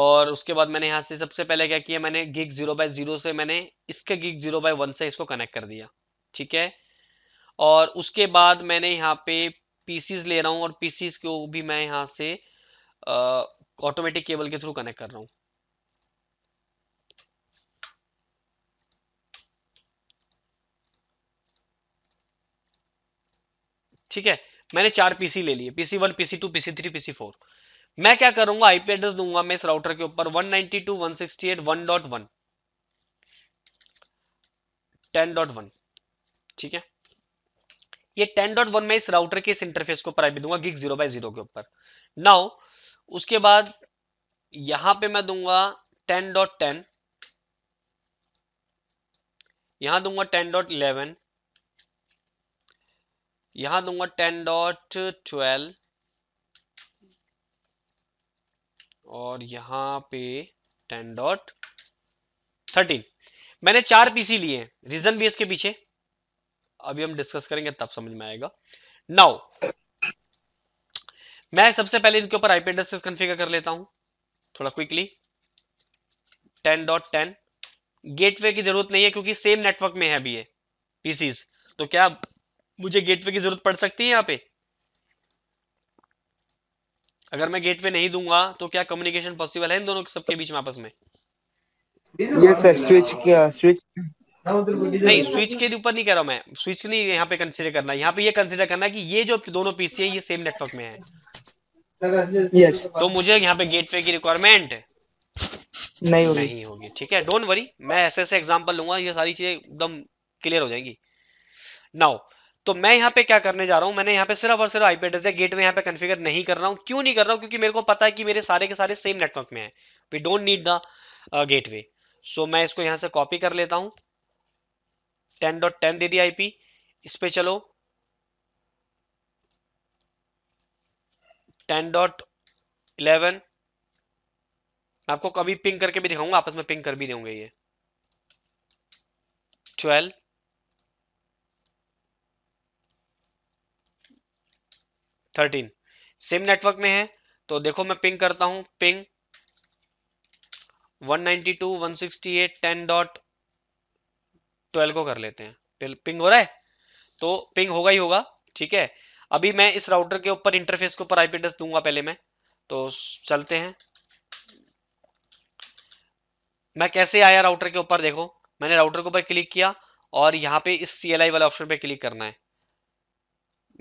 और उसके बाद मैंने यहाँ से सबसे पहले क्या किया मैंने गीक जीरो बाय जीरो से मैंने इसके गीक जीरो बाय वन से इसको कनेक्ट कर दिया ठीक है और उसके बाद मैंने यहाँ पे पीसीज ले रहा हूँ और पीसीज को भी मैं यहाँ से ऑटोमेटिक केबल के थ्रू कनेक्ट कर रहा हूँ ठीक है मैंने चार पीसी ले लिए PC one PC two PC three PC four मैं क्या करूंगा आईपी एड्रेस दूंगा मैं इस राउटर के ऊपर one one one one ninety two sixty eight dot ten dot one ठीक है ये 10.1 में इस राउटर के इस इंटरफेस के ऊपर आईपी दूंगा गिग जीरो बाय जीरो के ऊपर नाउ उसके बाद यहां पे मैं दूंगा 10.10 .10, यहां दूंगा 10.11 यहां दूंगा टेन डॉट ट्वेल्व और यहां पे टेन डॉट थर्टीन मैंने चार पीसी लिए रीजन भी इसके पीछे अभी हम डिस्कस करेंगे तब समझ में आएगा नाउ मैं सबसे पहले इनके ऊपर आईपी एड्रेस कन्फिगर कर लेता हूं थोड़ा quickly ten dot ten gateway की जरूरत नहीं है क्योंकि सेम नेटवर्क में है अभी ये पीसीज तो क्या मुझे गेटवे की जरूरत पड़ सकती है यहाँ पे अगर मैं गेटवे नहीं दूंगा तो क्या कम्युनिकेशन पॉसिबल है इन दोनों सबके बीच में आपस में स्विच नहीं स्विच के ऊपर नहीं कह रहा मैं स्विच नहीं यहाँ पे कंसिडर करना यहाँ पे ये कंसिडर करना कि ये जो दोनों पीसी है ये सेम नेटवर्क में है yes. तो मुझे यहाँ पे गेटवे की रिक्वायरमेंट नहीं होगी हो ठीक है डोंट वरी मैं ऐसे ऐसे एग्जांपल लूंगा ये सारी चीजें एकदम क्लियर हो जाएंगी नाउ तो मैं यहाँ पे क्या करने जा रहा हूँ मैंने यहाँ पे सिर्फ और सिर्फ आईपी एड्रेस या गेटवे यहाँ पे कन्फिगर नहीं कर रहा हूँ क्यों नहीं कर रहा हूँ क्योंकि मेरे को पता है कि मेरे सारे के सारे सेम नेटवर्क में है we don't need the gateway so मैं इसको यहाँ से कॉपी कर लेता हूँ टेन डॉट टेन दे दी आईपी इस पे चलो टेन डॉट इलेवन आपको कभी पिंग करके भी दिखाऊंगा आपस में पिंग कर भी देंगे ये ट्वेल्व थर्टीन सेम नेटवर्क में है तो देखो मैं पिंग करता हूं पिंग 192.168.10.12 डॉट को कर लेते हैं पिंग हो रहा है तो पिंग होगा ही होगा ठीक है अभी मैं इस राउटर के ऊपर इंटरफेस के ऊपर आईपी एड्रेस दूंगा पहले मैं तो चलते हैं मैं कैसे आया राउटर के ऊपर देखो मैंने राउटर के ऊपर क्लिक किया और यहां पे इस सी वाले ऑप्शन पे क्लिक करना है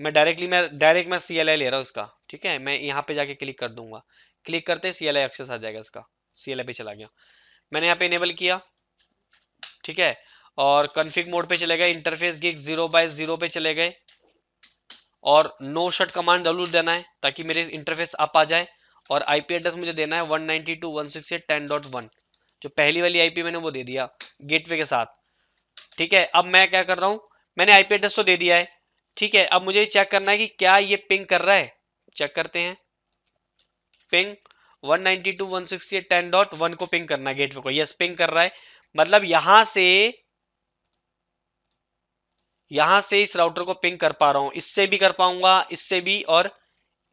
मैं डायरेक्टली मैं डायरेक्ट मैं सी ले रहा हूँ उसका ठीक है मैं यहाँ पे जाके क्लिक कर दूंगा क्लिक करते सी एल आई एक्सेस आ जाएगा इसका सी एल पे चला गया मैंने यहाँ पे इनेबल किया ठीक है और कन्फिग मोड पे चले गए interface gig zero by zero पे चले गए और नो शट कमांड जरूर देना है ताकि मेरे इंटरफेस अप आ जाए और आईपी एड्रेस मुझे देना है 192.168.10.1 जो पहली वाली आईपी मैंने वो दे दिया गेटवे के साथ ठीक है अब मैं क्या कर रहा हूँ मैंने आईपी एड्रेस तो दे दिया है ठीक है अब मुझे चेक करना है कि क्या ये पिंग कर रहा है चेक करते हैं पिंग 192.168.10.1 वन को पिंग करना गेटवे को यस पिंग कर रहा है मतलब यहां से यहां से इस राउटर को पिंग कर पा रहा हूं इससे भी कर पाऊंगा इससे भी और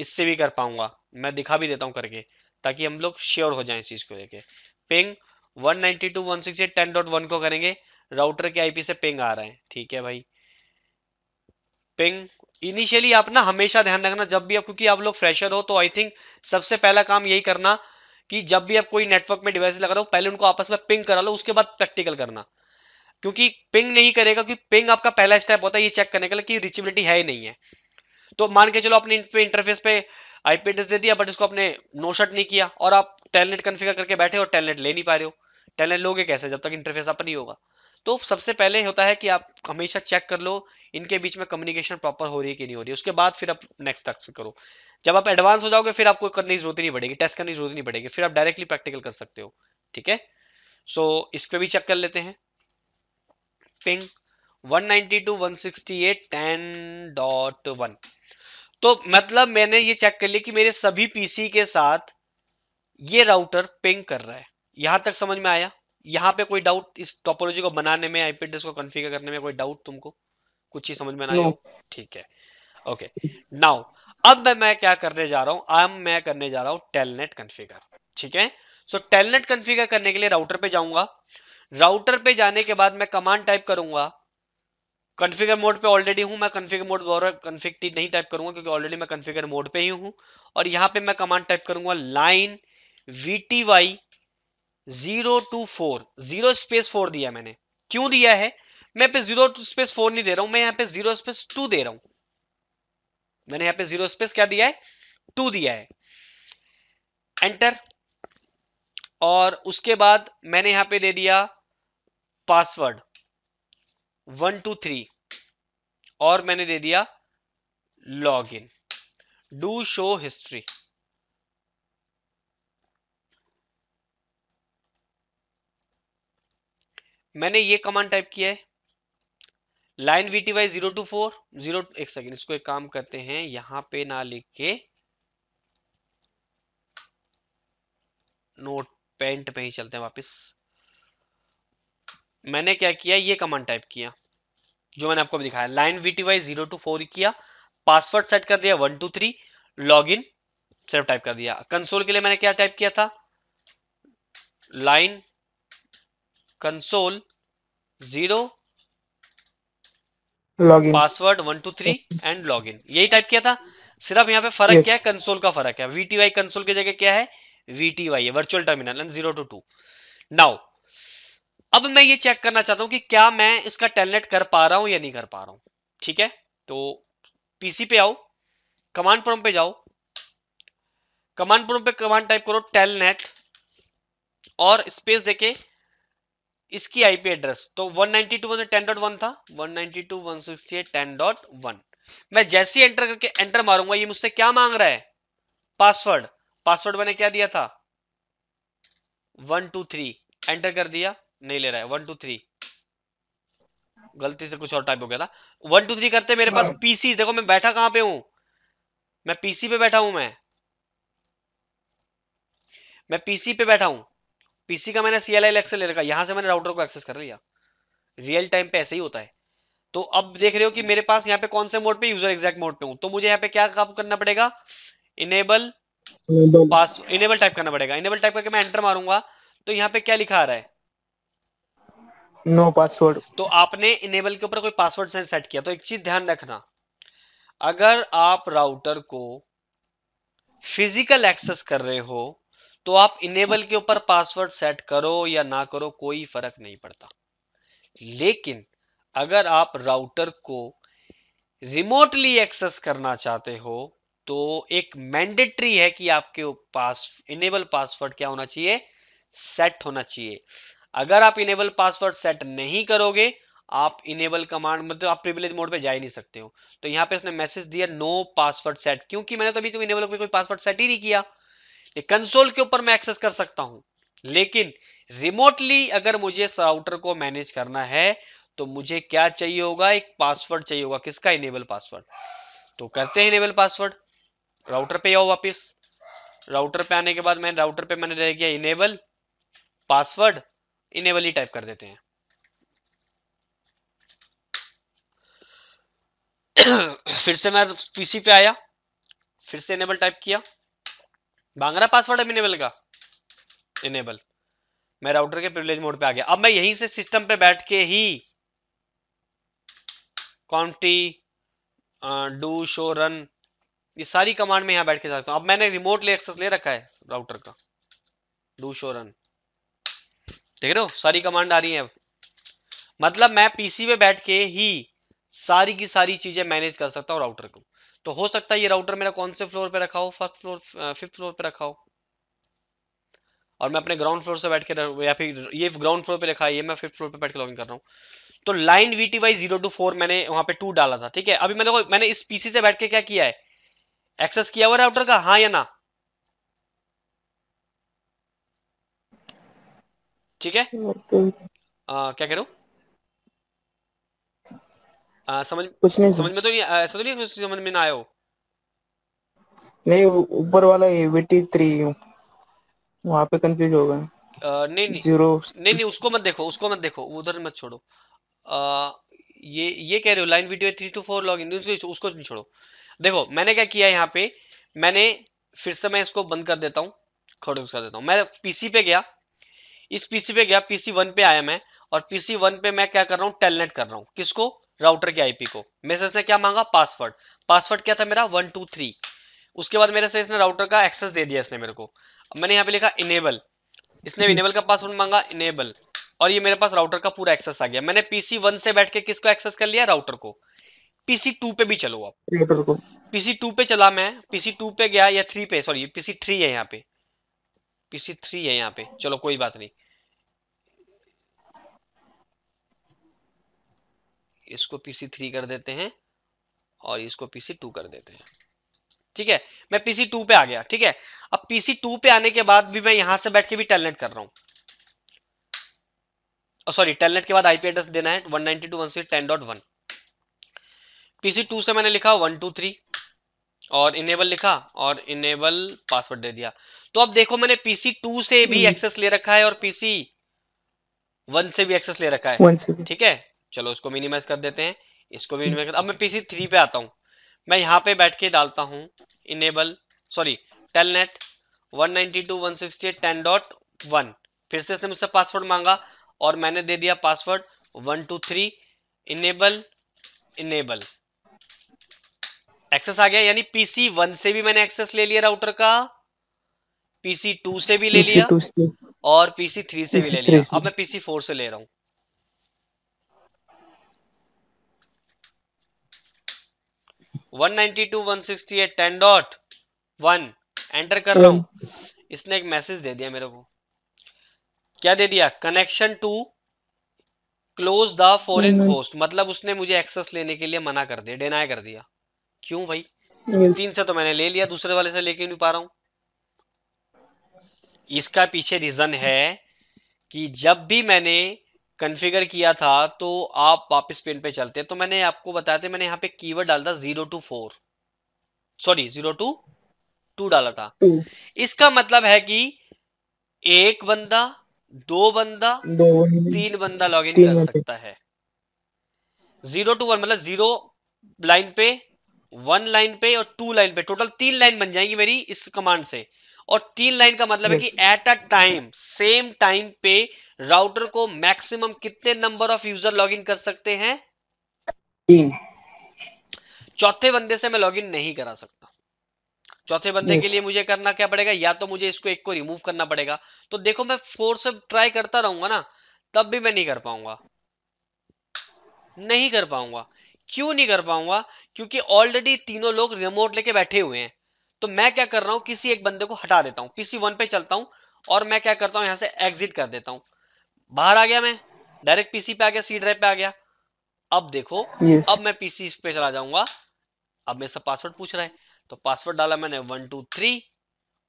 इससे भी कर पाऊंगा मैं दिखा भी देता हूं करके ताकि हम लोग श्योर हो जाए इस चीज को लेके पिंग 192.168.10.1 को करेंगे राउटर के आईपी से पिंग आ रहा है ठीक है भाई पिंग इनिशियली आप ना हमेशा ध्यान रखना जब भी आप क्योंकि आप लोग फ्रेशर हो तो आई थिंक सबसे पहला काम यही करना कि जब भी आप कोई नेटवर्क में डिवाइस लगा रहे हो पहले उनको आपस में पिंग करा लो उसके बाद प्रैक्टिकल करना क्योंकि पिंग नहीं करेगा क्योंकि पिंग आपका पहला स्टेप होता है ये चेक करने के लिए कि रिचेबिलिटी है ही नहीं है तो मान के चलो अपने इंटरफेस पे आईपी एड्रेस दे दिया बट उसको आपने नोशट नहीं किया और आप टेलनेट कन्फिगर करके बैठे और टेलनेट ले नहीं पा रहे हो टेलनेट लोगे कैसे जब तक इंटरफेस आप नहीं होगा तो सबसे पहले होता है कि आप हमेशा चेक कर लो इनके बीच में कम्युनिकेशन प्रॉपर हो रही है कि नहीं हो रही है उसके बाद फिर आप नेक्स्ट टास्क करो जब आप एडवांस हो जाओगे फिर आपको करने की जरूरत नहीं पड़ेगी टेस्ट करने की जरूरत नहीं पड़ेगी फिर आप डायरेक्टली प्रैक्टिकल कर सकते हो ठीक है सो इस पर भी चेक कर लेते हैं पिंग नाइनटी टू 168 तो मतलब मैंने ये चेक कर लिया कि मेरे सभी पीसी के साथ ये राउटर पिंग कर रहा है यहां तक समझ में आया यहाँ पे कोई डाउट इस टॉपोलॉजी को बनाने में आईपी एड्रेस को कॉन्फ़िगर करने में कोई डाउट तुमको कुछ ही समझ में आया ठीक है ओके नाउ अब मैं मैं क्या करने जा रहा हूँ अब मैं करने जा रहा हूँ टेलनेट कॉन्फ़िगर ठीक है सो टेलनेट कॉन्फ़िगर करने के लिए राउटर पे जाऊंगा राउटर पे जाने के बाद मैं कमांड टाइप करूंगा कॉन्फ़िगर मोड पे ऑलरेडी हूं मैं कॉन्फ़िगर मोड द्वारा कॉन्फ़िग नहीं टाइप करूंगा क्योंकि ऑलरेडी मैं कॉन्फ़िगर मोड पे ही हूं और यहां पे मैं कमांड टाइप करूंगा line V T Y zero two four zero space four दिया मैंने क्यों दिया है मैं पे जीरो स्पेस फोर नहीं दे रहा हूं मैं यहां पे जीरो स्पेस टू दे रहा हूं मैंने यहां पे जीरो स्पेस क्या दिया है टू दिया है एंटर और उसके बाद मैंने यहां पे दे दिया पासवर्ड वन टू थ्री और मैंने दे दिया log in do show history मैंने ये कमांड टाइप किया है line V T Y zero two four zero एक सेकेंड इसको एक काम करते हैं यहां पे ना लिख के नोट पेंट पे ही चलते हैं वापस मैंने क्या किया ये कमांड टाइप किया जो मैंने आपको दिखाया line V T Y zero two four किया पासवर्ड सेट कर दिया one two three log in सिर्फ टाइप कर दिया कंसोल के लिए मैंने क्या टाइप किया था line console zero password one two three and log in यही टाइप किया था सिर्फ यहाँ पे फर्क yes. क्या है कंसोल का फर्क है वीटीवाई कंसोल की जगह क्या है वीटीवाई है virtual terminal and zero two two now अब मैं ये चेक करना चाहता हूं कि क्या मैं इसका टेलनेट कर पा रहा हूं या नहीं कर पा रहा हूं ठीक है तो पीसी पे आओ कमांड प्रोम पे जाओ कमांड प्रोम पे कमांड टाइप करो टेलनेट और स्पेस देके इसकी आईपी एड्रेस तो 192.10.1 था 192.168.10.1 मैं जैसे एंटर करके एंटर मारूंगा ये मुझसे क्या मांग रहा है पासवर्ड पासवर्ड मैंने क्या दिया था वन टू थ्री एंटर कर दिया नहीं ले रहा है वन टू थ्री गलती से कुछ और टाइप हो गया था वन टू थ्री करते मेरे पास पीसी हाँ। देखो मैं बैठा कहां पे हूं मैं पीसी पे बैठा हूं मैं मैं पीसी पे बैठा हूं पीसी का मैंने सीएलआई एक्सेस ले रखा यहां से मैंने राउटर को एक्सेस कर लिया रियल टाइम पे ऐसे ही होता है तो अब देख रहे हो कि मेरे पास यहाँ पे कौन से मोड पे यूजर एग्जैक्ट मोड पे हूँ तो मुझे यहाँ पे क्या काम करना पड़ेगा इनेबल पास इनेबल टाइप करना पड़ेगा इनेबल टाइप करके मैं एंटर मारूंगा तो यहाँ पे क्या लिखा आ रहा है नो no पासवर्ड तो आपने इनेबल के ऊपर कोई पासवर्ड सेट किया तो एक चीज ध्यान रखना अगर आप राउटर को फिजिकल एक्सेस कर रहे हो तो आप इनेबल के ऊपर पासवर्ड सेट करो या ना करो कोई फर्क नहीं पड़ता लेकिन अगर आप राउटर को रिमोटली एक्सेस करना चाहते हो तो एक मैंडेटरी है कि आपके पास इनेबल पासवर्ड क्या होना चाहिए सेट होना चाहिए अगर आप इनेबल पासवर्ड सेट नहीं करोगे आप इनेबल कमांड मतलब आप प्रिविलेज मोड पे जा ही नहीं सकते हो तो यहां पे इसने मैसेज दिया नो पासवर्ड सेट क्योंकि मैंने तो अभी तो इनेबल पे कोई पासवर्ड सेट ही नहीं किया ये कंसोल के ऊपर मैं एक्सेस कर सकता हूं लेकिन रिमोटली अगर मुझे राउटर को मैनेज करना है तो मुझे क्या चाहिए होगा एक पासवर्ड चाहिए होगा किसका इनेबल पासवर्ड तो करते हैं इनेबल पासवर्ड राउटर पे आओ वापस राउटर पे आने के बाद मैंने राउटर पे मैंने रह गया इनेबल पासवर्ड इनेबल ही टाइप कर देते हैं फिर से मैं पीसी पे आया फिर से इनेबल टाइप किया बांगरा पासवर्ड अब इनेबल का इनेबल मैं राउटर के प्रिविलेज मोड पे आ गया अब मैं यहीं से सिस्टम पे बैठ के ही कॉन्टी डू शो रन ये सारी कमांड में यहां बैठ के जा सकता हूं अब मैंने रिमोटली एक्सेस ले रखा है राउटर का डू शो रन देख रहे हो सारी कमांड आ रही है अब मतलब मैं पीसी पे बैठ के ही सारी की सारी चीजें मैनेज कर सकता हूं राउटर को तो हो सकता है ये राउटर मेरा कौन से फ्लोर पे रखा हो फर्स्ट फ्लोर फिफ्थ फ्लोर पे रखा हो और मैं अपने ग्राउंड फ्लोर से बैठ के या फिर ये ग्राउंड फ्लोर पे रखा है ये मैं फिफ्थ फ्लोर पे बैठ के लॉगिन कर रहा हूँ तो line V T Y zero two four मैंने वहां पे टू डाला था ठीक है अभी मैंने मैंने इस पीसी से बैठ के क्या किया है एक्सेस किया हुआ राउटर का हाँ या ना ठीक है आ, क्या कह रहा हो आ, समझ कुछ नहीं समझ में तो नहीं ऐसा तो नहीं कुछ समझ में ना आयो नहीं ऊपर वाला ये वीटी थ्री वहाँ पे कंफ्यूज हो गए नहीं नहीं जीरो नहीं नहीं उसको मत देखो उसको मत देखो उधर मत छोड़ो आ, ये ये कह रहे हो line VT three two four log in उसको उसको नहीं छोड़ो देखो मैंने क्या किया यहाँ पे मैंने फिर से मैं इसको बंद कर देता हूँ खड़े कर देता हूँ मैं पीसी पे गया इस पीसी पे गया पीसी वन पे आया मैं और पीसी वन पे मैं क्या कर रहा हूँ टेलनेट कर रहा हूँ किसको राउटर के आईपी को मैसेज ने क्या मांगा पासवर्ड पासवर्ड क्या था मेरा वन टू थ्री उसके बाद मेरे से इसने राउटर का एक्सेस दे दिया इसने मेरे को मैंने यहाँ पे लिखा इनेबल इसने इनेबल का पासवर्ड मांगा इनेबल और ये मेरे पास राउटर का पूरा एक्सेस आ गया मैंने पीसी वन से बैठ के किसको एक्सेस कर लिया राउटर को पीसी टू पे भी चलो आप पीसी टू पे चला मैं पीसी टू पे गया या थ्री पे सॉरी पीसी थ्री है यहाँ पे पीसी थ्री है यहाँ पे चलो कोई बात नहीं इसको पीसी थ्री कर देते हैं और इसको पीसी टू कर देते हैं ठीक है मैं पीसी टू पे आ गया ठीक है अब पीसी टू पे आने के बाद भी मैं यहां से बैठ के भी टेलनेट कर रहा हूं सॉरी oh, टेलनेट के बाद आईपी एड्रेस देना है one ninety two one C ten dot one PC two से मैंने लिखा वन टू थ्री और इनेबल लिखा और इनेबल पासवर्ड दे दिया तो अब देखो मैंने पीसी टू से भी एक्सेस hmm. ले रखा है और पीसी वन से भी एक्सेस ले रखा है ठीक है चलो उसको मिनिमाइज कर देते हैं इसको भी मिनिमाइज हम्म। अब मैं पीसी थ्री पे आता हूँ मैं यहाँ पे बैठ के डालता हूँ enable sorry telnet one फिर से इसने मुझसे पासवर्ड मांगा और मैंने दे दिया password one two three enable enable access आ गया यानी पीसी वन से भी मैंने एक्सेस ले लिया राउटर का पीसी टू से भी ले लिया और पीसी थ्री से भी ले लिया अब मैं पीसी फोर से ले रहा हूं 192.168.10.1 एंटर कर रहा हूं इसने एक मैसेज दे दिया मेरे को क्या दे दिया connection to close the foreign host मतलब उसने मुझे एक्सेस लेने के लिए मना कर दिया डिनाई कर दिया क्यों भाई तीन से तो मैंने ले लिया दूसरे वाले से लेके नहीं पा रहा हूं इसका पीछे रीजन है कि जब भी मैंने कन्फिगर किया था तो आप वापस पेन पे चलते हैं तो मैंने आपको बताया था मैंने यहाँ पे कीवर्ड डाला था zero two four sorry zero two two डाला था इसका मतलब है कि एक बंदा दो बंदा दो तीन बंदा लॉग इन कर सकता है जीरो टू वन मतलब जीरो लाइन पे वन लाइन पे और टू लाइन पे टोटल तीन लाइन बन जाएंगी मेरी इस कमांड से और तीन लाइन का मतलब yes. है कि at a time same time पे राउटर को मैक्सिमम कितने नंबर ऑफ यूजर लॉगिन कर सकते हैं तीन चौथे बंदे से मैं लॉगिन नहीं करा सकता चौथे बंदे yes. के लिए मुझे करना क्या पड़ेगा या तो मुझे इसको एक को रिमूव करना पड़ेगा तो देखो मैं फोर से ट्राई करता रहूंगा ना तब भी मैं नहीं कर पाऊंगा नहीं कर पाऊंगा क्यों नहीं कर पाऊंगा क्योंकि ऑलरेडी तीनों लोग रिमोट लेके बैठे हुए हैं तो मैं क्या कर रहा हूं किसी एक बंदे को हटा देता हूं किसी वन पे चलता हूं और मैं क्या करता हूं यहां से एग्जिट कर देता हूं बाहर आ गया मैं डायरेक्ट पीसी पे आ गया सी ड्राइव पे आ गया अब देखो yes. अब मैं पीसी पे चला जाऊंगा अब मेरे से पासवर्ड पूछ रहा है तो पासवर्ड डाला मैंने वन टू थ्री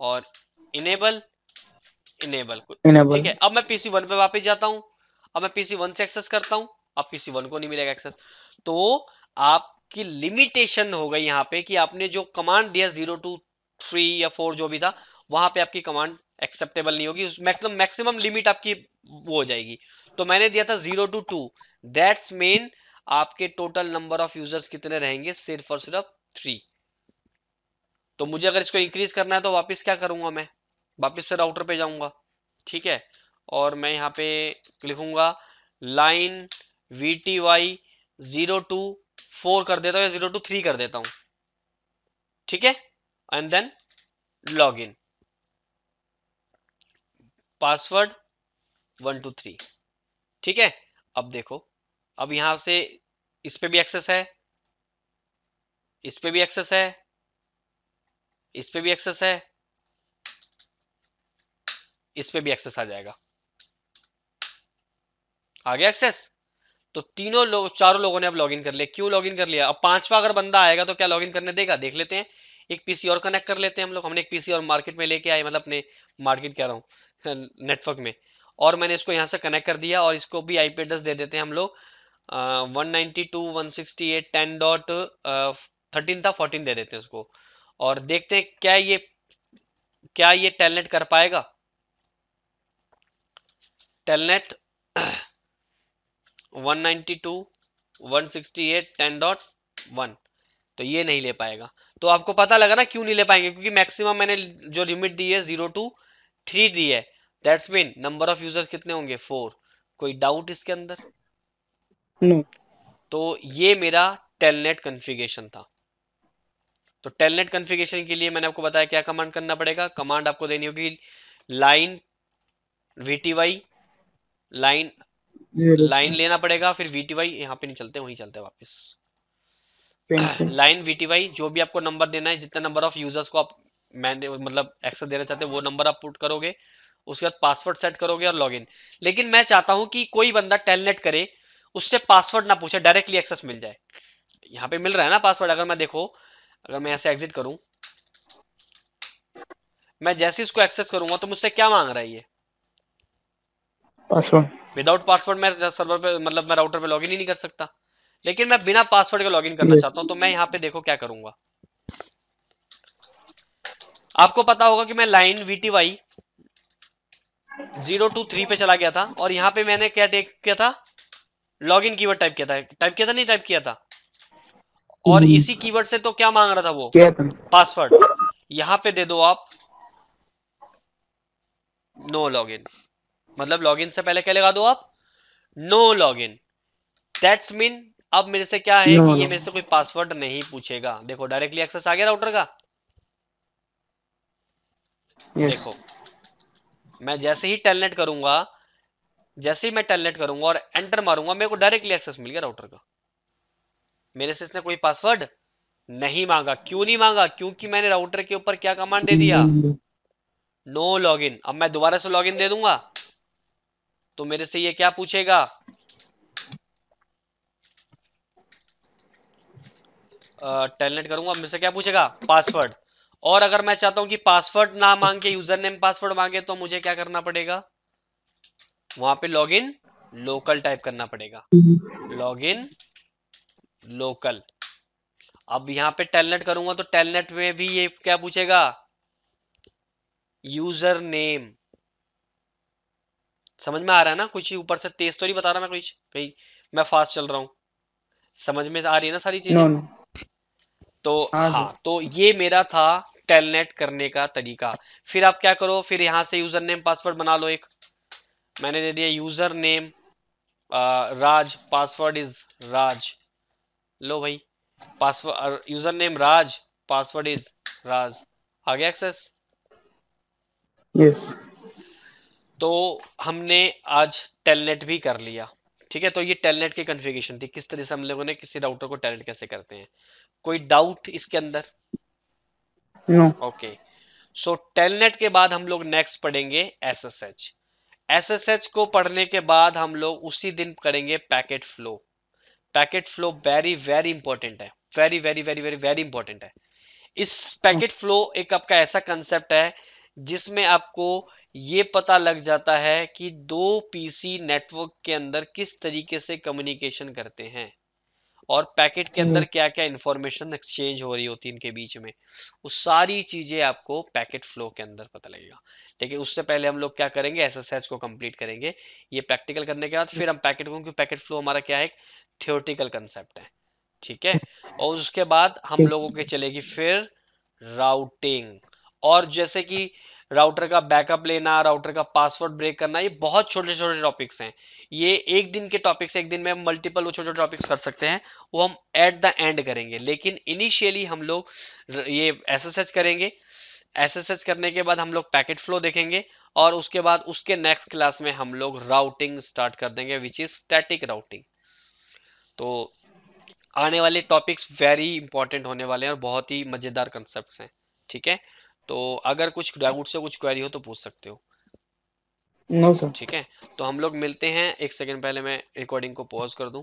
और इनेबल इनेबल ठीक है अब मैं पीसी वन पे वापिस जाता हूँ अब मैं पीसी वन से एक्सेस करता हूँ अब पीसी वन को नहीं मिलेगा एक्सेस तो आप की लिमिटेशन हो गई यहाँ पे कि आपने जो कमांड दिया जीरो टू थ्री या फोर जो भी था वहां पे आपकी कमांड एक्सेप्टेबल नहीं होगी मैक्सिमम मैक्सिमम लिमिट आपकी वो हो जाएगी तो मैंने दिया था zero two two that's mean आपके टोटल नंबर ऑफ यूजर्स कितने रहेंगे सिर्फ और सिर्फ थ्री तो मुझे अगर इसको इंक्रीज करना है तो वापस क्या करूंगा मैं वापस से राउटर पे जाऊंगा ठीक है और मैं यहाँ पे लिखूंगा line V T Y zero two four कर देता हूँ या जीरो टू थ्री कर देता हूं ठीक है and then log in password one two three ठीक है अब देखो अब यहां से इस पे भी एक्सेस है इस पे भी एक्सेस है इस पे भी एक्सेस है इस पे भी एक्सेस आ जाएगा आ गया एक्सेस तो तीनों लोग चारों लोगों ने अब लॉगिन कर लिया क्यों लॉगिन कर लिया अब पांचवा अगर बंदा आएगा तो क्या लॉगिन करने देगा देख लेते हैं एक पीसी और कनेक्ट कर लेते हैं हम लोग हमने एक पीसी और मार्केट में लेके आए मतलब अपने मार्केट कह रहा हूँ नेटवर्क में और मैंने इसको यहाँ से कनेक्ट कर दिया और इसको भी आई एड्रेस दे देते हैं हम लोग one ninety two one sixty था फोर्टीन दे देते हैं उसको और देखते हैं क्या ये क्या ये टेलनेट कर पाएगा टेलनेट 192 तो ये नहीं ले पाएगा तो आपको पता लगा ना क्यों नहीं ले पाएंगे क्योंकि मैक्सिमम मैंने जो लिमिट दी है जीरो टू थ्री दी है that's mean number of users कितने होंगे फोर कोई डाउट इसके अंदर no. तो ये मेरा टेलनेट कन्फिगेशन था तो टेलनेट कन्फिगेशन के लिए मैंने आपको बताया क्या कमांड करना पड़ेगा कमांड आपको देनी होगी लाइन वी लाइन लाइन लेना पड़ेगा फिर वीटीवाई यहाँ पे नहीं चलते वहीं चलते वापस लाइन वीटीवाई जो भी आपको नंबर देना है जितना नंबर ऑफ यूजर्स को आप मैंने मतलब एक्सेस देना चाहते हैं वो नंबर आप पुट करोगे उसके बाद पासवर्ड सेट करोगे और लॉगिन लेकिन मैं चाहता हूं कि कोई बंदा टेलनेट करे उससे पासवर्ड ना पूछे डायरेक्टली एक्सेस मिल जाए यहाँ पे मिल रहा है ना पासवर्ड अगर मैं देखो अगर मैं ऐसे एग्जिट करूं मैं जैसे इसको एक्सेस करूंगा तो मुझसे क्या मांग रहा है ये पासवर्ड विदाउट पासवर्ड मैं सर्वर पे मतलब मैं राउटर पे लॉगिन ही नहीं कर सकता लेकिन मैं बिना पासवर्ड के लॉगिन करना चाहता हूँ तो मैं यहाँ पे देखो क्या करूंगा आपको पता होगा कि मैं line Y zero two three पे चला गया था और यहाँ पे मैंने क्या टेक किया था लॉग इन कीवर्ड टाइप किया था टाइप किया था नहीं टाइप किया था और हम्म। इसी कीवर्ड से तो क्या मांग रहा था वो पासवर्ड यहाँ पे दे दो आप नो लॉग इन मतलब लॉगिन से पहले क्या लगा दो आप no log in that's mean अब मेरे से क्या है no. कि no. ये मेरे से कोई पासवर्ड नहीं पूछेगा देखो डायरेक्टली एक्सेस आ गया राउटर का yes. देखो मैं जैसे ही टेलनेट करूंगा जैसे ही मैं टेलनेट करूंगा और एंटर मारूंगा मेरे को डायरेक्टली एक्सेस मिल गया राउटर का मेरे से इसने कोई पासवर्ड नहीं मांगा क्यों नहीं मांगा क्योंकि मैंने राउटर के ऊपर क्या कमांड दे दिया नो mm. लॉग अब मैं दोबारा से लॉग दे दूंगा तो मेरे से ये क्या पूछेगा टेलनेट करूंगा से क्या पूछेगा पासवर्ड और अगर मैं चाहता हूं कि पासवर्ड ना मांग के यूजर नेम पासवर्ड मांगे तो मुझे क्या करना पड़ेगा वहां पे लॉगिन लोकल टाइप करना पड़ेगा लॉगिन लोकल अब यहां पे टेलनेट करूंगा तो टेलनेट में भी ये क्या पूछेगा यूजर नेम समझ में आ रहा है ना कुछ ऊपर से तेज तो नहीं बता रहा मैं कुछ कहीं मैं फास्ट चल रहा हूँ समझ में आ रही है ना सारी चीजें तो हाँ तो ये मेरा था टेलनेट करने का तरीका फिर आप क्या करो फिर यहां से यूजर नेम पासवर्ड बना लो एक मैंने दे दिया user name Raj password is Raj लो भाई password user name Raj password is Raj आ गया एक्सेस यस yes. तो हमने आज टेलनेट भी कर लिया ठीक है तो ये टेलनेट की कॉन्फ़िगरेशन थी किस तरह से हम लोगों ने किसी राउटर को टेलनेट कैसे करते हैं कोई डाउट इसके अंदर ओके सो टेलनेट के बाद हम लोग नेक्स्ट पढ़ेंगे एसएसएच एसएसएच को पढ़ने के बाद हम लोग उसी दिन करेंगे packet flow packet flow very very important है very very very very very important है इस पैकेट फ्लो एक आपका ऐसा कंसेप्ट है जिसमें आपको ये पता लग जाता है कि दो पीसी नेटवर्क के अंदर किस तरीके से कम्युनिकेशन करते हैं और पैकेट के अंदर क्या क्या इंफॉर्मेशन एक्सचेंज हो रही होती है इनके बीच में उस सारी चीजें आपको पैकेट फ्लो के अंदर पता लगेगा लेकिन उससे पहले हम लोग क्या करेंगे एसएसएच को कंप्लीट करेंगे ये प्रैक्टिकल करने के बाद फिर हम पैकेट को क्योंकि पैकेट फ्लो हमारा क्या है थियोटिकल कंसेप्ट है ठीक है और उसके बाद हम लोगों के चलेगी फिर राउटिंग और जैसे कि राउटर का बैकअप लेना राउटर का पासवर्ड ब्रेक करना ये बहुत छोटे छोटे टॉपिक्स हैं ये एक दिन के टॉपिक्स एक दिन में हम मल्टीपल वो छोटे टॉपिक्स कर सकते हैं वो हम एट द एंड करेंगे लेकिन इनिशियली हम लोग ये एस करेंगे एस करने के बाद हम लोग पैकेट फ्लो देखेंगे और उसके बाद उसके नेक्स्ट क्लास में हम लोग राउटिंग स्टार्ट कर देंगे विच इज स्टैटिक राउटिंग तो आने वाले टॉपिक्स वेरी इंपॉर्टेंट होने वाले हैं और बहुत ही मज़ेदार कंसेप्ट हैं ठीक है तो अगर कुछ डाउट से कुछ क्वेरी हो तो पूछ सकते हो नो सर ठीक है तो हम लोग मिलते हैं एक सेकंड पहले मैं रिकॉर्डिंग को पॉज कर दूं